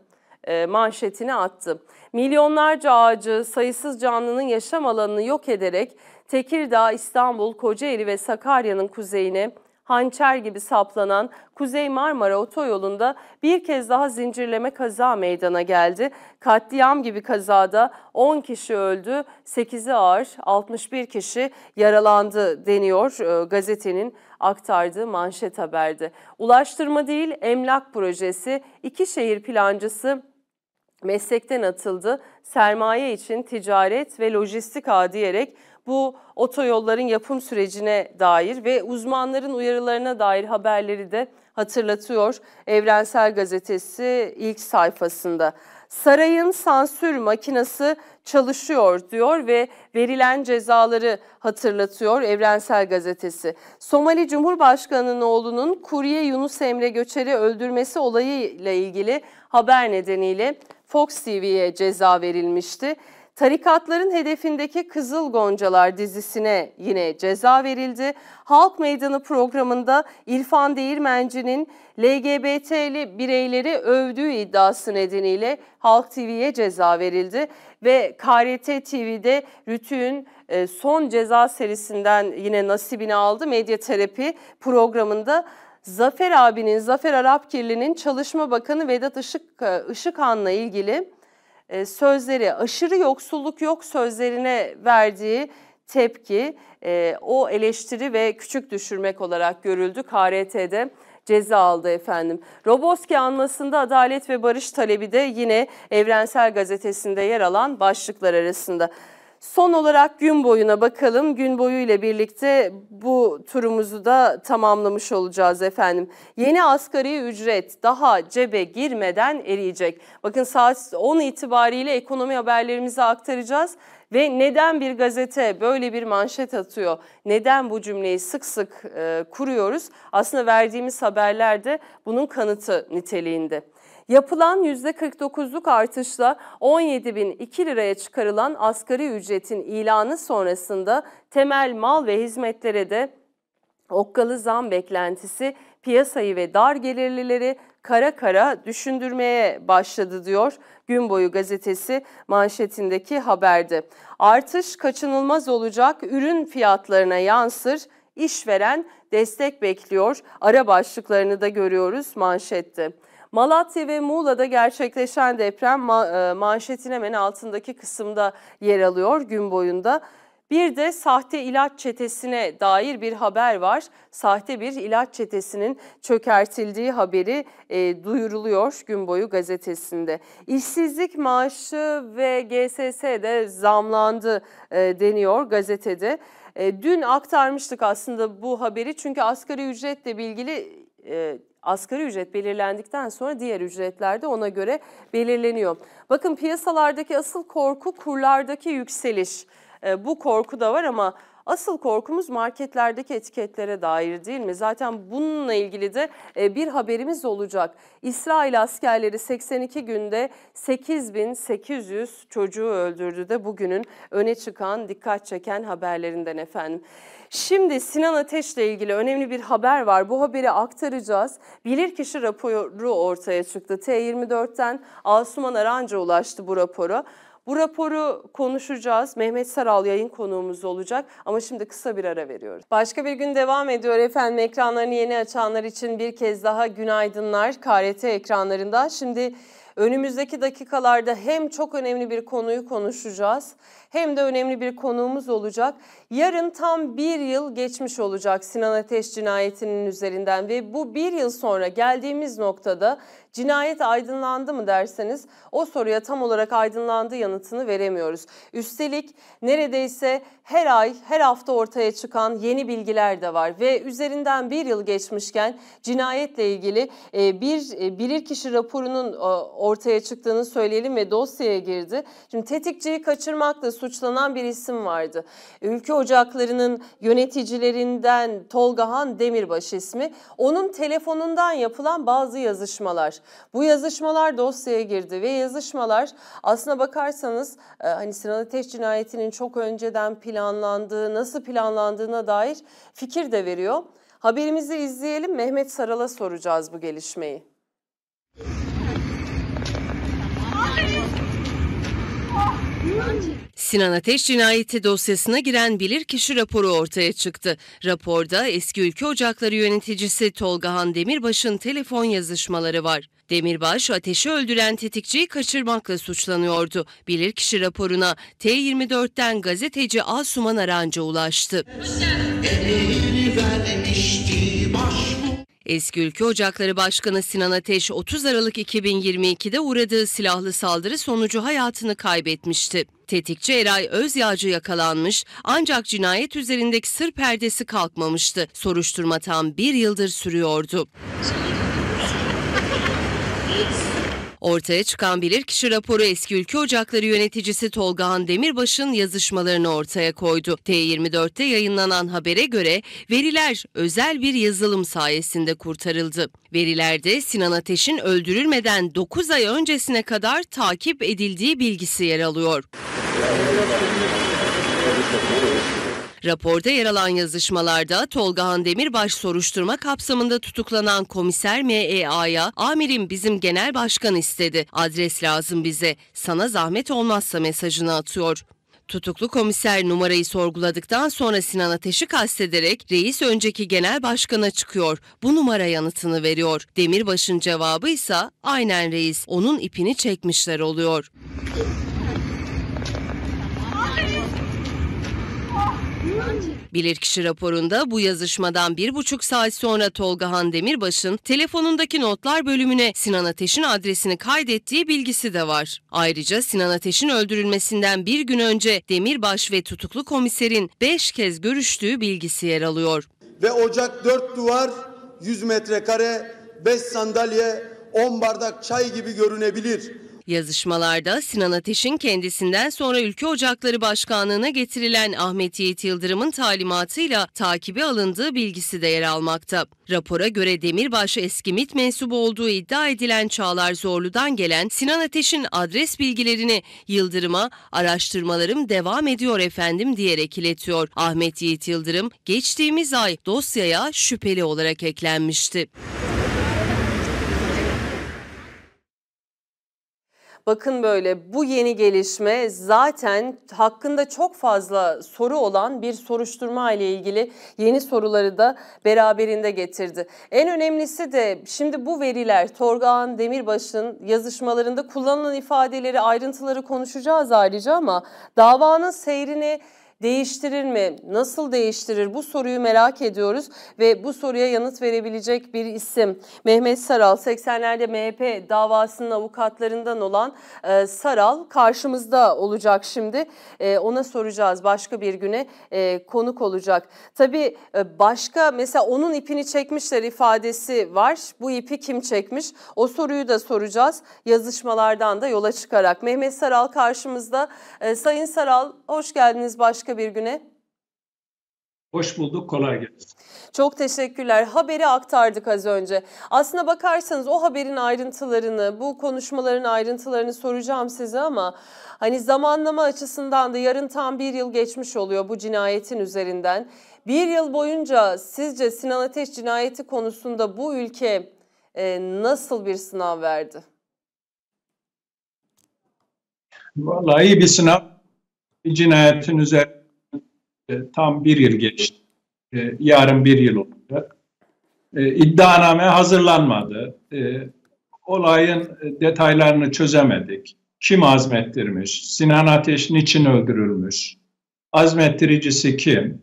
e, manşetini attı. Milyonlarca ağacı, sayısız canlının yaşam alanını yok ederek Tekirdağ, İstanbul, Kocaeli ve Sakarya'nın kuzeyine hançer gibi saplanan Kuzey Marmara Otoyolu'nda bir kez daha zincirleme kaza meydana geldi. Katliam gibi kazada 10 kişi öldü, 8'i ağır, 61 kişi yaralandı deniyor e, gazetenin aktardığı manşet haberde. Ulaştırma değil, emlak projesi, iki şehir plancısı meslekten atıldı. Sermaye için ticaret ve lojistik ağ diyerek bu otoyolların yapım sürecine dair ve uzmanların uyarılarına dair haberleri de hatırlatıyor Evrensel Gazetesi ilk sayfasında. Sarayın sansür makinası çalışıyor diyor ve verilen cezaları hatırlatıyor Evrensel Gazetesi. Somali Cumhurbaşkanı'nın oğlunun kurye Yunus Emre Göçer'i öldürmesi olayıyla ilgili haber nedeniyle Fox TV'ye ceza verilmişti. Tarikatların hedefindeki Kızıl Goncalar dizisine yine ceza verildi. Halk Meydanı programında İrfan Değirmenci'nin LGBT'li bireyleri övdüğü iddiası nedeniyle Halk TV'ye ceza verildi ve KRT TV'de Rütü'nün e, son ceza serisinden yine nasibini aldı. Medya terapi programında Zafer abinin, Zafer Arapkirli'nin Çalışma Bakanı Vedat Işık, e, Işıkhan'la ilgili e, sözleri aşırı yoksulluk yok sözlerine verdiği tepki e, o eleştiri ve küçük düşürmek olarak görüldü KRT'de ceza aldı efendim. Roboski anmasında adalet ve barış talebi de yine Evrensel Gazetesi'nde yer alan başlıklar arasında. Son olarak gün boyuna bakalım. Gün boyu ile birlikte bu turumuzu da tamamlamış olacağız efendim. Yeni asgari ücret daha cebe girmeden eriyecek. Bakın saat 10 itibariyle ekonomi haberlerimizi aktaracağız. Ve neden bir gazete böyle bir manşet atıyor? Neden bu cümleyi sık sık e, kuruyoruz? Aslında verdiğimiz haberler de bunun kanıtı niteliğinde. Yapılan %49'luk artışla 17.002 liraya çıkarılan asgari ücretin ilanı sonrasında temel mal ve hizmetlere de okkalı zam beklentisi piyasayı ve dar gelirlileri kara kara düşündürmeye başladı diyor Gün Boyu gazetesi manşetindeki haberde. Artış kaçınılmaz olacak ürün fiyatlarına yansır işveren destek bekliyor. Ara başlıklarını da görüyoruz manşette. Malatya ve Muğla'da gerçekleşen deprem e, manşetin hemen altındaki kısımda yer alıyor gün boyunda. Bir de sahte ilaç çetesine dair bir haber var. Sahte bir ilaç çetesinin çökertildiği haberi e, duyuruluyor gün boyu gazetesinde. İşsizlik maaşı ve GSS'de zamlandı e, deniyor gazetede. E, dün aktarmıştık aslında bu haberi çünkü asgari ücretle ilgili e, asgari ücret belirlendikten sonra diğer ücretler de ona göre belirleniyor. Bakın piyasalardaki asıl korku kurlardaki yükseliş. E, bu korku da var ama asıl korkumuz marketlerdeki etiketlere dair değil mi? Zaten bununla ilgili de e, bir haberimiz olacak. İsrail askerleri 82 günde 8800 çocuğu öldürdü de bugünün öne çıkan, dikkat çeken haberlerinden efendim. Şimdi Sinan Ateş'le ilgili önemli bir haber var. Bu haberi aktaracağız. Bilirkişi raporu ortaya çıktı. T24'ten Asuman Aranca ulaştı bu raporu. Bu raporu konuşacağız. Mehmet Saral yayın konuğumuz olacak ama şimdi kısa bir ara veriyoruz. Başka bir gün devam ediyor efendim. Ekranlarını yeni açanlar için bir kez daha günaydınlar. KRT ekranlarında. Şimdi önümüzdeki dakikalarda hem çok önemli bir konuyu konuşacağız hem de önemli bir konuğumuz olacak. Yarın tam bir yıl geçmiş olacak Sinan Ateş cinayetinin üzerinden ve bu bir yıl sonra geldiğimiz noktada cinayet aydınlandı mı derseniz o soruya tam olarak aydınlandı yanıtını veremiyoruz. Üstelik neredeyse her ay her hafta ortaya çıkan yeni bilgiler de var ve üzerinden bir yıl geçmişken cinayetle ilgili e, bir e, bilirkişi raporunun e, ortaya çıktığını söyleyelim ve dosyaya girdi. Şimdi tetikçiyi kaçırmak da suçlanan bir isim vardı. Ülke Ocakları'nın yöneticilerinden Tolga Han Demirbaş ismi. Onun telefonundan yapılan bazı yazışmalar. Bu yazışmalar dosyaya girdi ve yazışmalar aslına bakarsanız e, hani Sinan Ateş cinayetinin çok önceden planlandığı, nasıl planlandığına dair fikir de veriyor. Haberimizi izleyelim. Mehmet Saral'a soracağız bu gelişmeyi. Sinan Ateş cinayeti dosyasına giren bilirkişi raporu ortaya çıktı. Raporda eski ülke ocakları yöneticisi Tolga Han Demirbaş'ın telefon yazışmaları var. Demirbaş ateşi öldüren tetikçiyi kaçırmakla suçlanıyordu. Bilirkişi raporuna T24'ten gazeteci Asuman Arancı ulaştı. Emeğini vermişti Eski Ülke Ocakları Başkanı Sinan Ateş 30 Aralık 2022'de uğradığı silahlı saldırı sonucu hayatını kaybetmişti. Tetikçi Eray Özyağcı yakalanmış ancak cinayet üzerindeki sır perdesi kalkmamıştı. Soruşturma tam bir yıldır sürüyordu. [laughs] Ortaya çıkan bilirkişi raporu eski ülke ocakları yöneticisi Tolga Han Demirbaş'ın yazışmalarını ortaya koydu. T24'te yayınlanan habere göre veriler özel bir yazılım sayesinde kurtarıldı. Verilerde Sinan Ateş'in öldürülmeden 9 ay öncesine kadar takip edildiği bilgisi yer alıyor. Raporda yer alan yazışmalarda Tolga Han Demirbaş soruşturma kapsamında tutuklanan komiser MEA'ya amirim bizim genel başkan istedi. Adres lazım bize. Sana zahmet olmazsa mesajını atıyor. Tutuklu komiser numarayı sorguladıktan sonra Sinan Ateş'i kastederek reis önceki genel başkana çıkıyor. Bu numara yanıtını veriyor. Demirbaş'ın cevabı ise aynen reis. Onun ipini çekmişler oluyor. Hayır. Bilirkişi raporunda bu yazışmadan bir buçuk saat sonra Tolga Han Demirbaş'ın telefonundaki notlar bölümüne Sinan Ateş'in adresini kaydettiği bilgisi de var. Ayrıca Sinan Ateş'in öldürülmesinden bir gün önce Demirbaş ve tutuklu komiserin beş kez görüştüğü bilgisi yer alıyor. Ve Ocak dört duvar 100 metrekare, 5 sandalye, 10 bardak çay gibi görünebilir Yazışmalarda Sinan Ateş'in kendisinden sonra Ülke Ocakları Başkanlığı'na getirilen Ahmet Yiğit Yıldırım'ın talimatıyla takibi alındığı bilgisi de yer almakta. Rapora göre Demirbaş eski MIT mensubu olduğu iddia edilen Çağlar Zorlu'dan gelen Sinan Ateş'in adres bilgilerini Yıldırım'a araştırmalarım devam ediyor efendim diyerek iletiyor. Ahmet Yiğit Yıldırım geçtiğimiz ay dosyaya şüpheli olarak eklenmişti. Bakın böyle bu yeni gelişme zaten hakkında çok fazla soru olan bir soruşturma ile ilgili yeni soruları da beraberinde getirdi. En önemlisi de şimdi bu veriler Torgağan Demirbaş'ın yazışmalarında kullanılan ifadeleri ayrıntıları konuşacağız ayrıca ama davanın seyrini değiştirir mi? Nasıl değiştirir? Bu soruyu merak ediyoruz ve bu soruya yanıt verebilecek bir isim. Mehmet Saral 80'lerde MHP davasının avukatlarından olan e, Saral karşımızda olacak şimdi. E, ona soracağız başka bir güne e, konuk olacak. Tabii e, başka mesela onun ipini çekmişler ifadesi var. Bu ipi kim çekmiş? O soruyu da soracağız. Yazışmalardan da yola çıkarak. Mehmet Saral karşımızda. E, Sayın Saral hoş geldiniz başka başka bir güne. Hoş bulduk, kolay gelsin. Çok teşekkürler. Haberi aktardık az önce. Aslına bakarsanız o haberin ayrıntılarını, bu konuşmaların ayrıntılarını soracağım size ama hani zamanlama açısından da yarın tam bir yıl geçmiş oluyor bu cinayetin üzerinden. Bir yıl boyunca sizce Sinan Ateş cinayeti konusunda bu ülke e, nasıl bir sınav verdi? Vallahi iyi bir sınav. Bir cinayetin üzerinde e, tam bir yıl geçti. E, yarın bir yıl olacak. E, iddianame hazırlanmadı. E, olayın detaylarını çözemedik. Kim azmettirmiş? Sinan Ateş niçin öldürülmüş? Azmettiricisi kim?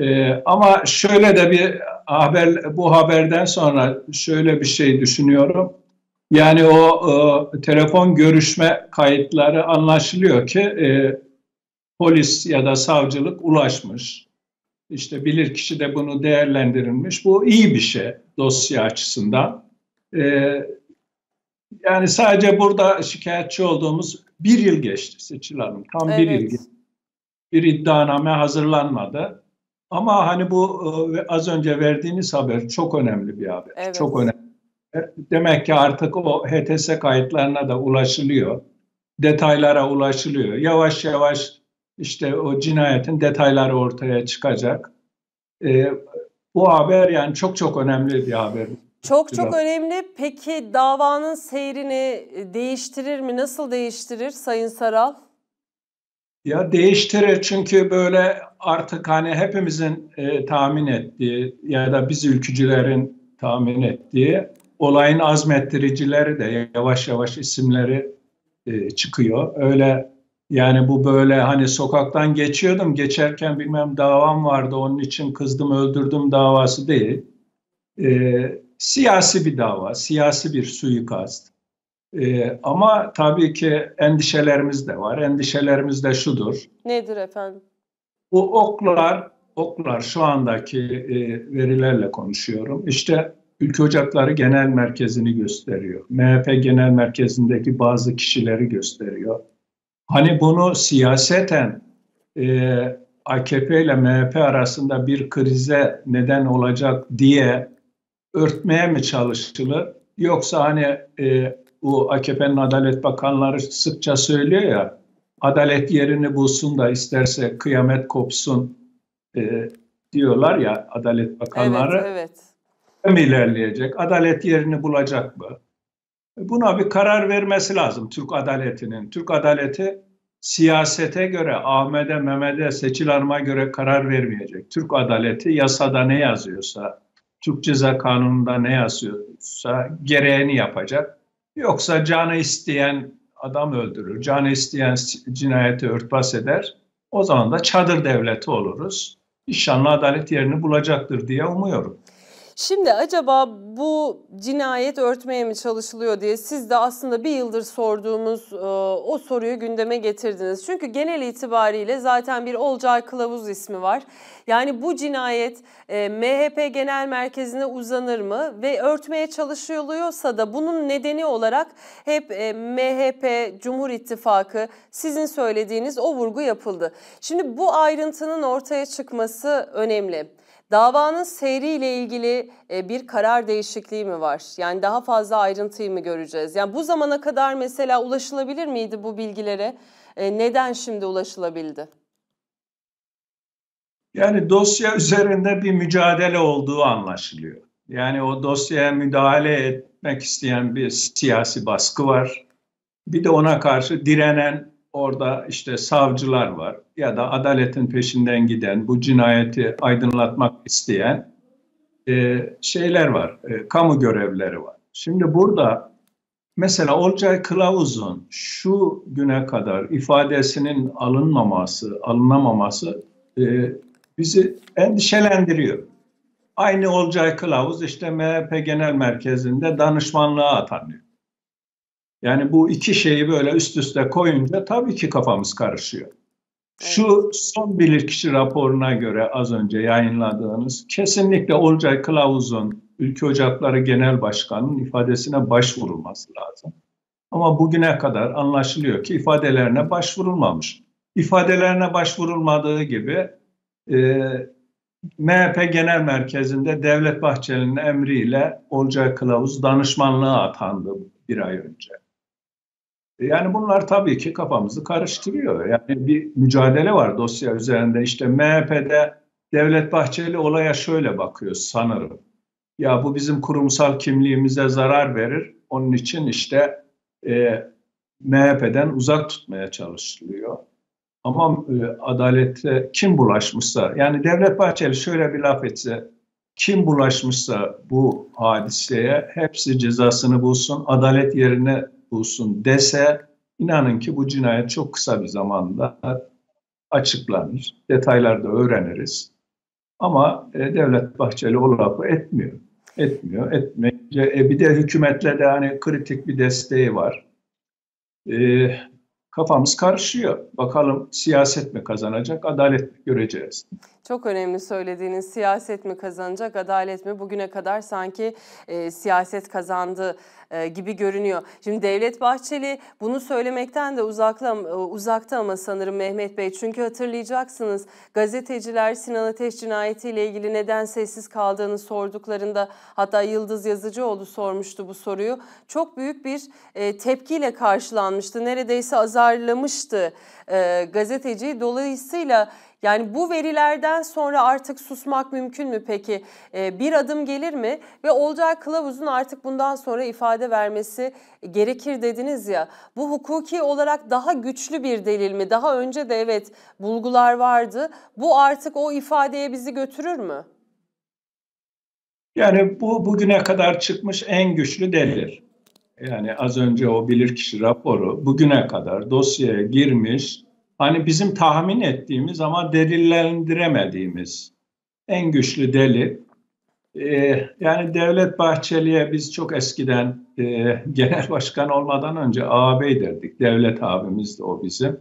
E, ama şöyle de bir haber, bu haberden sonra şöyle bir şey düşünüyorum. Yani o e, telefon görüşme kayıtları anlaşılıyor ki e, polis ya da savcılık ulaşmış. İşte bilir kişi de bunu değerlendirilmiş. Bu iyi bir şey dosya açısından. Ee, yani sadece burada şikayetçi olduğumuz bir yıl geçti Seçil Hanım. Tam evet. bir yıl Bir iddianame hazırlanmadı. Ama hani bu e, az önce verdiğiniz haber çok önemli bir haber. Evet. Çok önemli. Demek ki artık o HTS kayıtlarına da ulaşılıyor. Detaylara ulaşılıyor. Yavaş yavaş işte o cinayetin detayları ortaya çıkacak. E, bu haber yani çok çok önemli bir haber. Çok Biraz. çok önemli. Peki davanın seyrini e, değiştirir mi? Nasıl değiştirir Sayın Saral? Ya değiştirir çünkü böyle artık hani hepimizin e, tahmin ettiği ya da biz ülkücülerin tahmin ettiği olayın azmettiricileri de yavaş yavaş isimleri e, çıkıyor. Öyle yani bu böyle hani sokaktan geçiyordum, geçerken bilmem davam vardı, onun için kızdım, öldürdüm davası değil. E, siyasi bir dava, siyasi bir suikast. E, ama tabii ki endişelerimiz de var. Endişelerimiz de şudur. Nedir efendim? Bu oklar, oklar şu andaki e, verilerle konuşuyorum. İşte Ülke Ocakları Genel Merkezi'ni gösteriyor. MHP Genel Merkezi'ndeki bazı kişileri gösteriyor. Hani bunu siyaseten e, AKP ile MHP arasında bir krize neden olacak diye örtmeye mi çalışılır? Yoksa hani e, bu AKP'nin Adalet Bakanları sıkça söylüyor ya, adalet yerini bulsun da isterse kıyamet kopsun e, diyorlar ya Adalet Bakanları. Evet, evet. Kim ilerleyecek? Adalet yerini bulacak mı? Buna bir karar vermesi lazım Türk adaletinin. Türk adaleti siyasete göre, Ahmet'e, Mehmet'e, Seçil göre karar vermeyecek. Türk adaleti yasada ne yazıyorsa, Türk Ceza Kanunu'nda ne yazıyorsa gereğini yapacak. Yoksa canı isteyen adam öldürür, canı isteyen cinayeti örtbas eder. O zaman da çadır devleti oluruz. İnşallah adalet yerini bulacaktır diye umuyorum. Şimdi acaba bu cinayet örtmeye mi çalışılıyor diye siz de aslında bir yıldır sorduğumuz e, o soruyu gündeme getirdiniz. Çünkü genel itibariyle zaten bir Olcay Kılavuz ismi var. Yani bu cinayet e, MHP Genel Merkezi'ne uzanır mı ve örtmeye çalışılıyorsa da bunun nedeni olarak hep e, MHP, Cumhur İttifakı sizin söylediğiniz o vurgu yapıldı. Şimdi bu ayrıntının ortaya çıkması önemli. Davanın seyriyle ilgili e, bir karar değişikliği mi var? Yani daha fazla ayrıntıyı mı göreceğiz? Yani bu zamana kadar mesela ulaşılabilir miydi bu bilgilere? E, neden şimdi ulaşılabildi? Yani dosya üzerinde bir mücadele olduğu anlaşılıyor. Yani o dosyaya müdahale etmek isteyen bir siyasi baskı var. Bir de ona karşı direnen Orada işte savcılar var ya da adaletin peşinden giden, bu cinayeti aydınlatmak isteyen e, şeyler var, e, kamu görevleri var. Şimdi burada mesela Olcay Kılavuz'un şu güne kadar ifadesinin alınmaması, alınamaması e, bizi endişelendiriyor. Aynı Olcay Kılavuz işte MHP Genel Merkezi'nde danışmanlığa atanıyor. Yani bu iki şeyi böyle üst üste koyunca tabii ki kafamız karışıyor. Şu son bilirkişi raporuna göre az önce yayınladığınız kesinlikle Olcay Kılavuz'un Ülke Ocakları Genel Başkanı'nın ifadesine başvurulması lazım. Ama bugüne kadar anlaşılıyor ki ifadelerine başvurulmamış. İfadelerine başvurulmadığı gibi e, MHP Genel Merkezi'nde Devlet Bahçeli'nin emriyle Olcay Kılavuz danışmanlığa atandı bir ay önce. E, yani bunlar tabii ki kafamızı karıştırıyor. Yani bir mücadele var dosya üzerinde. İşte MHP'de Devlet Bahçeli olaya şöyle bakıyor sanırım. Ya bu bizim kurumsal kimliğimize zarar verir. Onun için işte e, MHP'den uzak tutmaya çalışılıyor. Ama e, adalete kim bulaşmışsa, yani Devlet Bahçeli şöyle bir laf etse, kim bulaşmışsa bu hadiseye hepsi cezasını bulsun, adalet yerine bulsun dese inanın ki bu cinayet çok kısa bir zamanda açıklanır. detayları da öğreniriz. Ama e, Devlet Bahçeli o lafı etmiyor. Etmiyor, etmeyince. E, bir de hükümetle de hani kritik bir desteği var. E, kafamız karışıyor. Bakalım siyaset mi kazanacak, adalet mi göreceğiz. Çok önemli söylediğiniz siyaset mi kazanacak, adalet mi? Bugüne kadar sanki e, siyaset kazandı e, gibi görünüyor. Şimdi Devlet Bahçeli bunu söylemekten de uzakla, e, uzakta ama sanırım Mehmet Bey. Çünkü hatırlayacaksınız gazeteciler Sinan Ateş cinayetiyle ilgili neden sessiz kaldığını sorduklarında hatta Yıldız Yazıcıoğlu sormuştu bu soruyu. Çok büyük bir e, tepkiyle karşılanmıştı. Neredeyse azarlamıştı e, gazeteciyi. Dolayısıyla yani bu verilerden sonra artık susmak mümkün mü peki? Ee, bir adım gelir mi? Ve Olcay Kılavuz'un artık bundan sonra ifade vermesi gerekir dediniz ya. Bu hukuki olarak daha güçlü bir delil mi? Daha önce de evet bulgular vardı. Bu artık o ifadeye bizi götürür mü? Yani bu bugüne kadar çıkmış en güçlü delil. Yani az önce o bilirkişi raporu bugüne kadar dosyaya girmiş hani bizim tahmin ettiğimiz ama delillendiremediğimiz en güçlü deli, Ee, yani Devlet Bahçeli'ye biz çok eskiden e, [laughs] genel başkan olmadan önce ağabey derdik. Devlet abimiz de o bizim.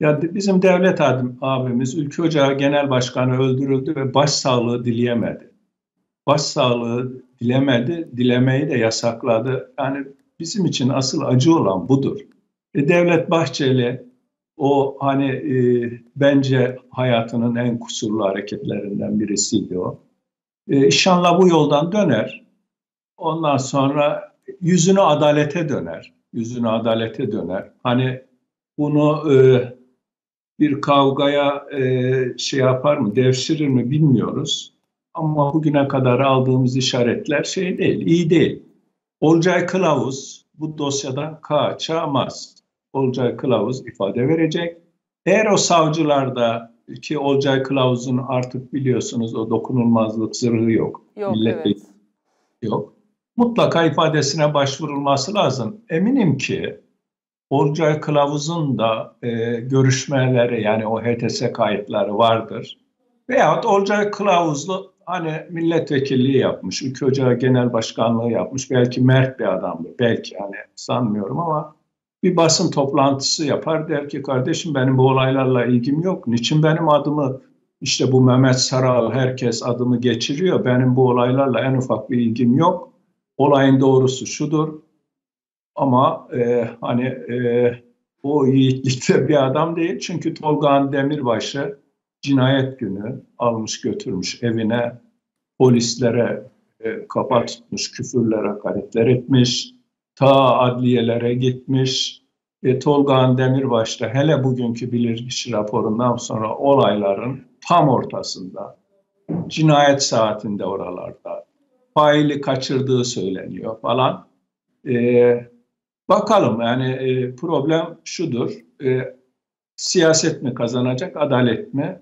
Ya bizim devlet abimiz Ülke Ocağı Genel Başkanı öldürüldü ve başsağlığı dileyemedi. Başsağlığı dilemedi, dilemeyi de yasakladı. Yani bizim için asıl acı olan budur. E, Devlet Bahçeli o hani e, bence hayatının en kusurlu hareketlerinden birisiydi o. E, inşallah bu yoldan döner. Ondan sonra yüzünü adalete döner. Yüzünü adalete döner. Hani bunu e, bir kavgaya e, şey yapar mı, devşirir mi bilmiyoruz. Ama bugüne kadar aldığımız işaretler şey değil, iyi değil. Olcay Kılavuz bu dosyadan kaçamaz. Olcay Kılavuz ifade verecek. Eğer o savcılarda ki Olcay Kılavuz'un artık biliyorsunuz o dokunulmazlık zırhı yok. Yok Millet evet. Yok. Mutlaka ifadesine başvurulması lazım. Eminim ki Olcay Kılavuz'un da e, görüşmeleri yani o HTS kayıtları vardır. Veyahut Olcay Kılavuz'lu hani milletvekilliği yapmış, ülke ocağı genel başkanlığı yapmış. Belki mert bir adamdır, Belki hani sanmıyorum ama bir basın toplantısı yapar. Der ki kardeşim benim bu olaylarla ilgim yok. Niçin benim adımı işte bu Mehmet Saral herkes adımı geçiriyor. Benim bu olaylarla en ufak bir ilgim yok. Olayın doğrusu şudur. Ama e, hani e, o yiğitlikte bir adam değil. Çünkü Tolga Demirbaş'ı cinayet günü almış götürmüş evine polislere e, kafa küfürlere hakaretler etmiş ta adliyelere gitmiş. E, Tolgahan Demirbaş'ta hele bugünkü bilirkişi raporundan sonra olayların tam ortasında, cinayet saatinde oralarda, faili kaçırdığı söyleniyor falan. E, bakalım yani e, problem şudur, e, siyaset mi kazanacak, adalet mi?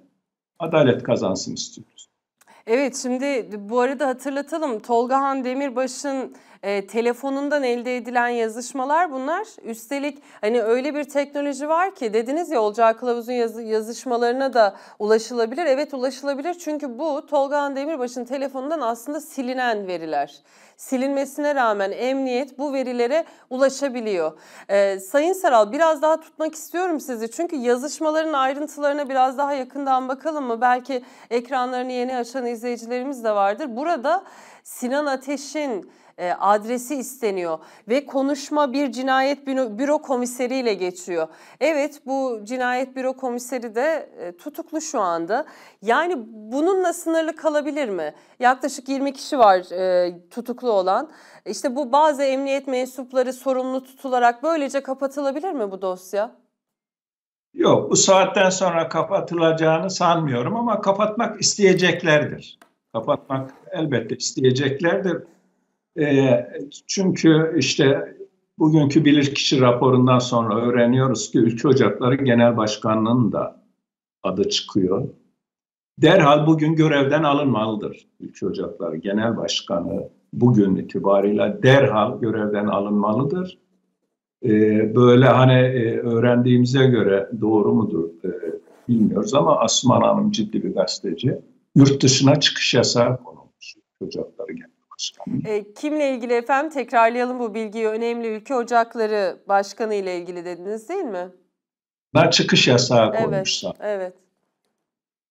Adalet kazansın istiyoruz. Evet şimdi bu arada hatırlatalım Tolga Han Demirbaş'ın e, telefonundan elde edilen yazışmalar bunlar. Üstelik hani öyle bir teknoloji var ki dediniz ya Olcay Kılavuz'un yaz, yazışmalarına da ulaşılabilir. Evet ulaşılabilir çünkü bu Tolga Han Demirbaş'ın telefonundan aslında silinen veriler. Silinmesine rağmen emniyet bu verilere ulaşabiliyor. Ee, Sayın Saral biraz daha tutmak istiyorum sizi çünkü yazışmaların ayrıntılarına biraz daha yakından bakalım mı? Belki ekranlarını yeni açan izleyicilerimiz de vardır. Burada Sinan Ateş'in e, adresi isteniyor ve konuşma bir cinayet büro, büro komiseriyle geçiyor. Evet bu cinayet büro komiseri de e, tutuklu şu anda. Yani bununla sınırlı kalabilir mi? Yaklaşık 20 kişi var e, tutuklu olan. İşte bu bazı emniyet mensupları sorumlu tutularak böylece kapatılabilir mi bu dosya? Yok bu saatten sonra kapatılacağını sanmıyorum ama kapatmak isteyeceklerdir. Kapatmak elbette isteyeceklerdir. Ee, çünkü işte bugünkü bilirkişi raporundan sonra öğreniyoruz ki Ülke Ocakları Genel Başkanlığı'nın da adı çıkıyor. Derhal bugün görevden alınmalıdır Ülke Ocakları Genel Başkanı bugün itibariyle derhal görevden alınmalıdır. Ee, böyle hani e, öğrendiğimize göre doğru mudur e, bilmiyoruz ama Asman Hanım ciddi bir gazeteci. Yurt dışına çıkış yasağı konulmuş Ocak e, kimle ilgili efendim? Tekrarlayalım bu bilgiyi. Önemli Ülke Ocakları Başkanı ile ilgili dediniz değil mi? Bunlar çıkış yasağı evet, koymuşlar. Evet.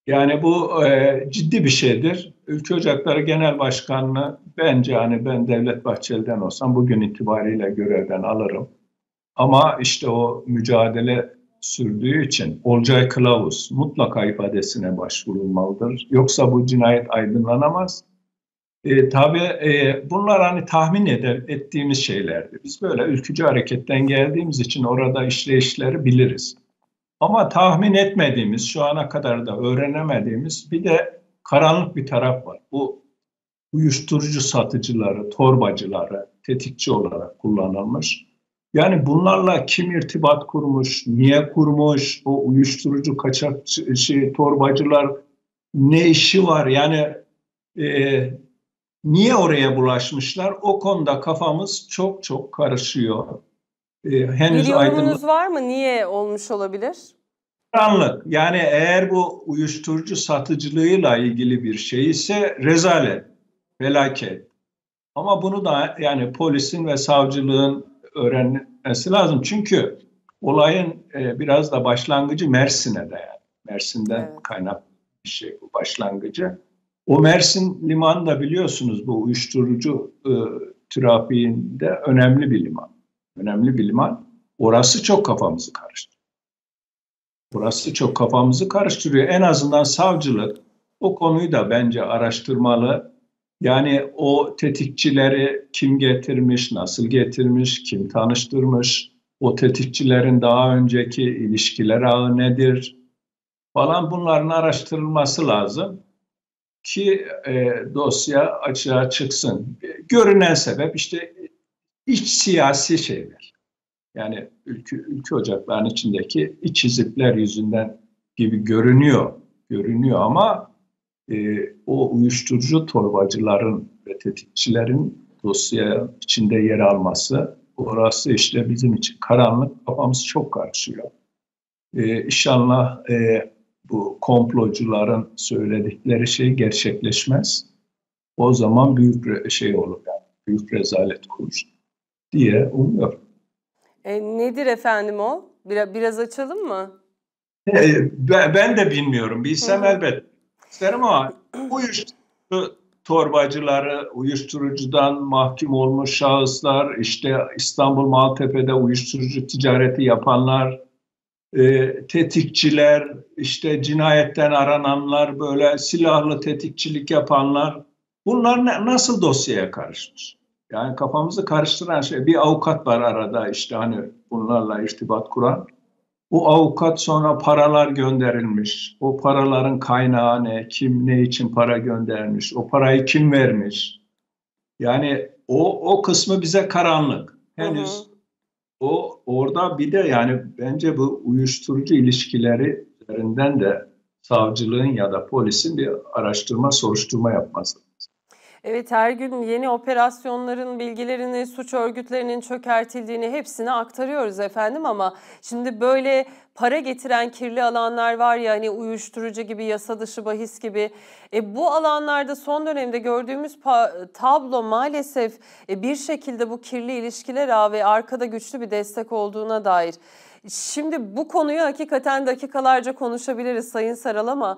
Yani bu e, ciddi bir şeydir. Ülke Ocakları Genel Başkanlığı bence hani ben Devlet Bahçeli'den olsam bugün itibariyle görevden alırım. Ama işte o mücadele sürdüğü için Olcay Kılavuz mutlaka ifadesine başvurulmalıdır. Yoksa bu cinayet aydınlanamaz e, tabii e, bunlar hani tahmin eder, ettiğimiz şeylerdi. Biz böyle ülkücü hareketten geldiğimiz için orada işleyişleri biliriz. Ama tahmin etmediğimiz, şu ana kadar da öğrenemediğimiz bir de karanlık bir taraf var. Bu uyuşturucu satıcıları, torbacıları tetikçi olarak kullanılmış. Yani bunlarla kim irtibat kurmuş, niye kurmuş, o uyuşturucu kaçakçı, şey, torbacılar ne işi var? Yani e, Niye oraya bulaşmışlar? O konuda kafamız çok çok karışıyor. Ee, henüz Bir var mı? Niye olmuş olabilir? Karanlık. Yani eğer bu uyuşturucu satıcılığıyla ilgili bir şey ise rezalet, felaket. Ama bunu da yani polisin ve savcılığın öğrenmesi lazım. Çünkü olayın e, biraz da başlangıcı Mersin'e de yani. Mersin'den evet. kaynak bir şey bu başlangıcı. O Mersin limanı da biliyorsunuz bu uyuşturucu e, trafiğinde önemli bir liman. Önemli bir liman. Orası çok kafamızı karıştırıyor. Orası çok kafamızı karıştırıyor. En azından savcılık o konuyu da bence araştırmalı. Yani o tetikçileri kim getirmiş, nasıl getirmiş, kim tanıştırmış, o tetikçilerin daha önceki ilişkiler ağı nedir falan bunların araştırılması lazım ki e, dosya açığa çıksın. Görünen sebep işte iç siyasi şeyler. Yani ülke, ülke ocaklarının içindeki iç hizipler yüzünden gibi görünüyor. Görünüyor ama e, o uyuşturucu torbacıların ve tetikçilerin dosya içinde yer alması orası işte bizim için karanlık kafamız çok karışıyor. E, inşallah e, bu komplocuların söyledikleri şey gerçekleşmez. O zaman büyük şey olur yani büyük rezalet olur diye umuyorum. E, nedir efendim o? Biraz, biraz açalım mı? E, e ben de bilmiyorum. Bilsem elbet isterim ama uyuşturucu torbacıları, uyuşturucudan mahkum olmuş şahıslar, işte İstanbul Maltepe'de uyuşturucu ticareti yapanlar, ee, tetikçiler, işte cinayetten arananlar, böyle silahlı tetikçilik yapanlar bunlar ne, nasıl dosyaya karıştır? Yani kafamızı karıştıran şey bir avukat var arada işte hani bunlarla irtibat kuran. O avukat sonra paralar gönderilmiş. O paraların kaynağı ne? Kim ne için para göndermiş? O parayı kim vermiş? Yani o o kısmı bize karanlık. Henüz hı hı. o orada bir de yani bence bu uyuşturucu ilişkileri üzerinden de savcılığın ya da polisin bir araştırma soruşturma yapması Evet her gün yeni operasyonların bilgilerini, suç örgütlerinin çökertildiğini hepsini aktarıyoruz efendim ama şimdi böyle para getiren kirli alanlar var ya hani uyuşturucu gibi, yasa dışı bahis gibi. E, bu alanlarda son dönemde gördüğümüz tablo maalesef e, bir şekilde bu kirli ilişkilere ve arkada güçlü bir destek olduğuna dair. Şimdi bu konuyu hakikaten dakikalarca konuşabiliriz Sayın Saral ama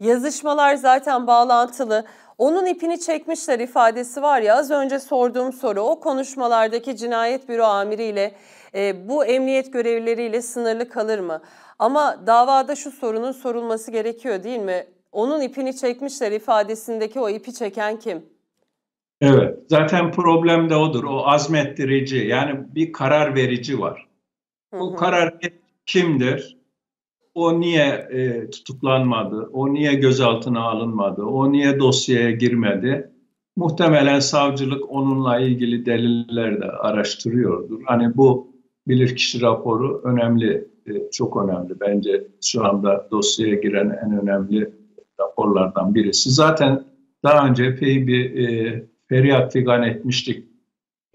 yazışmalar zaten bağlantılı. Onun ipini çekmişler ifadesi var ya az önce sorduğum soru o konuşmalardaki cinayet büro amiriyle e, bu emniyet görevlileriyle sınırlı kalır mı? Ama davada şu sorunun sorulması gerekiyor değil mi? Onun ipini çekmişler ifadesindeki o ipi çeken kim? Evet zaten problem de odur o azmettirici yani bir karar verici var. Bu karar kimdir? o niye e, tutuklanmadı, o niye gözaltına alınmadı, o niye dosyaya girmedi? Muhtemelen savcılık onunla ilgili deliller de araştırıyordur. Hani bu bilirkişi raporu önemli, e, çok önemli. Bence şu anda dosyaya giren en önemli raporlardan birisi. Zaten daha önce epey bir e, feryat figan etmiştik.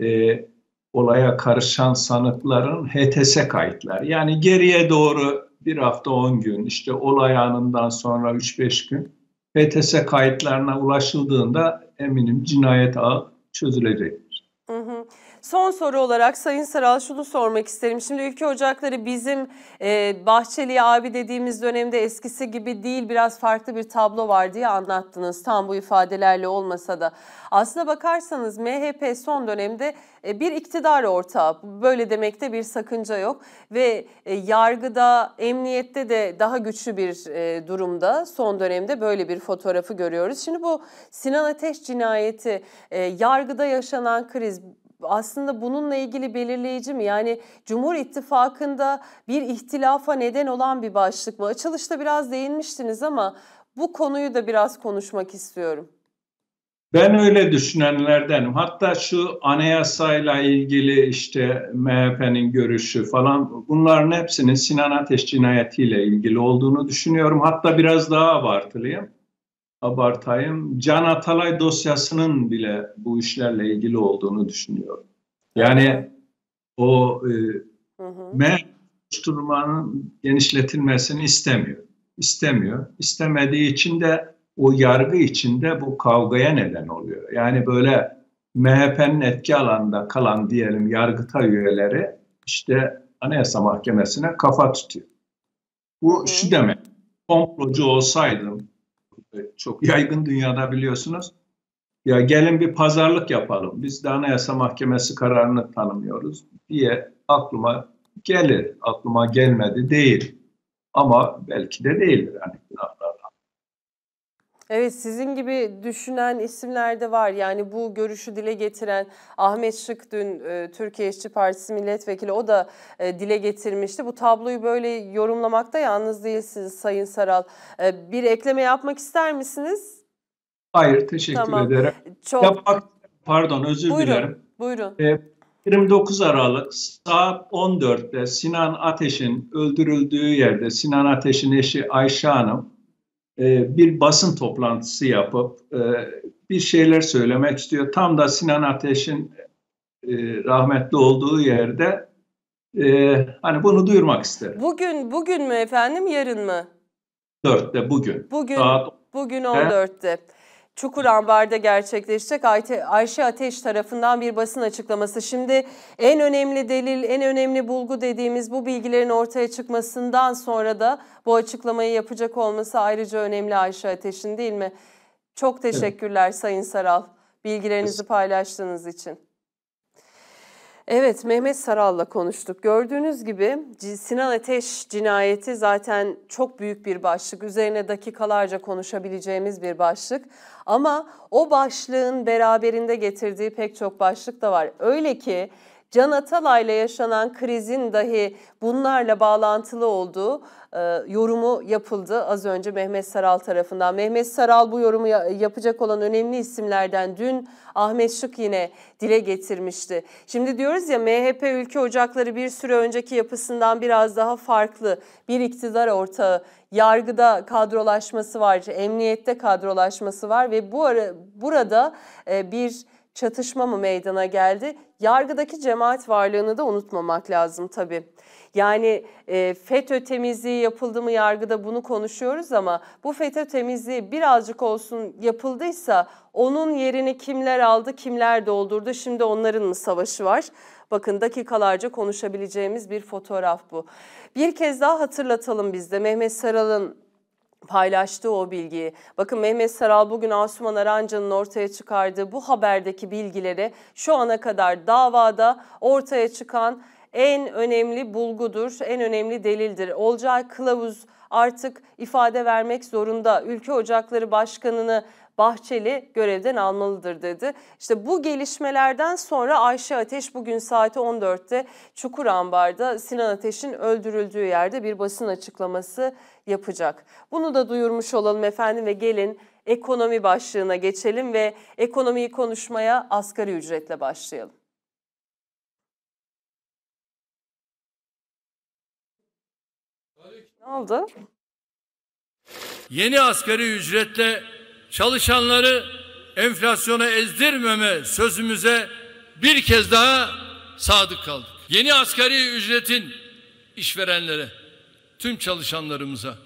E, olaya karışan sanıkların HTS kayıtları. Yani geriye doğru bir hafta 10 gün, işte olay anından sonra 3-5 gün PTS kayıtlarına ulaşıldığında eminim cinayet ağı çözülecek. Son soru olarak Sayın Saral şunu sormak isterim. Şimdi ülke ocakları bizim e, Bahçeli abi dediğimiz dönemde eskisi gibi değil biraz farklı bir tablo var diye anlattınız. Tam bu ifadelerle olmasa da. Aslına bakarsanız MHP son dönemde e, bir iktidar ortağı. Böyle demekte bir sakınca yok. Ve e, yargıda, emniyette de daha güçlü bir e, durumda. Son dönemde böyle bir fotoğrafı görüyoruz. Şimdi bu Sinan Ateş cinayeti, e, yargıda yaşanan kriz aslında bununla ilgili belirleyici mi? Yani Cumhur İttifakı'nda bir ihtilafa neden olan bir başlık mı? Açılışta biraz değinmiştiniz ama bu konuyu da biraz konuşmak istiyorum. Ben öyle düşünenlerdenim. Hatta şu anayasayla ilgili işte MHP'nin görüşü falan bunların hepsinin Sinan Ateş cinayetiyle ilgili olduğunu düşünüyorum. Hatta biraz daha abartılıyım abartayım. Can Atalay dosyasının bile bu işlerle ilgili olduğunu düşünüyorum. Yani o e, MER soruşturmanın genişletilmesini istemiyor. İstemiyor. İstemediği için de o yargı içinde bu kavgaya neden oluyor. Yani böyle MHP'nin etki alanında kalan diyelim yargıta üyeleri işte Anayasa Mahkemesi'ne kafa tutuyor. Bu şu demek, komplocu olsaydım ee, çok yaygın dünyada biliyorsunuz. Ya gelin bir pazarlık yapalım. Biz de Anayasa Mahkemesi kararını tanımıyoruz diye aklıma gelir. Aklıma gelmedi değil. Ama belki de değildir. Yani Evet sizin gibi düşünen isimler de var. Yani bu görüşü dile getiren Ahmet Şık dün e, Türkiye İşçi Partisi milletvekili o da e, dile getirmişti. Bu tabloyu böyle yorumlamakta yalnız değilsiniz Sayın Saral. E, bir ekleme yapmak ister misiniz? Hayır teşekkür tamam. ederim. Çok... Yapmak pardon özür buyurun, dilerim. Buyurun. Ee, 29 Aralık saat 14'te Sinan Ateş'in öldürüldüğü yerde Sinan Ateş'in eşi Ayşe Hanım e, bir basın toplantısı yapıp e, bir şeyler söylemek istiyor. Tam da Sinan Ateş'in e, rahmetli olduğu yerde hani bunu duyurmak isterim. Bugün bugün mü efendim yarın mı? Dörtte bugün. Bugün Saat bugün 14'te. Çukurambar'da gerçekleşecek Ayşe Ateş tarafından bir basın açıklaması. Şimdi en önemli delil, en önemli bulgu dediğimiz bu bilgilerin ortaya çıkmasından sonra da bu açıklamayı yapacak olması ayrıca önemli Ayşe Ateş'in değil mi? Çok teşekkürler evet. Sayın Saral bilgilerinizi paylaştığınız için. Evet Mehmet Saral'la konuştuk. Gördüğünüz gibi Sinan Ateş cinayeti zaten çok büyük bir başlık. Üzerine dakikalarca konuşabileceğimiz bir başlık. Ama o başlığın beraberinde getirdiği pek çok başlık da var. Öyle ki Can Atalay'la yaşanan krizin dahi bunlarla bağlantılı olduğu e, yorumu yapıldı az önce Mehmet Saral tarafından. Mehmet Saral bu yorumu yapacak olan önemli isimlerden dün Ahmet Şık yine dile getirmişti. Şimdi diyoruz ya MHP ülke ocakları bir süre önceki yapısından biraz daha farklı bir iktidar ortağı. Yargıda kadrolaşması var, emniyette kadrolaşması var ve bu ara, burada e, bir çatışma mı meydana geldi? Yargıdaki cemaat varlığını da unutmamak lazım tabii. Yani e, FETÖ temizliği yapıldı mı yargıda bunu konuşuyoruz ama bu FETÖ temizliği birazcık olsun yapıldıysa onun yerini kimler aldı, kimler doldurdu? Şimdi onların mı savaşı var? Bakın dakikalarca konuşabileceğimiz bir fotoğraf bu. Bir kez daha hatırlatalım biz de Mehmet Saral'ın Paylaştığı o bilgiyi. Bakın Mehmet Saral bugün Asuman Aranca'nın ortaya çıkardığı bu haberdeki bilgileri şu ana kadar davada ortaya çıkan en önemli bulgudur, en önemli delildir. Olcay Kılavuz artık ifade vermek zorunda. Ülke Ocakları Başkanı'nı Bahçeli görevden almalıdır dedi. İşte bu gelişmelerden sonra Ayşe Ateş bugün saati 14'te Çukur Ambar'da Sinan Ateş'in öldürüldüğü yerde bir basın açıklaması yapacak. Bunu da duyurmuş olalım efendim ve gelin ekonomi başlığına geçelim ve ekonomiyi konuşmaya asgari ücretle başlayalım. Ne oldu? Yeni asgari ücretle çalışanları enflasyona ezdirmeme sözümüze bir kez daha sadık kaldık. Yeni asgari ücretin işverenlere, tüm çalışanlarımıza,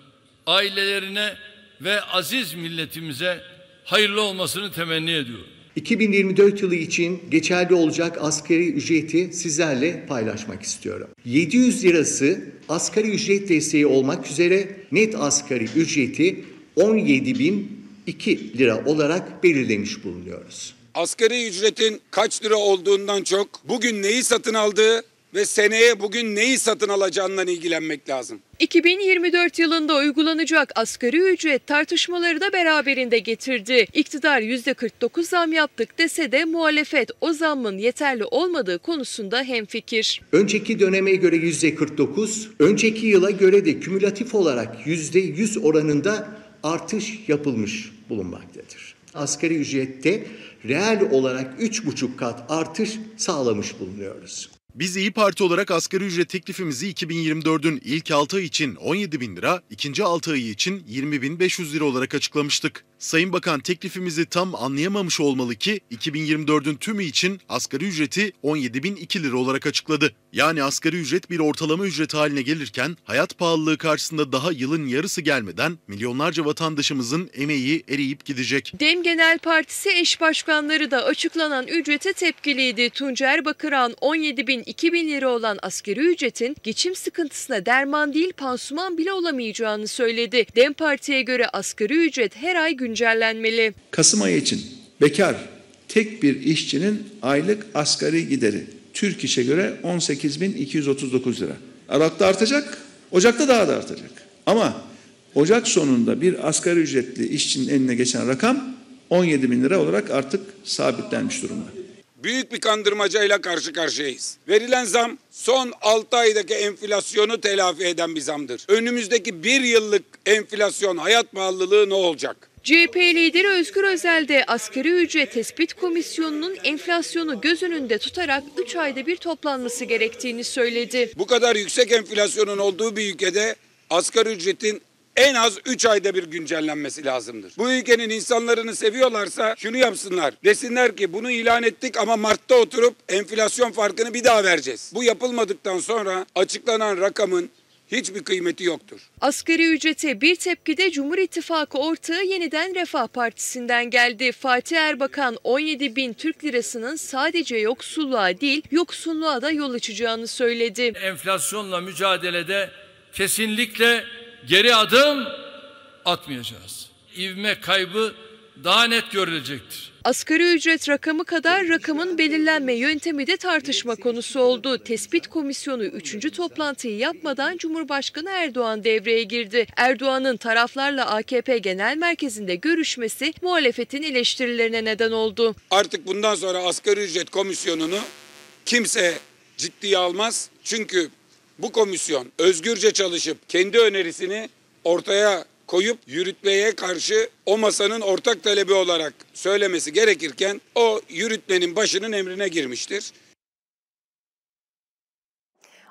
ailelerine ve aziz milletimize hayırlı olmasını temenni ediyorum. 2024 yılı için geçerli olacak asgari ücreti sizlerle paylaşmak istiyorum. 700 lirası asgari ücret desteği olmak üzere net asgari ücreti 17.000 2 lira olarak belirlemiş bulunuyoruz. Asgari ücretin kaç lira olduğundan çok bugün neyi satın aldığı ve seneye bugün neyi satın alacağından ilgilenmek lazım. 2024 yılında uygulanacak asgari ücret tartışmaları da beraberinde getirdi. İktidar %49 zam yaptık dese de muhalefet o zammın yeterli olmadığı konusunda hemfikir. Önceki döneme göre %49, önceki yıla göre de kümülatif olarak %100 oranında artış yapılmış bulunmaktadır. Asgari ücrette reel olarak 3,5 kat artış sağlamış bulunuyoruz. Biz İyi Parti olarak asgari ücret teklifimizi 2024'ün ilk 6 ay için 17 bin lira, ikinci 6 ayı için 20 bin 500 lira olarak açıklamıştık. Sayın Bakan teklifimizi tam anlayamamış olmalı ki 2024'ün tümü için asgari ücreti 17.002 lira olarak açıkladı. Yani asgari ücret bir ortalama ücret haline gelirken hayat pahalılığı karşısında daha yılın yarısı gelmeden milyonlarca vatandaşımızın emeği eriyip gidecek. Dem Genel Partisi eş başkanları da açıklanan ücrete tepkiliydi. Tuncer Bakıran 17.000-2000 lira olan asgari ücretin geçim sıkıntısına derman değil pansuman bile olamayacağını söyledi. Dem Parti'ye göre asgari ücret her ay gün güncellenmeli. Kasım ayı için bekar tek bir işçinin aylık asgari gideri Türk işe göre 18.239 lira. Aralıkta artacak, Ocak'ta daha da artacak. Ama Ocak sonunda bir asgari ücretli işçinin eline geçen rakam 17 bin lira olarak artık sabitlenmiş durumda. Büyük bir kandırmacayla karşı karşıyayız. Verilen zam son 6 aydaki enflasyonu telafi eden bir zamdır. Önümüzdeki bir yıllık enflasyon hayat pahalılığı ne olacak? CHP lideri Özgür Özel de asgari ücret tespit komisyonunun enflasyonu göz önünde tutarak 3 ayda bir toplanması gerektiğini söyledi. Bu kadar yüksek enflasyonun olduğu bir ülkede asgari ücretin en az 3 ayda bir güncellenmesi lazımdır. Bu ülkenin insanlarını seviyorlarsa şunu yapsınlar. Desinler ki bunu ilan ettik ama Mart'ta oturup enflasyon farkını bir daha vereceğiz. Bu yapılmadıktan sonra açıklanan rakamın hiçbir kıymeti yoktur. Asgari ücrete bir tepkide Cumhur İttifakı ortağı yeniden Refah Partisi'nden geldi. Fatih Erbakan 17 bin Türk lirasının sadece yoksulluğa değil yoksulluğa da yol açacağını söyledi. Enflasyonla mücadelede kesinlikle geri adım atmayacağız. İvme kaybı daha net görülecektir. Asgari ücret rakamı kadar rakamın belirlenme yöntemi de tartışma konusu oldu. Tespit komisyonu 3. toplantıyı yapmadan Cumhurbaşkanı Erdoğan devreye girdi. Erdoğan'ın taraflarla AKP Genel Merkezi'nde görüşmesi muhalefetin eleştirilerine neden oldu. Artık bundan sonra asgari ücret komisyonunu kimse ciddiye almaz. Çünkü bu komisyon özgürce çalışıp kendi önerisini ortaya koyup yürütmeye karşı o masanın ortak talebi olarak söylemesi gerekirken o yürütmenin başının emrine girmiştir.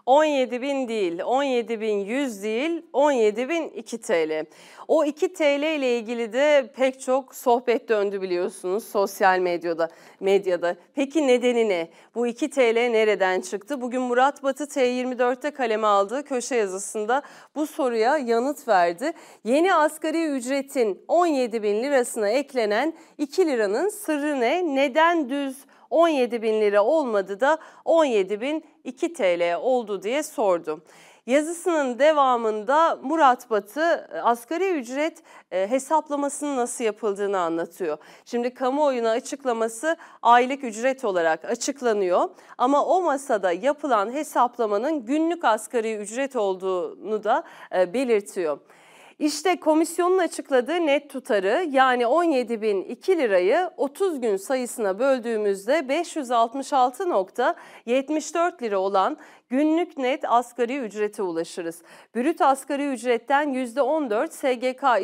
17 bin değil, 17 bin 17.100 değil, 17 bin 17.002 TL. O 2 TL ile ilgili de pek çok sohbet döndü biliyorsunuz sosyal medyada. medyada. Peki nedeni ne? Bu 2 TL nereden çıktı? Bugün Murat Batı T24'te kaleme aldığı köşe yazısında bu soruya yanıt verdi. Yeni asgari ücretin 17 bin lirasına eklenen 2 liranın sırrı ne? Neden düz 17 bin lira olmadı da 17 bin 2 TL oldu diye sordum. Yazısının devamında Murat Batı e, asgari ücret e, hesaplamasının nasıl yapıldığını anlatıyor. Şimdi kamuoyuna açıklaması aylık ücret olarak açıklanıyor ama o masada yapılan hesaplamanın günlük asgari ücret olduğunu da e, belirtiyor. İşte komisyonun açıkladığı net tutarı yani 17.002 lirayı 30 gün sayısına böldüğümüzde 566.74 lira olan günlük net asgari ücrete ulaşırız. Brüt asgari ücretten %14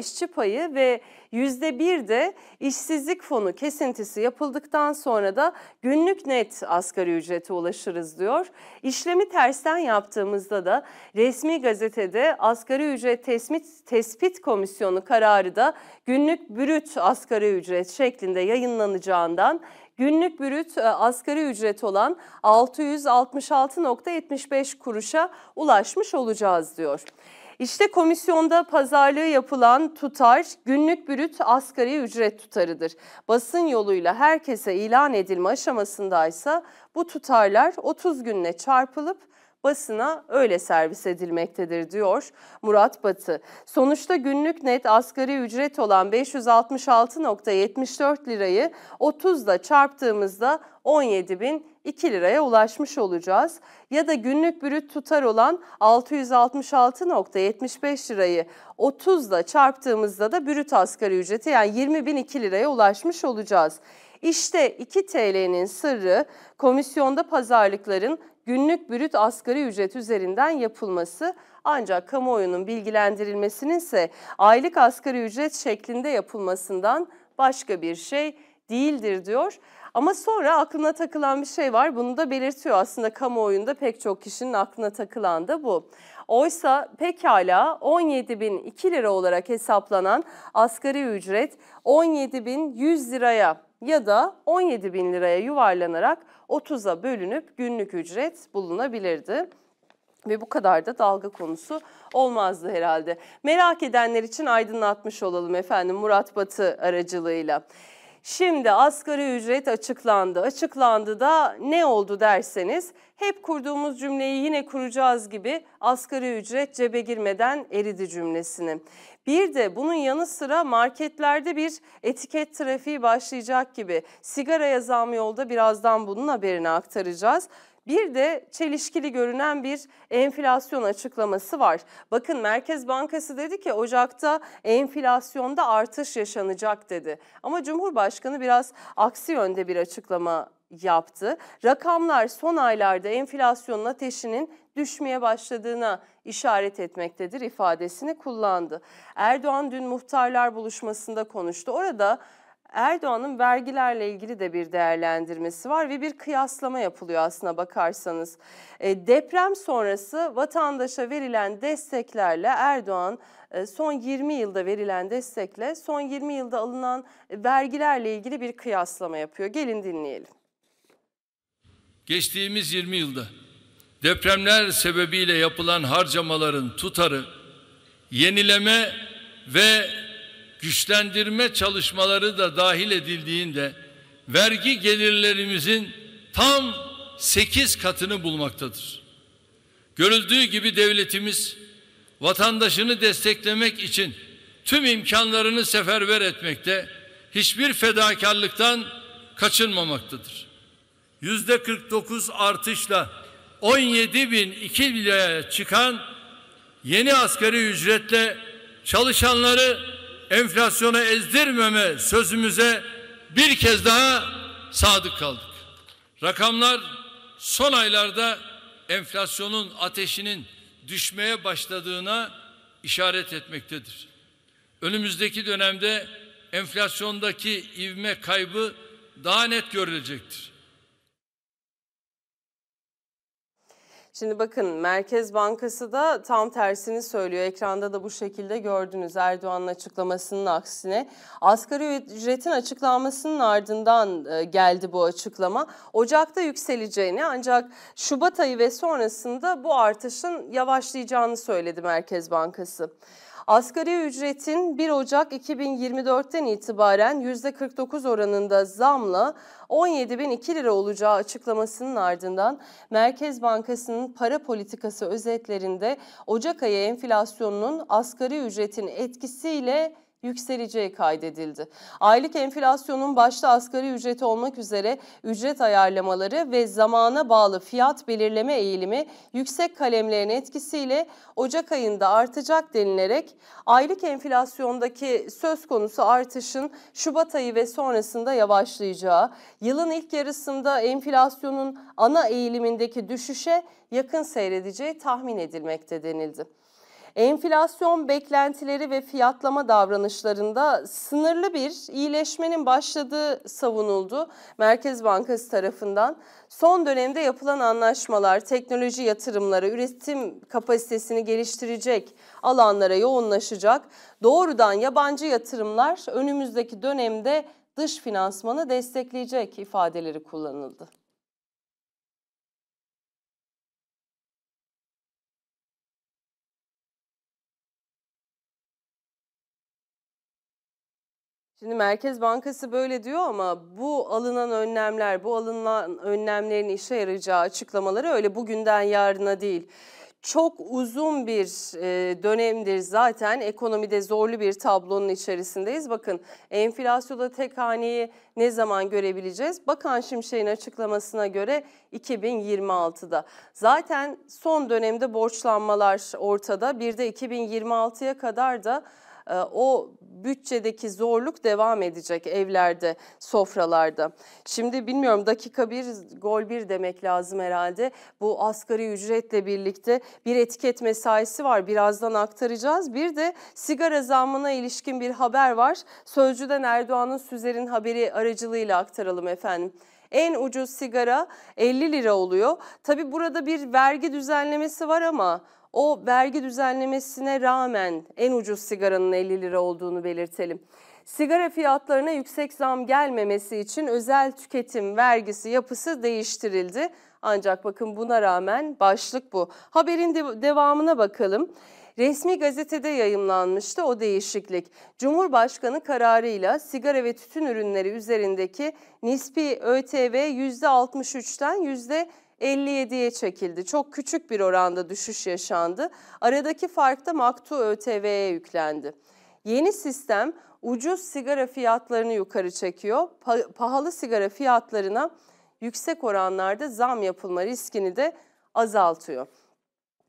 SGK işçi payı ve %1 de işsizlik fonu kesintisi yapıldıktan sonra da günlük net asgari ücrete ulaşırız diyor. İşlemi tersten yaptığımızda da resmi gazetede asgari ücret tespit, tespit komisyonu kararı da günlük brüt asgari ücret şeklinde yayınlanacağından günlük brüt e, asgari ücret olan 666.75 kuruşa ulaşmış olacağız diyor. İşte komisyonda pazarlığı yapılan tutar günlük brüt asgari ücret tutarıdır. Basın yoluyla herkese ilan edilme aşamasındaysa bu tutarlar 30 günle çarpılıp basına öyle servis edilmektedir diyor Murat Batı. Sonuçta günlük net asgari ücret olan 566.74 lirayı 30 ile çarptığımızda 17.002 liraya ulaşmış olacağız. Ya da günlük bürüt tutar olan 666.75 lirayı 30 ile çarptığımızda da bürüt asgari ücreti yani 20.002 liraya ulaşmış olacağız. İşte 2 TL'nin sırrı komisyonda pazarlıkların günlük brüt asgari ücret üzerinden yapılması ancak kamuoyunun bilgilendirilmesinin ise aylık asgari ücret şeklinde yapılmasından başka bir şey değildir diyor. Ama sonra aklına takılan bir şey var. Bunu da belirtiyor aslında kamuoyunda pek çok kişinin aklına takılan da bu. Oysa pekala 17.002 lira olarak hesaplanan asgari ücret 17.100 liraya ya da 17.000 liraya yuvarlanarak 30'a bölünüp günlük ücret bulunabilirdi ve bu kadar da dalga konusu olmazdı herhalde. Merak edenler için aydınlatmış olalım efendim Murat Batı aracılığıyla. Şimdi asgari ücret açıklandı. Açıklandı da ne oldu derseniz hep kurduğumuz cümleyi yine kuracağız gibi asgari ücret cebe girmeden eridi cümlesini. Bir de bunun yanı sıra marketlerde bir etiket trafiği başlayacak gibi. sigara yazan yolda birazdan bunun haberini aktaracağız. Bir de çelişkili görünen bir enflasyon açıklaması var. Bakın Merkez Bankası dedi ki Ocak'ta enflasyonda artış yaşanacak dedi. Ama Cumhurbaşkanı biraz aksi yönde bir açıklama yaptı. Rakamlar son aylarda enflasyonun ateşinin düşmeye başladığına işaret etmektedir ifadesini kullandı. Erdoğan dün muhtarlar buluşmasında konuştu. Orada Erdoğan'ın vergilerle ilgili de bir değerlendirmesi var ve bir kıyaslama yapılıyor aslına bakarsanız. E, deprem sonrası vatandaşa verilen desteklerle Erdoğan e, son 20 yılda verilen destekle son 20 yılda alınan vergilerle ilgili bir kıyaslama yapıyor. Gelin dinleyelim. Geçtiğimiz 20 yılda depremler sebebiyle yapılan harcamaların tutarı, yenileme ve güçlendirme çalışmaları da dahil edildiğinde vergi gelirlerimizin tam 8 katını bulmaktadır. Görüldüğü gibi devletimiz vatandaşını desteklemek için tüm imkanlarını seferber etmekte, hiçbir fedakarlıktan kaçınmamaktadır. 49 artışla 17 bin 2 liraya çıkan yeni asgari ücretle çalışanları enflasyona ezdirmeme sözümüze bir kez daha sadık kaldık. Rakamlar son aylarda enflasyonun ateşinin düşmeye başladığına işaret etmektedir. Önümüzdeki dönemde enflasyondaki ivme kaybı daha net görülecektir. Şimdi bakın Merkez Bankası da tam tersini söylüyor. Ekranda da bu şekilde gördünüz Erdoğan'ın açıklamasının aksine. Asgari ücretin açıklanmasının ardından e, geldi bu açıklama. Ocak'ta yükseleceğini ancak Şubat ayı ve sonrasında bu artışın yavaşlayacağını söyledi Merkez Bankası. Asgari ücretin 1 Ocak 2024'ten itibaren %49 oranında zamla 17.002 lira olacağı açıklamasının ardından Merkez Bankası'nın para politikası özetlerinde Ocak ayı enflasyonunun asgari ücretin etkisiyle yükseleceği kaydedildi. Aylık enflasyonun başta asgari ücreti olmak üzere ücret ayarlamaları ve zamana bağlı fiyat belirleme eğilimi yüksek kalemlerin etkisiyle Ocak ayında artacak denilerek aylık enflasyondaki söz konusu artışın Şubat ayı ve sonrasında yavaşlayacağı, yılın ilk yarısında enflasyonun ana eğilimindeki düşüşe yakın seyredeceği tahmin edilmekte denildi. Enflasyon beklentileri ve fiyatlama davranışlarında sınırlı bir iyileşmenin başladığı savunuldu Merkez Bankası tarafından. Son dönemde yapılan anlaşmalar, teknoloji yatırımları, üretim kapasitesini geliştirecek alanlara yoğunlaşacak. Doğrudan yabancı yatırımlar önümüzdeki dönemde dış finansmanı destekleyecek ifadeleri kullanıldı. Şimdi Merkez Bankası böyle diyor ama bu alınan önlemler, bu alınan önlemlerin işe yarayacağı açıklamaları öyle bugünden yarına değil. Çok uzun bir e, dönemdir zaten ekonomide zorlu bir tablonun içerisindeyiz. Bakın enflasyonda tek haneyi ne zaman görebileceğiz? Bakan Şimşek'in açıklamasına göre 2026'da. Zaten son dönemde borçlanmalar ortada. Bir de 2026'ya kadar da ee, o bütçedeki zorluk devam edecek evlerde, sofralarda. Şimdi bilmiyorum dakika bir, gol bir demek lazım herhalde. Bu asgari ücretle birlikte bir etiket mesaisi var. Birazdan aktaracağız. Bir de sigara zammına ilişkin bir haber var. Sözcü'den Erdoğan'ın Süzer'in haberi aracılığıyla aktaralım efendim. En ucuz sigara 50 lira oluyor. Tabi burada bir vergi düzenlemesi var ama o vergi düzenlemesine rağmen en ucuz sigaranın 50 lira olduğunu belirtelim. Sigara fiyatlarına yüksek zam gelmemesi için özel tüketim vergisi yapısı değiştirildi. Ancak bakın buna rağmen başlık bu. Haberin de devamına bakalım. Resmi gazetede yayımlanmıştı o değişiklik. Cumhurbaşkanı kararıyla sigara ve tütün ürünleri üzerindeki nispi ÖTV %63'ten %63 57'ye çekildi. Çok küçük bir oranda düşüş yaşandı. Aradaki fark da maktu ÖTV'ye yüklendi. Yeni sistem ucuz sigara fiyatlarını yukarı çekiyor. Pahalı sigara fiyatlarına yüksek oranlarda zam yapılma riskini de azaltıyor.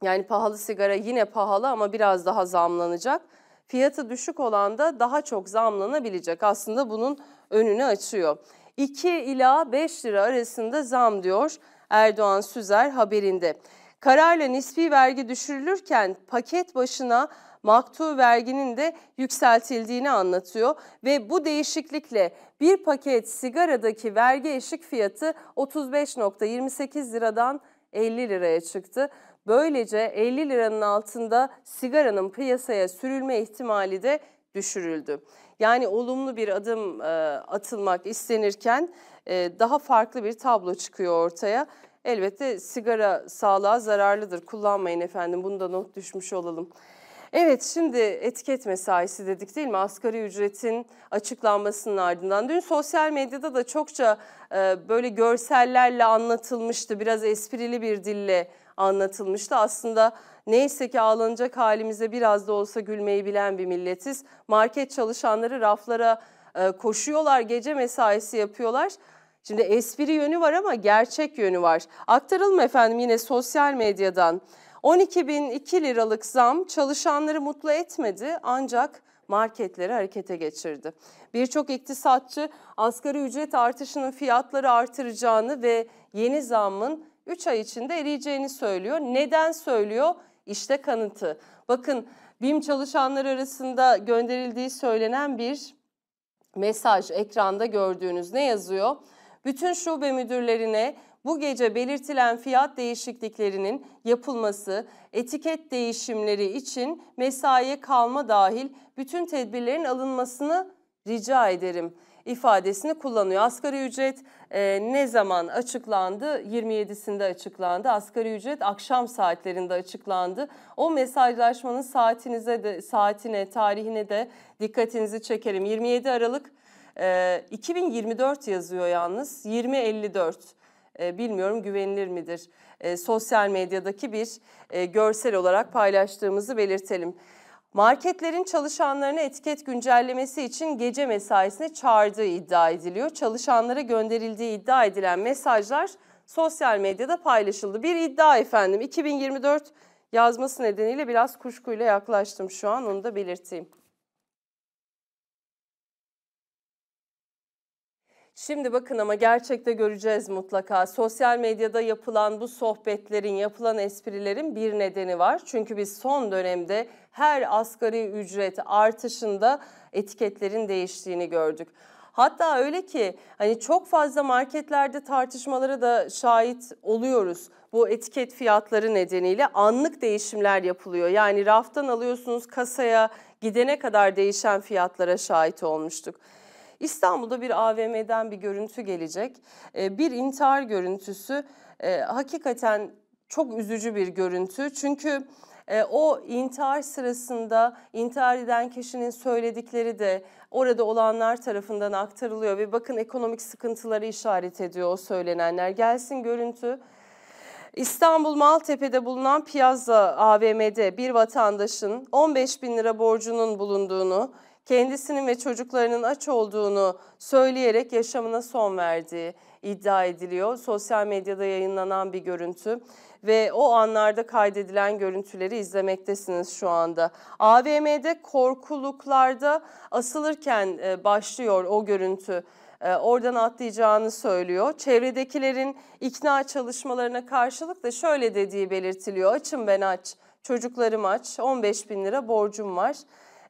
Yani pahalı sigara yine pahalı ama biraz daha zamlanacak. Fiyatı düşük olan da daha çok zamlanabilecek. Aslında bunun önünü açıyor. 2 ila 5 lira arasında zam diyor Erdoğan Süzer haberinde. Kararla nispi vergi düşürülürken paket başına maktu verginin de yükseltildiğini anlatıyor ve bu değişiklikle bir paket sigaradaki vergi eşik fiyatı 35.28 liradan 50 liraya çıktı. Böylece 50 liranın altında sigaranın piyasaya sürülme ihtimali de düşürüldü. Yani olumlu bir adım e, atılmak istenirken e, daha farklı bir tablo çıkıyor ortaya. Elbette sigara sağlığa zararlıdır. Kullanmayın efendim. Bunu da not düşmüş olalım. Evet şimdi etiket mesaisi dedik değil mi? Asgari ücretin açıklanmasının ardından. Dün sosyal medyada da çokça e, böyle görsellerle anlatılmıştı. Biraz esprili bir dille anlatılmıştı. Aslında neyse ki ağlanacak halimize biraz da olsa gülmeyi bilen bir milletiz. Market çalışanları raflara e, koşuyorlar, gece mesaisi yapıyorlar. Şimdi espri yönü var ama gerçek yönü var. Aktaralım efendim yine sosyal medyadan. 12.002 liralık zam çalışanları mutlu etmedi ancak marketleri harekete geçirdi. Birçok iktisatçı asgari ücret artışının fiyatları artıracağını ve yeni zammın 3 ay içinde eriyeceğini söylüyor. Neden söylüyor? İşte kanıtı. Bakın BİM çalışanlar arasında gönderildiği söylenen bir mesaj ekranda gördüğünüz ne yazıyor? Bütün şube müdürlerine bu gece belirtilen fiyat değişikliklerinin yapılması, etiket değişimleri için mesaiye kalma dahil bütün tedbirlerin alınmasını rica ederim ifadesini kullanıyor. Asgari ücret e, ne zaman açıklandı? 27'sinde açıklandı. Asgari ücret akşam saatlerinde açıklandı. O mesajlaşmanın saatinize de saatine, tarihine de dikkatinizi çekerim. 27 Aralık e, 2024 yazıyor yalnız. 2054 e, bilmiyorum güvenilir midir? E, sosyal medyadaki bir e, görsel olarak paylaştığımızı belirtelim. Marketlerin çalışanlarını etiket güncellemesi için gece mesaisine çağırdığı iddia ediliyor. Çalışanlara gönderildiği iddia edilen mesajlar sosyal medyada paylaşıldı. Bir iddia efendim 2024 yazması nedeniyle biraz kuşkuyla yaklaştım şu an onu da belirteyim. Şimdi bakın ama gerçekte göreceğiz mutlaka. Sosyal medyada yapılan bu sohbetlerin, yapılan esprilerin bir nedeni var. Çünkü biz son dönemde her asgari ücret artışında etiketlerin değiştiğini gördük. Hatta öyle ki hani çok fazla marketlerde tartışmalara da şahit oluyoruz. Bu etiket fiyatları nedeniyle anlık değişimler yapılıyor. Yani raftan alıyorsunuz kasaya gidene kadar değişen fiyatlara şahit olmuştuk. İstanbul'da bir AVM'den bir görüntü gelecek. Ee, bir intihar görüntüsü ee, hakikaten çok üzücü bir görüntü. Çünkü e, o intihar sırasında intihar eden kişinin söyledikleri de orada olanlar tarafından aktarılıyor ve bakın ekonomik sıkıntıları işaret ediyor o söylenenler. Gelsin görüntü. İstanbul Maltepe'de bulunan Piazza AVM'de bir vatandaşın 15 bin lira borcunun bulunduğunu, kendisinin ve çocuklarının aç olduğunu söyleyerek yaşamına son verdiği iddia ediliyor. Sosyal medyada yayınlanan bir görüntü ve o anlarda kaydedilen görüntüleri izlemektesiniz şu anda. AVM'de korkuluklarda asılırken e, başlıyor o görüntü e, oradan atlayacağını söylüyor. Çevredekilerin ikna çalışmalarına karşılık da şöyle dediği belirtiliyor. Açım ben aç, çocuklarım aç, 15 bin lira borcum var.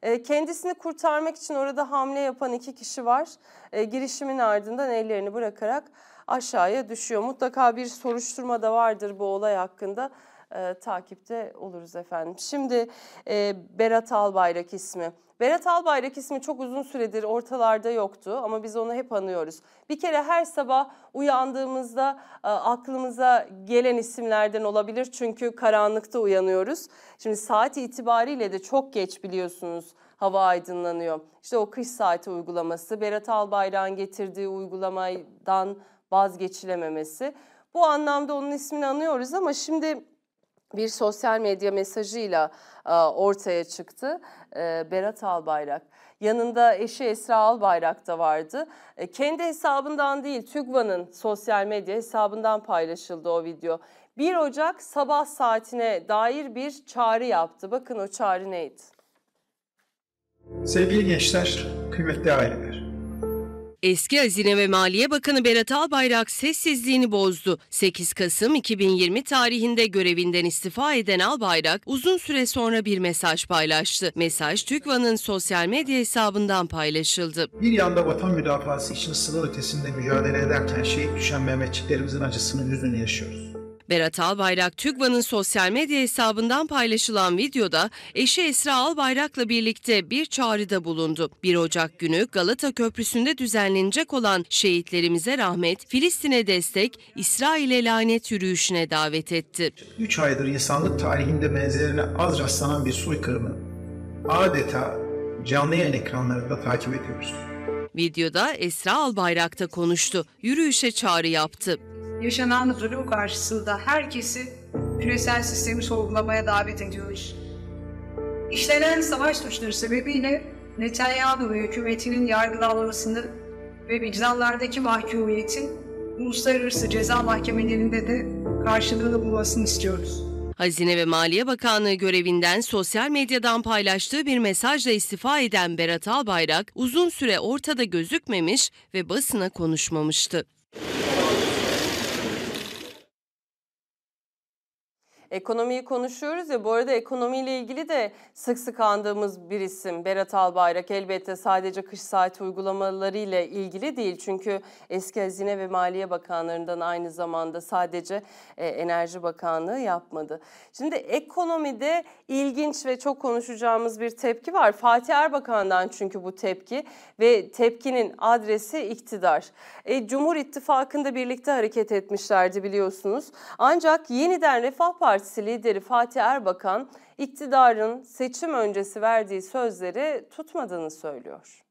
Ee, kendisini kurtarmak için orada hamle yapan iki kişi var. Ee, girişimin ardından ellerini bırakarak aşağıya düşüyor. Mutlaka bir soruşturma da vardır bu olay hakkında. E, takipte oluruz efendim. Şimdi e, Berat Albayrak ismi. Berat Albayrak ismi çok uzun süredir ortalarda yoktu ama biz onu hep anıyoruz. Bir kere her sabah uyandığımızda e, aklımıza gelen isimlerden olabilir çünkü karanlıkta uyanıyoruz. Şimdi saat itibariyle de çok geç biliyorsunuz hava aydınlanıyor. İşte o kış saati uygulaması, Berat Albayrak'ın getirdiği uygulamadan vazgeçilememesi. Bu anlamda onun ismini anıyoruz ama şimdi bir sosyal medya mesajıyla e, ortaya çıktı e, Berat Albayrak. Yanında eşi Esra Albayrak da vardı. E, kendi hesabından değil TÜGVA'nın sosyal medya hesabından paylaşıldı o video. 1 Ocak sabah saatine dair bir çağrı yaptı. Bakın o çağrı neydi? Sevgili gençler, kıymetli aile. Eski Hazine ve Maliye Bakanı Berat Albayrak sessizliğini bozdu. 8 Kasım 2020 tarihinde görevinden istifa eden Albayrak uzun süre sonra bir mesaj paylaştı. Mesaj TÜGVA'nın sosyal medya hesabından paylaşıldı. Bir yanda vatan müdafası için sıra ötesinde mücadele ederken şehit düşen Mehmetçiklerimizin acısını, hüznünü yaşıyoruz. Berat Albayrak, TÜGVA'nın sosyal medya hesabından paylaşılan videoda eşi Esra Albayrak'la birlikte bir çağrıda bulundu. 1 Ocak günü Galata Köprüsü'nde düzenlenecek olan şehitlerimize rahmet, Filistin'e destek, İsrail'e lanet yürüyüşüne davet etti. 3 aydır insanlık tarihinde benzerine az rastlanan bir soykırımı adeta canlı yayın ekranlarında takip ediyoruz. Videoda Esra Albayrak da konuştu. Yürüyüşe çağrı yaptı. Yaşanan zulüm karşısında herkesi küresel sistemi sorgulamaya davet ediyoruz. İşlenen savaş suçları sebebiyle Netanyahu ve hükümetinin yargılanmasını ve vicdanlardaki mahkumiyetin uluslararası ceza mahkemelerinde de karşılığını bulmasını istiyoruz. Hazine ve Maliye Bakanlığı görevinden sosyal medyadan paylaştığı bir mesajla istifa eden Berat Albayrak uzun süre ortada gözükmemiş ve basına konuşmamıştı. Ekonomiyi konuşuyoruz ya bu arada ekonomiyle ilgili de sık sık andığımız bir isim Berat Albayrak elbette sadece kış saati uygulamaları ile ilgili değil. Çünkü eski Hazine ve Maliye Bakanlarından aynı zamanda sadece e, Enerji Bakanlığı yapmadı. Şimdi ekonomide ilginç ve çok konuşacağımız bir tepki var. Fatih Erbakan'dan çünkü bu tepki ve tepkinin adresi iktidar. E, Cumhur İttifakı'nda birlikte hareket etmişlerdi biliyorsunuz. Ancak yeniden Refah Partisi Partisi lideri Fatih Erbakan iktidarın seçim öncesi verdiği sözleri tutmadığını söylüyor.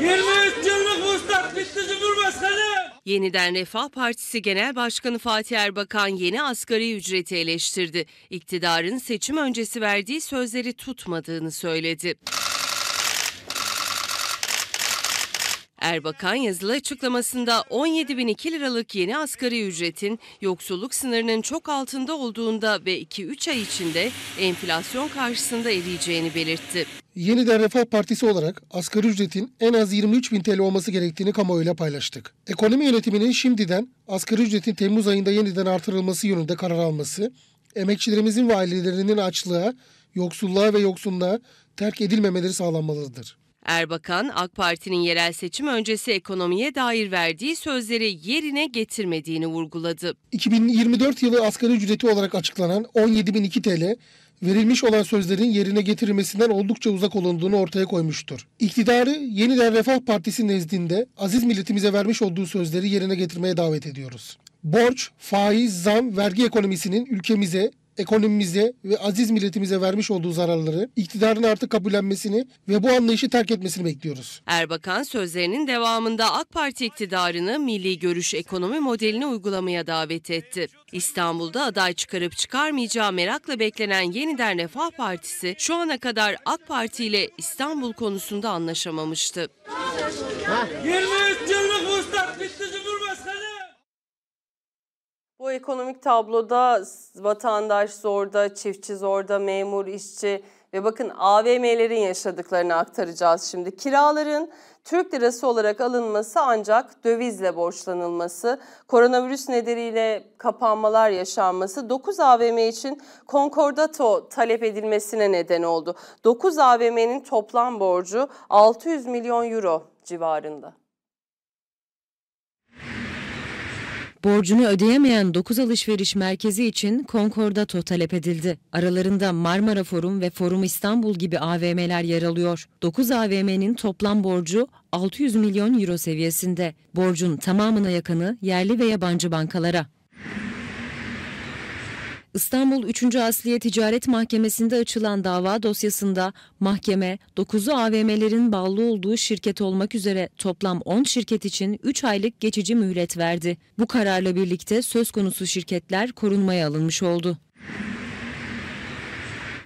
23 yıllık ustat bitti Cumhurbaşkanı. Yeniden Refah Partisi Genel Başkanı Fatih Erbakan yeni asgari ücreti eleştirdi. İktidarın seçim öncesi verdiği sözleri tutmadığını söyledi. Erbakan yazılı açıklamasında 17 bin 17.002 liralık yeni asgari ücretin yoksulluk sınırının çok altında olduğunda ve 2-3 ay içinde enflasyon karşısında eriyeceğini belirtti. Yeniden Refah Partisi olarak asgari ücretin en az 23 bin TL olması gerektiğini kamuoyuyla paylaştık. Ekonomi yönetiminin şimdiden asgari ücretin Temmuz ayında yeniden artırılması yönünde karar alması, emekçilerimizin ve ailelerinin açlığa, yoksulluğa ve yoksunluğa terk edilmemeleri sağlanmalıdır. Erbakan, AK Parti'nin yerel seçim öncesi ekonomiye dair verdiği sözleri yerine getirmediğini vurguladı. 2024 yılı asgari ücreti olarak açıklanan 17.002 TL verilmiş olan sözlerin yerine getirilmesinden oldukça uzak olunduğunu ortaya koymuştur. İktidarı yeniden Refah Partisi nezdinde aziz milletimize vermiş olduğu sözleri yerine getirmeye davet ediyoruz. Borç, faiz, zam, vergi ekonomisinin ülkemize, ekonomimize ve aziz milletimize vermiş olduğu zararları iktidarın artık kabullenmesini ve bu anlayışı terk etmesini bekliyoruz. Erbakan sözlerinin devamında AK Parti iktidarını milli görüş ekonomi modelini uygulamaya davet etti. İstanbul'da aday çıkarıp çıkarmayacağı merakla beklenen Yeniden Refah Partisi şu ana kadar AK Parti ile İstanbul konusunda anlaşamamıştı. 23 yıllık ustak bitti bu ekonomik tabloda vatandaş zorda, çiftçi zorda, memur, işçi ve bakın AVM'lerin yaşadıklarını aktaracağız şimdi. Kiraların Türk lirası olarak alınması ancak dövizle borçlanılması, koronavirüs nedeniyle kapanmalar yaşanması 9 AVM için konkordato talep edilmesine neden oldu. 9 AVM'nin toplam borcu 600 milyon euro civarında. Borcunu ödeyemeyen 9 alışveriş merkezi için konkordato talep edildi. Aralarında Marmara Forum ve Forum İstanbul gibi AVM'ler yer alıyor. 9 AVM'nin toplam borcu 600 milyon euro seviyesinde. Borcun tamamına yakını yerli ve yabancı bankalara. İstanbul 3. Asliye Ticaret Mahkemesi'nde açılan dava dosyasında mahkeme 9'u AVM'lerin bağlı olduğu şirket olmak üzere toplam 10 şirket için 3 aylık geçici mühlet verdi. Bu kararla birlikte söz konusu şirketler korunmaya alınmış oldu.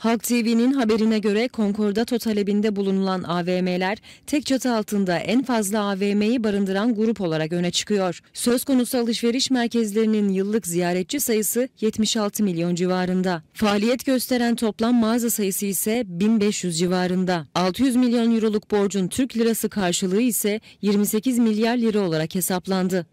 Halk TV'nin haberine göre konkordato talebinde bulunulan AVM'ler tek çatı altında en fazla AVM'yi barındıran grup olarak öne çıkıyor. Söz konusu alışveriş merkezlerinin yıllık ziyaretçi sayısı 76 milyon civarında. Faaliyet gösteren toplam mağaza sayısı ise 1500 civarında. 600 milyon euroluk borcun Türk lirası karşılığı ise 28 milyar lira olarak hesaplandı.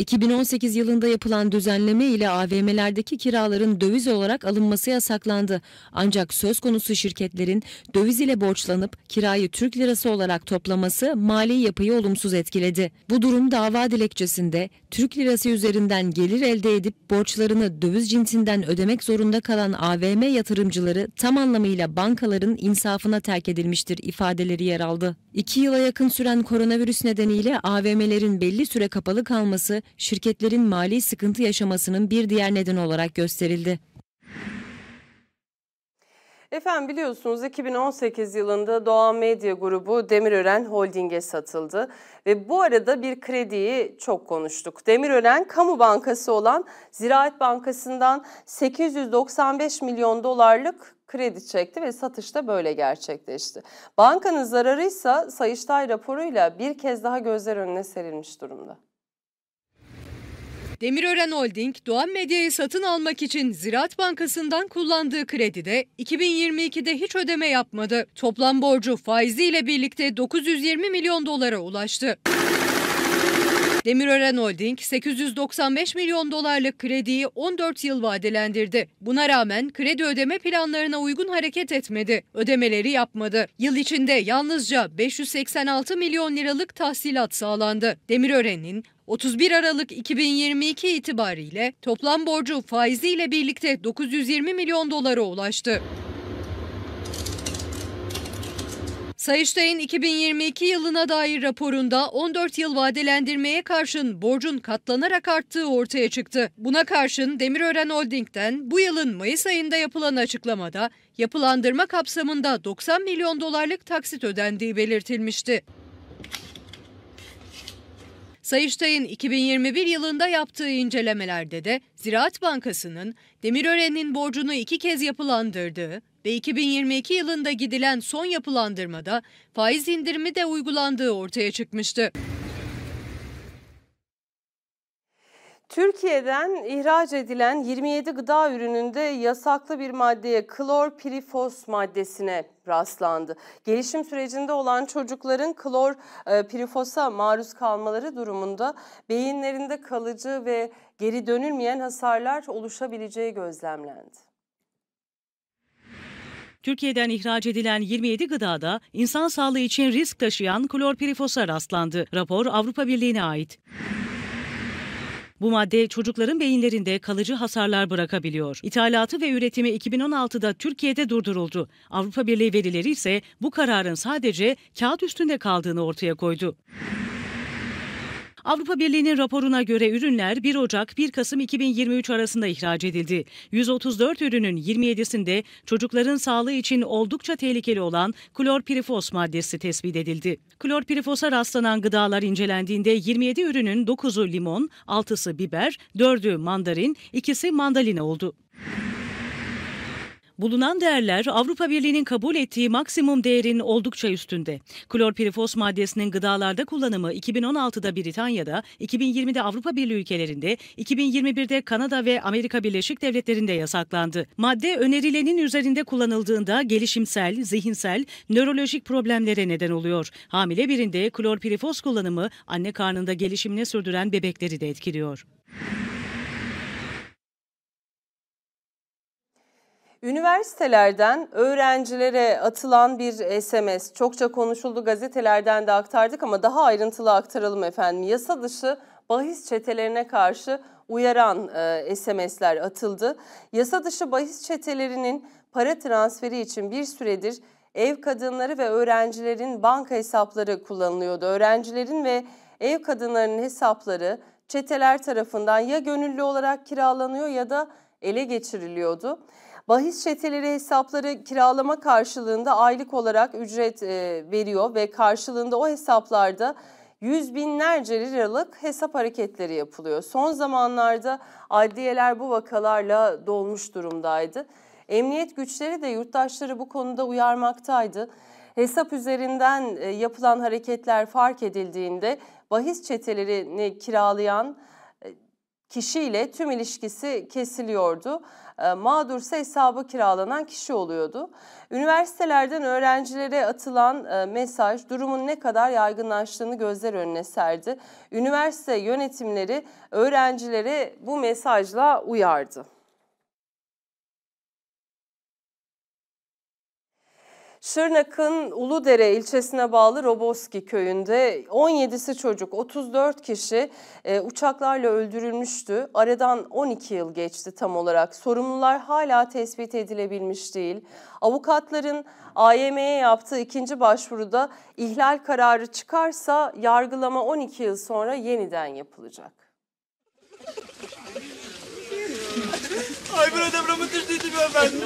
2018 yılında yapılan düzenleme ile AVM'lerdeki kiraların döviz olarak alınması yasaklandı. Ancak söz konusu şirketlerin döviz ile borçlanıp kirayı Türk lirası olarak toplaması mali yapıyı olumsuz etkiledi. Bu durum dava dilekçesinde Türk lirası üzerinden gelir elde edip borçlarını döviz cinsinden ödemek zorunda kalan AVM yatırımcıları tam anlamıyla bankaların insafına terk edilmiştir ifadeleri yer aldı. İki yıla yakın süren koronavirüs nedeniyle AVM'lerin belli süre kapalı kalması şirketlerin mali sıkıntı yaşamasının bir diğer neden olarak gösterildi. Efendim biliyorsunuz 2018 yılında Doğan Medya Grubu Demirören Holding'e satıldı. Ve bu arada bir krediyi çok konuştuk. Demirören Kamu Bankası olan Ziraat Bankası'ndan 895 milyon dolarlık kredi çekti ve satış da böyle gerçekleşti. Bankanın zararıysa Sayıştay raporuyla bir kez daha gözler önüne serilmiş durumda. Demirören Holding, Doğan Medya'yı satın almak için Ziraat Bankası'ndan kullandığı kredide 2022'de hiç ödeme yapmadı. Toplam borcu faiziyle birlikte 920 milyon dolara ulaştı. Demirören Holding 895 milyon dolarlık krediyi 14 yıl vadelendirdi. Buna rağmen kredi ödeme planlarına uygun hareket etmedi. Ödemeleri yapmadı. Yıl içinde yalnızca 586 milyon liralık tahsilat sağlandı. Demirören'in 31 Aralık 2022 itibariyle toplam borcu faiziyle birlikte 920 milyon dolara ulaştı. Sayıştay'ın 2022 yılına dair raporunda 14 yıl vadelendirmeye karşın borcun katlanarak arttığı ortaya çıktı. Buna karşın Demirören Holding'den bu yılın Mayıs ayında yapılan açıklamada yapılandırma kapsamında 90 milyon dolarlık taksit ödendiği belirtilmişti. Sayıştay'ın 2021 yılında yaptığı incelemelerde de Ziraat Bankası'nın Demirören'in borcunu iki kez yapılandırdığı ve 2022 yılında gidilen son yapılandırmada faiz indirimi de uygulandığı ortaya çıkmıştı. Türkiye'den ihraç edilen 27 gıda ürününde yasaklı bir maddeye klorpirifos maddesine rastlandı. Gelişim sürecinde olan çocukların klorpirifosa e, maruz kalmaları durumunda beyinlerinde kalıcı ve geri dönülmeyen hasarlar oluşabileceği gözlemlendi. Türkiye'den ihraç edilen 27 gıdada insan sağlığı için risk taşıyan klorpirifosa rastlandı. Rapor Avrupa Birliği'ne ait. Bu madde çocukların beyinlerinde kalıcı hasarlar bırakabiliyor. İthalatı ve üretimi 2016'da Türkiye'de durduruldu. Avrupa Birliği verileri ise bu kararın sadece kağıt üstünde kaldığını ortaya koydu. Avrupa Birliği'nin raporuna göre ürünler 1 Ocak-1 Kasım 2023 arasında ihraç edildi. 134 ürünün 27'sinde çocukların sağlığı için oldukça tehlikeli olan klorpirifos maddesi tespit edildi. Klorpirifosa rastlanan gıdalar incelendiğinde 27 ürünün 9'u limon, 6'sı biber, 4'ü mandarin, 2'si mandalina oldu. Bulunan değerler Avrupa Birliği'nin kabul ettiği maksimum değerin oldukça üstünde. Klorpirifos maddesinin gıdalarda kullanımı 2016'da Britanya'da, 2020'de Avrupa Birliği ülkelerinde, 2021'de Kanada ve Amerika Birleşik Devletleri'nde yasaklandı. Madde önerilenin üzerinde kullanıldığında gelişimsel, zihinsel, nörolojik problemlere neden oluyor. Hamile birinde klorpirifos kullanımı anne karnında gelişimini sürdüren bebekleri de etkiliyor. Üniversitelerden öğrencilere atılan bir SMS çokça konuşuldu gazetelerden de aktardık ama daha ayrıntılı aktaralım efendim. Yasa dışı bahis çetelerine karşı uyaran e, SMS'ler atıldı. Yasa dışı bahis çetelerinin para transferi için bir süredir ev kadınları ve öğrencilerin banka hesapları kullanılıyordu. Öğrencilerin ve ev kadınlarının hesapları çeteler tarafından ya gönüllü olarak kiralanıyor ya da ele geçiriliyordu. Bahis çeteleri hesapları kiralama karşılığında aylık olarak ücret e, veriyor ve karşılığında o hesaplarda yüz binlerce liralık hesap hareketleri yapılıyor. Son zamanlarda adliyeler bu vakalarla dolmuş durumdaydı. Emniyet güçleri de yurttaşları bu konuda uyarmaktaydı. Hesap üzerinden e, yapılan hareketler fark edildiğinde bahis çetelerini kiralayan kişiyle tüm ilişkisi kesiliyordu. Ee, mağdur ise hesabı kiralanan kişi oluyordu. Üniversitelerden öğrencilere atılan e, mesaj durumun ne kadar yaygınlaştığını gözler önüne serdi. Üniversite yönetimleri öğrencilere bu mesajla uyardı. Şırnak'ın Uludere ilçesine bağlı Roboski köyünde 17'si çocuk 34 kişi e, uçaklarla öldürülmüştü. Aradan 12 yıl geçti tam olarak. Sorumlular hala tespit edilebilmiş değil. Avukatların AYM'ye yaptığı ikinci başvuruda ihlal kararı çıkarsa yargılama 12 yıl sonra yeniden yapılacak. Aybüre depremi düştüydüm efendim.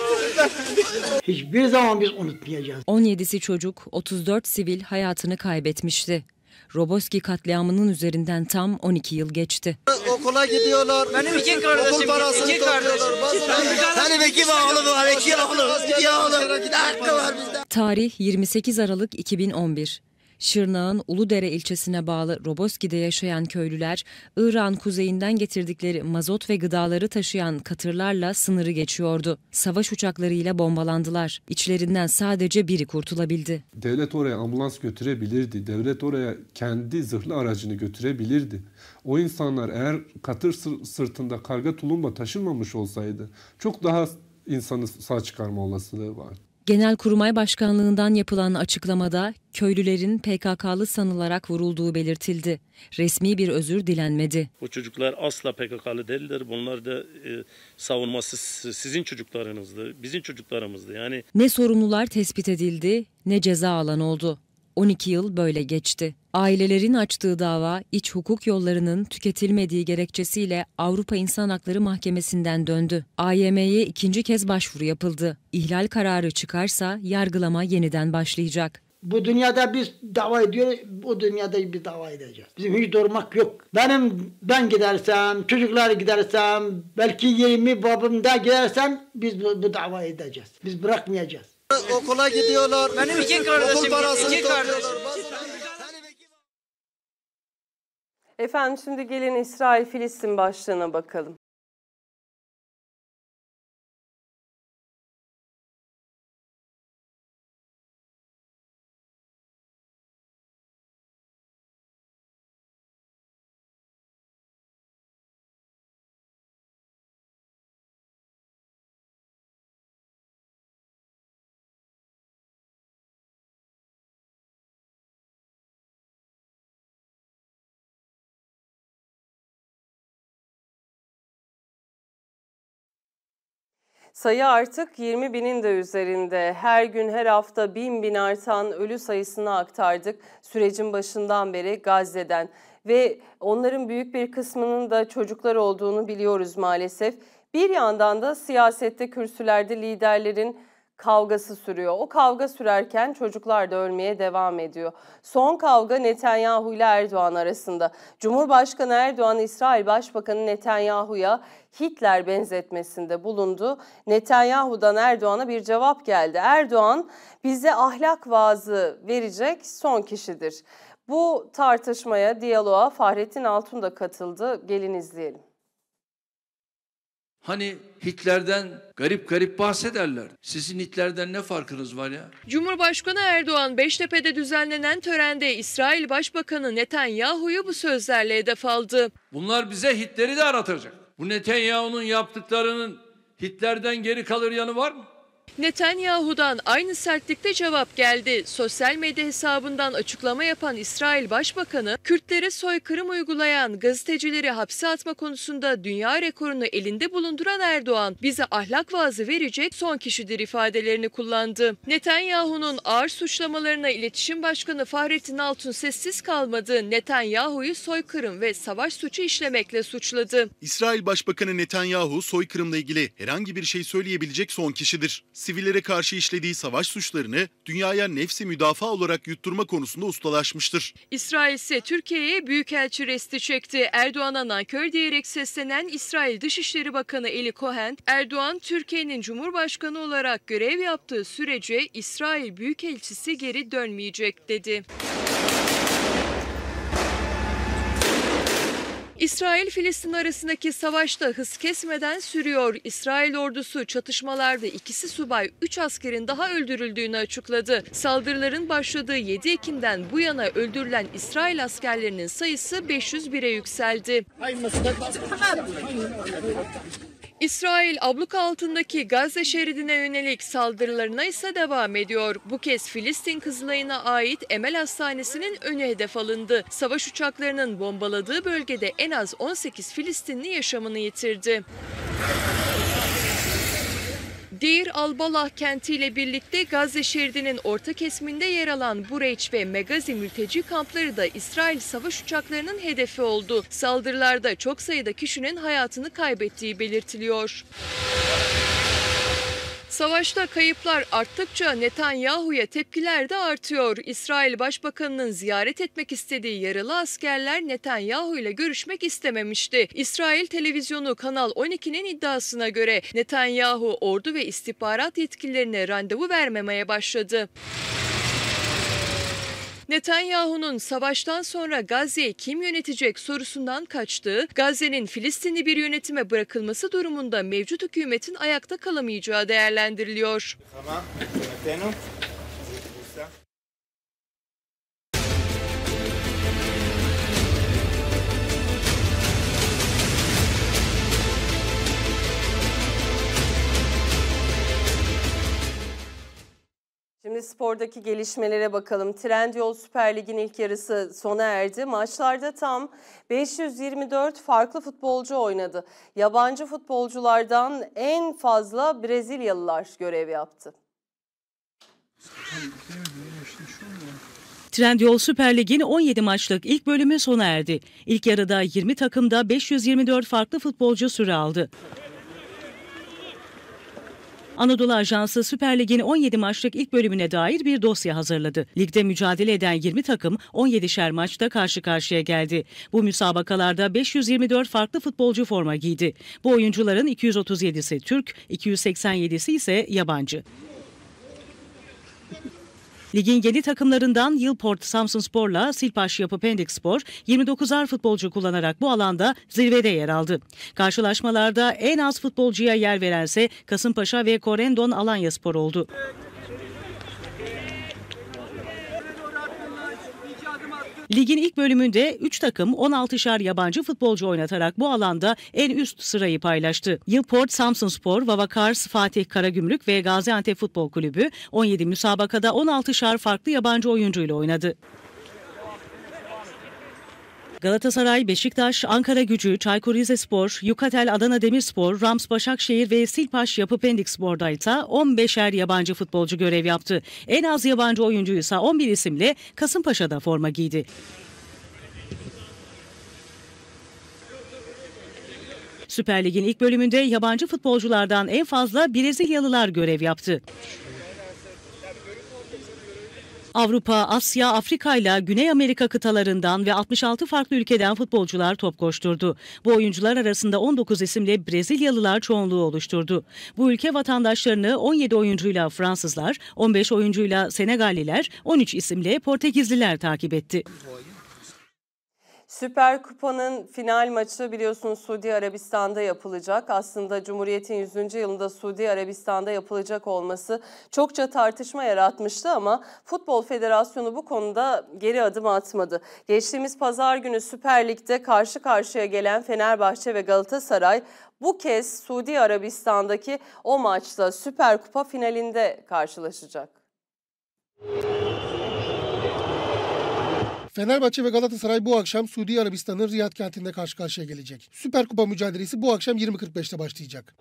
Hiçbir zaman biz unutmayacağız. 17'si çocuk, 34 sivil hayatını kaybetmişti. Roboski katliamının üzerinden tam 12 yıl geçti. Okula gidiyorlar. Benim iki kardeşim. Okul parasını iki kardeşim. Benim iki oğlum var, iki oğlum. İki oğlum. Hakkı var bizde. Tarih 28 Aralık 2011. Şırnağın Uludere ilçesine bağlı Roboski'de yaşayan köylüler, İran kuzeyinden getirdikleri mazot ve gıdaları taşıyan katırlarla sınırı geçiyordu. Savaş uçaklarıyla bombalandılar. İçlerinden sadece biri kurtulabildi. Devlet oraya ambulans götürebilirdi. Devlet oraya kendi zırhlı aracını götürebilirdi. O insanlar eğer katır sırtında karga tulumla taşınmamış olsaydı çok daha insanı sağ çıkarma olasılığı var. Genelkurmay Başkanlığından yapılan açıklamada köylülerin PKK'lı sanılarak vurulduğu belirtildi. Resmi bir özür dilenmedi. Bu çocuklar asla PKK'lı değildir. Bunlar da e, savunması sizin çocuklarınızdı, bizim çocuklarımızdı. Yani ne sorumlular tespit edildi ne ceza alan oldu. 12 yıl böyle geçti. Ailelerin açtığı dava iç hukuk yollarının tüketilmediği gerekçesiyle Avrupa İnsan Hakları Mahkemesi'nden döndü. AYM'ye ikinci kez başvuru yapıldı. İhlal kararı çıkarsa yargılama yeniden başlayacak. Bu dünyada biz dava ediyor, bu dünyada bir dava edeceğiz. Bizim hiç durmak yok. Benim ben gidersem, çocuklar gidersem, belki 20 babım da gidersen biz bu, bu dava edeceğiz. Biz bırakmayacağız. Okula gidiyorlar. Benim iki kardeşim. iki kardeşim. Efendim şimdi gelin İsrail-Filistin başlığına bakalım. Sayı artık 20 binin de üzerinde. Her gün her hafta bin bin artan ölü sayısını aktardık sürecin başından beri Gazze'den. Ve onların büyük bir kısmının da çocuklar olduğunu biliyoruz maalesef. Bir yandan da siyasette kürsülerde liderlerin kavgası sürüyor. O kavga sürerken çocuklar da ölmeye devam ediyor. Son kavga Netanyahu ile Erdoğan arasında. Cumhurbaşkanı Erdoğan İsrail Başbakanı Netanyahu'ya Hitler benzetmesinde bulundu. Netanyahu'dan Erdoğan'a bir cevap geldi. Erdoğan bize ahlak vaazı verecek son kişidir. Bu tartışmaya, diyaloğa Fahrettin Altun da katıldı. Gelin izleyelim. Hani Hitler'den garip garip bahsederler. Sizin Hitler'den ne farkınız var ya? Cumhurbaşkanı Erdoğan Beştepe'de düzenlenen törende İsrail Başbakanı Netanyahu'yu bu sözlerle hedef aldı. Bunlar bize Hitler'i de aratacak. Bu Netanyahu'nun yaptıklarının Hitler'den geri kalır yanı var mı? Netanyahu'dan aynı sertlikte cevap geldi. Sosyal medya hesabından açıklama yapan İsrail Başbakanı, Kürtlere soykırım uygulayan gazetecileri hapse atma konusunda dünya rekorunu elinde bulunduran Erdoğan, bize ahlak vaazı verecek son kişidir ifadelerini kullandı. Netanyahu'nun ağır suçlamalarına iletişim başkanı Fahrettin Altun sessiz kalmadı. Netanyahu'yu soykırım ve savaş suçu işlemekle suçladı. İsrail Başbakanı Netanyahu soykırımla ilgili herhangi bir şey söyleyebilecek son kişidir sivillere karşı işlediği savaş suçlarını dünyaya nefsi müdafaa olarak yutturma konusunda ustalaşmıştır. İsrail ise Türkiye'ye büyükelçi resti çekti. Erdoğan'a nankör diyerek seslenen İsrail Dışişleri Bakanı Eli Cohen, Erdoğan Türkiye'nin Cumhurbaşkanı olarak görev yaptığı sürece İsrail Büyükelçisi geri dönmeyecek dedi. İsrail-Filistin arasındaki savaşta hız kesmeden sürüyor. İsrail ordusu çatışmalarda ikisi subay, üç askerin daha öldürüldüğünü açıkladı. Saldırıların başladığı 7 Ekim'den bu yana öldürülen İsrail askerlerinin sayısı 501'e yükseldi. İsrail abluk altındaki Gazze şeridine yönelik saldırılarına ise devam ediyor. Bu kez Filistin Kızılay'ına ait Emel Hastanesi'nin önü hedef alındı. Savaş uçaklarının bombaladığı bölgede en az 18 Filistinli yaşamını yitirdi. Deir Albalah kentiyle birlikte Gazze şeridinin orta kesiminde yer alan Bureyç ve Megazi mülteci kampları da İsrail savaş uçaklarının hedefi oldu. Saldırılarda çok sayıda kişinin hayatını kaybettiği belirtiliyor. Savaşta kayıplar arttıkça Netanyahu'ya tepkiler de artıyor. İsrail Başbakanı'nın ziyaret etmek istediği yaralı askerler Netanyahu ile görüşmek istememişti. İsrail televizyonu Kanal 12'nin iddiasına göre Netanyahu ordu ve istihbarat yetkililerine randevu vermemeye başladı. Netanyahu'nun savaştan sonra Gazze'yi kim yönetecek sorusundan kaçtığı, Gazze'nin Filistinli bir yönetime bırakılması durumunda mevcut hükümetin ayakta kalamayacağı değerlendiriliyor. Tamam. Şimdi spordaki gelişmelere bakalım. Trendyol Süper Lig'in ilk yarısı sona erdi. Maçlarda tam 524 farklı futbolcu oynadı. Yabancı futbolculardan en fazla Brezilyalılar görev yaptı. Trendyol Süper Lig'in 17 maçlık ilk bölümü sona erdi. İlk yarıda 20 takımda 524 farklı futbolcu süre aldı. Anadolu Ajansı Süper Lig'in 17 maçlık ilk bölümüne dair bir dosya hazırladı. Ligde mücadele eden 20 takım 17'şer maçta karşı karşıya geldi. Bu müsabakalarda 524 farklı futbolcu forma giydi. Bu oyuncuların 237'si Türk, 287'si ise yabancı. Ligin yeni takımlarından Yılport Sporla Silpaş Yapı Pendik Spor 29'ar futbolcu kullanarak bu alanda zirvede yer aldı. Karşılaşmalarda en az futbolcuya yer verense Kasımpaşa ve Korendon Alanya Spor oldu. Ligin ilk bölümünde 3 takım 16'şar yabancı futbolcu oynatarak bu alanda en üst sırayı paylaştı. Yılport, Samsunspor, Vavakars, Fatih Karagümrük ve Gaziantep Futbol Kulübü 17 müsabakada 16'şar farklı yabancı oyuncuyla oynadı. Galatasaray, Beşiktaş, Ankara Gücü, Çaykur Rizespor, Yukatel Adana Demirspor, Rams Başakşehir ve Silpaş Yapı Pendikspor'da ise 15'er yabancı futbolcu görev yaptı. En az yabancı oyuncu ise 11 isimle Kasımpaşa'da forma giydi. Süper Lig'in ilk bölümünde yabancı futbolculardan en fazla Brezilyalılar görev yaptı. Avrupa, Asya, Afrika ile Güney Amerika kıtalarından ve 66 farklı ülkeden futbolcular top koşturdu. Bu oyuncular arasında 19 isimli Brezilyalılar çoğunluğu oluşturdu. Bu ülke vatandaşlarını 17 oyuncuyla Fransızlar, 15 oyuncuyla Senegalliler, 13 isimli Portekizliler takip etti. Süper Kupa'nın final maçı biliyorsunuz Suudi Arabistan'da yapılacak. Aslında Cumhuriyet'in 100. yılında Suudi Arabistan'da yapılacak olması çokça tartışma yaratmıştı ama Futbol Federasyonu bu konuda geri adım atmadı. Geçtiğimiz pazar günü Süper Lig'de karşı karşıya gelen Fenerbahçe ve Galatasaray bu kez Suudi Arabistan'daki o maçta Süper Kupa finalinde karşılaşacak. Fenerbahçe ve Galatasaray bu akşam Suudi Arabistan'ın Riyad kentinde karşı karşıya gelecek. Süper Kupa mücadelesi bu akşam 20.45'te başlayacak.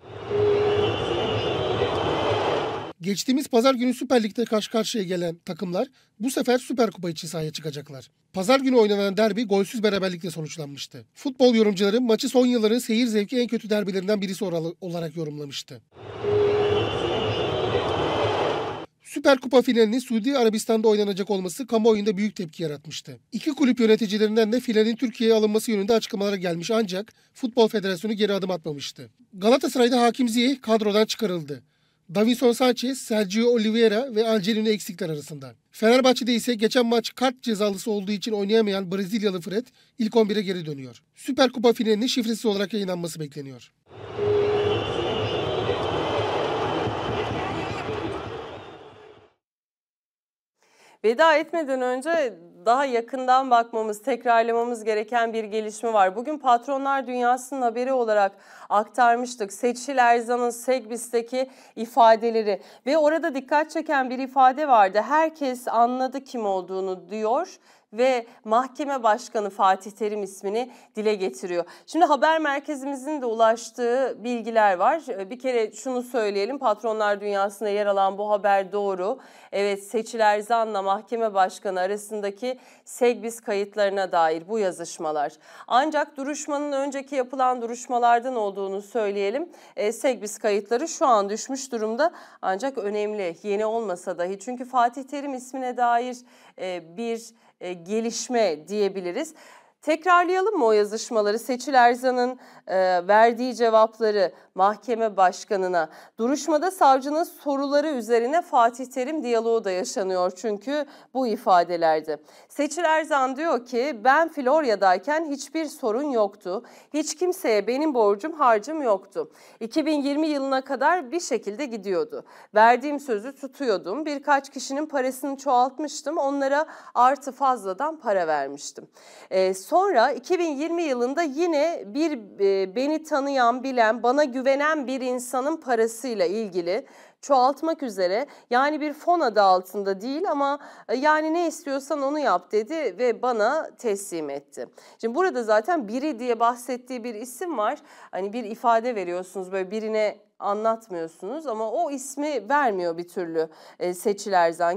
Geçtiğimiz pazar günü Süper Lig'de karşı karşıya gelen takımlar bu sefer Süper Kupa için sahaya çıkacaklar. Pazar günü oynanan derbi golsüz beraberlikle sonuçlanmıştı. Futbol yorumcuları maçı son yılların seyir zevki en kötü derbilerinden birisi olarak yorumlamıştı. Süper Kupa finalinin Suudi Arabistan'da oynanacak olması kamuoyunda büyük tepki yaratmıştı. İki kulüp yöneticilerinden de finalin Türkiye'ye alınması yönünde açıklamalara gelmiş ancak Futbol Federasyonu geri adım atmamıştı. Galatasaray'da Hakim Ziyeh kadrodan çıkarıldı. Davinson Sanchez, Sergio Oliveira ve Angelino eksikler arasında. Fenerbahçe'de ise geçen maç kart cezalısı olduğu için oynayamayan Brezilyalı Fred ilk 11'e geri dönüyor. Süper Kupa finalinin şifresi olarak yayınlanması bekleniyor. Veda etmeden önce daha yakından bakmamız, tekrarlamamız gereken bir gelişme var. Bugün Patronlar Dünyası'nın haberi olarak aktarmıştık. Seçil Erzan'ın Segbis'teki ifadeleri ve orada dikkat çeken bir ifade vardı. Herkes anladı kim olduğunu diyor ve mahkeme başkanı Fatih Terim ismini dile getiriyor. Şimdi haber merkezimizin de ulaştığı bilgiler var. Ee, bir kere şunu söyleyelim patronlar dünyasında yer alan bu haber doğru. Evet Seçil Erzan'la mahkeme başkanı arasındaki Segbis kayıtlarına dair bu yazışmalar. Ancak duruşmanın önceki yapılan duruşmalardan olduğunu söyleyelim. E, Segbis kayıtları şu an düşmüş durumda ancak önemli yeni olmasa dahi. Çünkü Fatih Terim ismine dair e, bir e, gelişme diyebiliriz. Tekrarlayalım mı o yazışmaları? Seçil Erzan'ın e, verdiği cevapları mahkeme başkanına. Duruşmada savcının soruları üzerine Fatih Terim diyaloğu da yaşanıyor çünkü bu ifadelerde. Seçil Erzan diyor ki ben Florya'dayken hiçbir sorun yoktu. Hiç kimseye benim borcum harcım yoktu. 2020 yılına kadar bir şekilde gidiyordu. Verdiğim sözü tutuyordum. Birkaç kişinin parasını çoğaltmıştım. Onlara artı fazladan para vermiştim. E, Sonra 2020 yılında yine bir e, beni tanıyan, bilen, bana güvenen bir insanın parasıyla ilgili çoğaltmak üzere yani bir fon adı altında değil ama e, yani ne istiyorsan onu yap dedi ve bana teslim etti. Şimdi burada zaten biri diye bahsettiği bir isim var. Hani bir ifade veriyorsunuz böyle birine anlatmıyorsunuz ama o ismi vermiyor bir türlü e, Seçil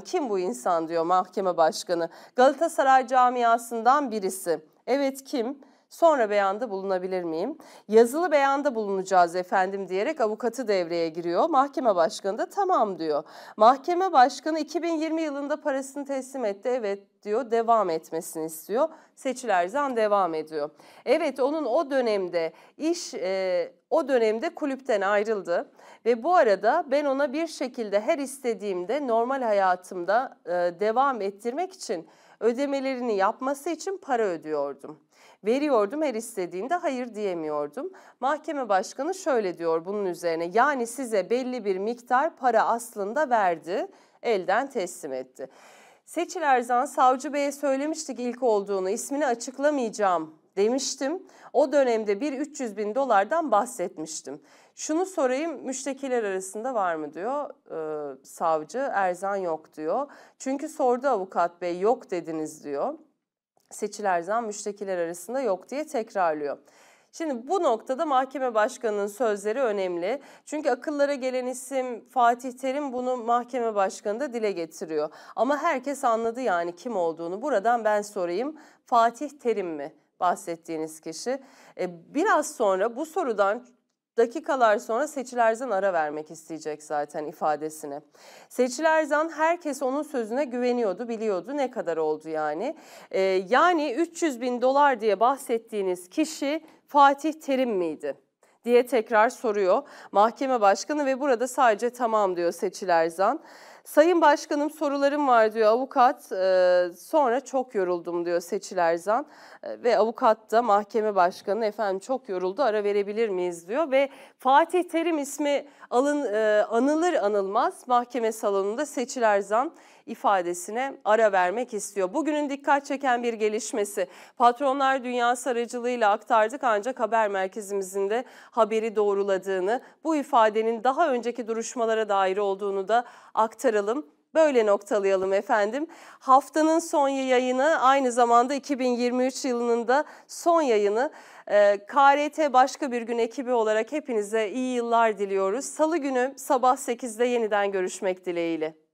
Kim bu insan diyor mahkeme başkanı. Galatasaray camiasından birisi. Evet kim? Sonra beyanda bulunabilir miyim? Yazılı beyanda bulunacağız efendim diyerek avukatı devreye giriyor. Mahkeme başkanı da tamam diyor. Mahkeme başkanı 2020 yılında parasını teslim etti. Evet diyor. Devam etmesini istiyor. Seçil Erzan devam ediyor. Evet onun o dönemde iş e, o dönemde kulüpten ayrıldı ve bu arada ben ona bir şekilde her istediğimde normal hayatımda e, devam ettirmek için ödemelerini yapması için para ödüyordum. Veriyordum her istediğinde hayır diyemiyordum. Mahkeme başkanı şöyle diyor bunun üzerine yani size belli bir miktar para aslında verdi elden teslim etti. Seçil Erzan Savcı Bey'e söylemiştik ilk olduğunu ismini açıklamayacağım demiştim. O dönemde bir 300 bin dolardan bahsetmiştim. Şunu sorayım müştekiler arasında var mı diyor e, savcı. Erzan yok diyor. Çünkü sordu avukat bey yok dediniz diyor. Seçil Erzan müştekiler arasında yok diye tekrarlıyor. Şimdi bu noktada mahkeme başkanının sözleri önemli. Çünkü akıllara gelen isim Fatih Terim bunu mahkeme başkanı da dile getiriyor. Ama herkes anladı yani kim olduğunu. Buradan ben sorayım Fatih Terim mi bahsettiğiniz kişi? Ee, biraz sonra bu sorudan dakikalar sonra Seçil Erzan ara vermek isteyecek zaten ifadesini. Seçil Erzan herkes onun sözüne güveniyordu, biliyordu ne kadar oldu yani. Ee, yani 300 bin dolar diye bahsettiğiniz kişi Fatih Terim miydi? diye tekrar soruyor mahkeme başkanı ve burada sadece tamam diyor Seçil Erzan. Sayın Başkanım sorularım var diyor avukat. E, sonra çok yoruldum diyor Seçil Erzan. E, ve avukat da mahkeme başkanı efendim çok yoruldu ara verebilir miyiz diyor. Ve Fatih Terim ismi alın, e, anılır anılmaz mahkeme salonunda Seçil Erzan ifadesine ara vermek istiyor. Bugünün dikkat çeken bir gelişmesi patronlar dünya saracılığıyla aktardık ancak haber merkezimizin de haberi doğruladığını, bu ifadenin daha önceki duruşmalara dair olduğunu da aktaralım. Böyle noktalayalım efendim. Haftanın son yayını aynı zamanda 2023 yılının da son yayını. Ee, KRT Başka Bir Gün ekibi olarak hepinize iyi yıllar diliyoruz. Salı günü sabah 8'de yeniden görüşmek dileğiyle.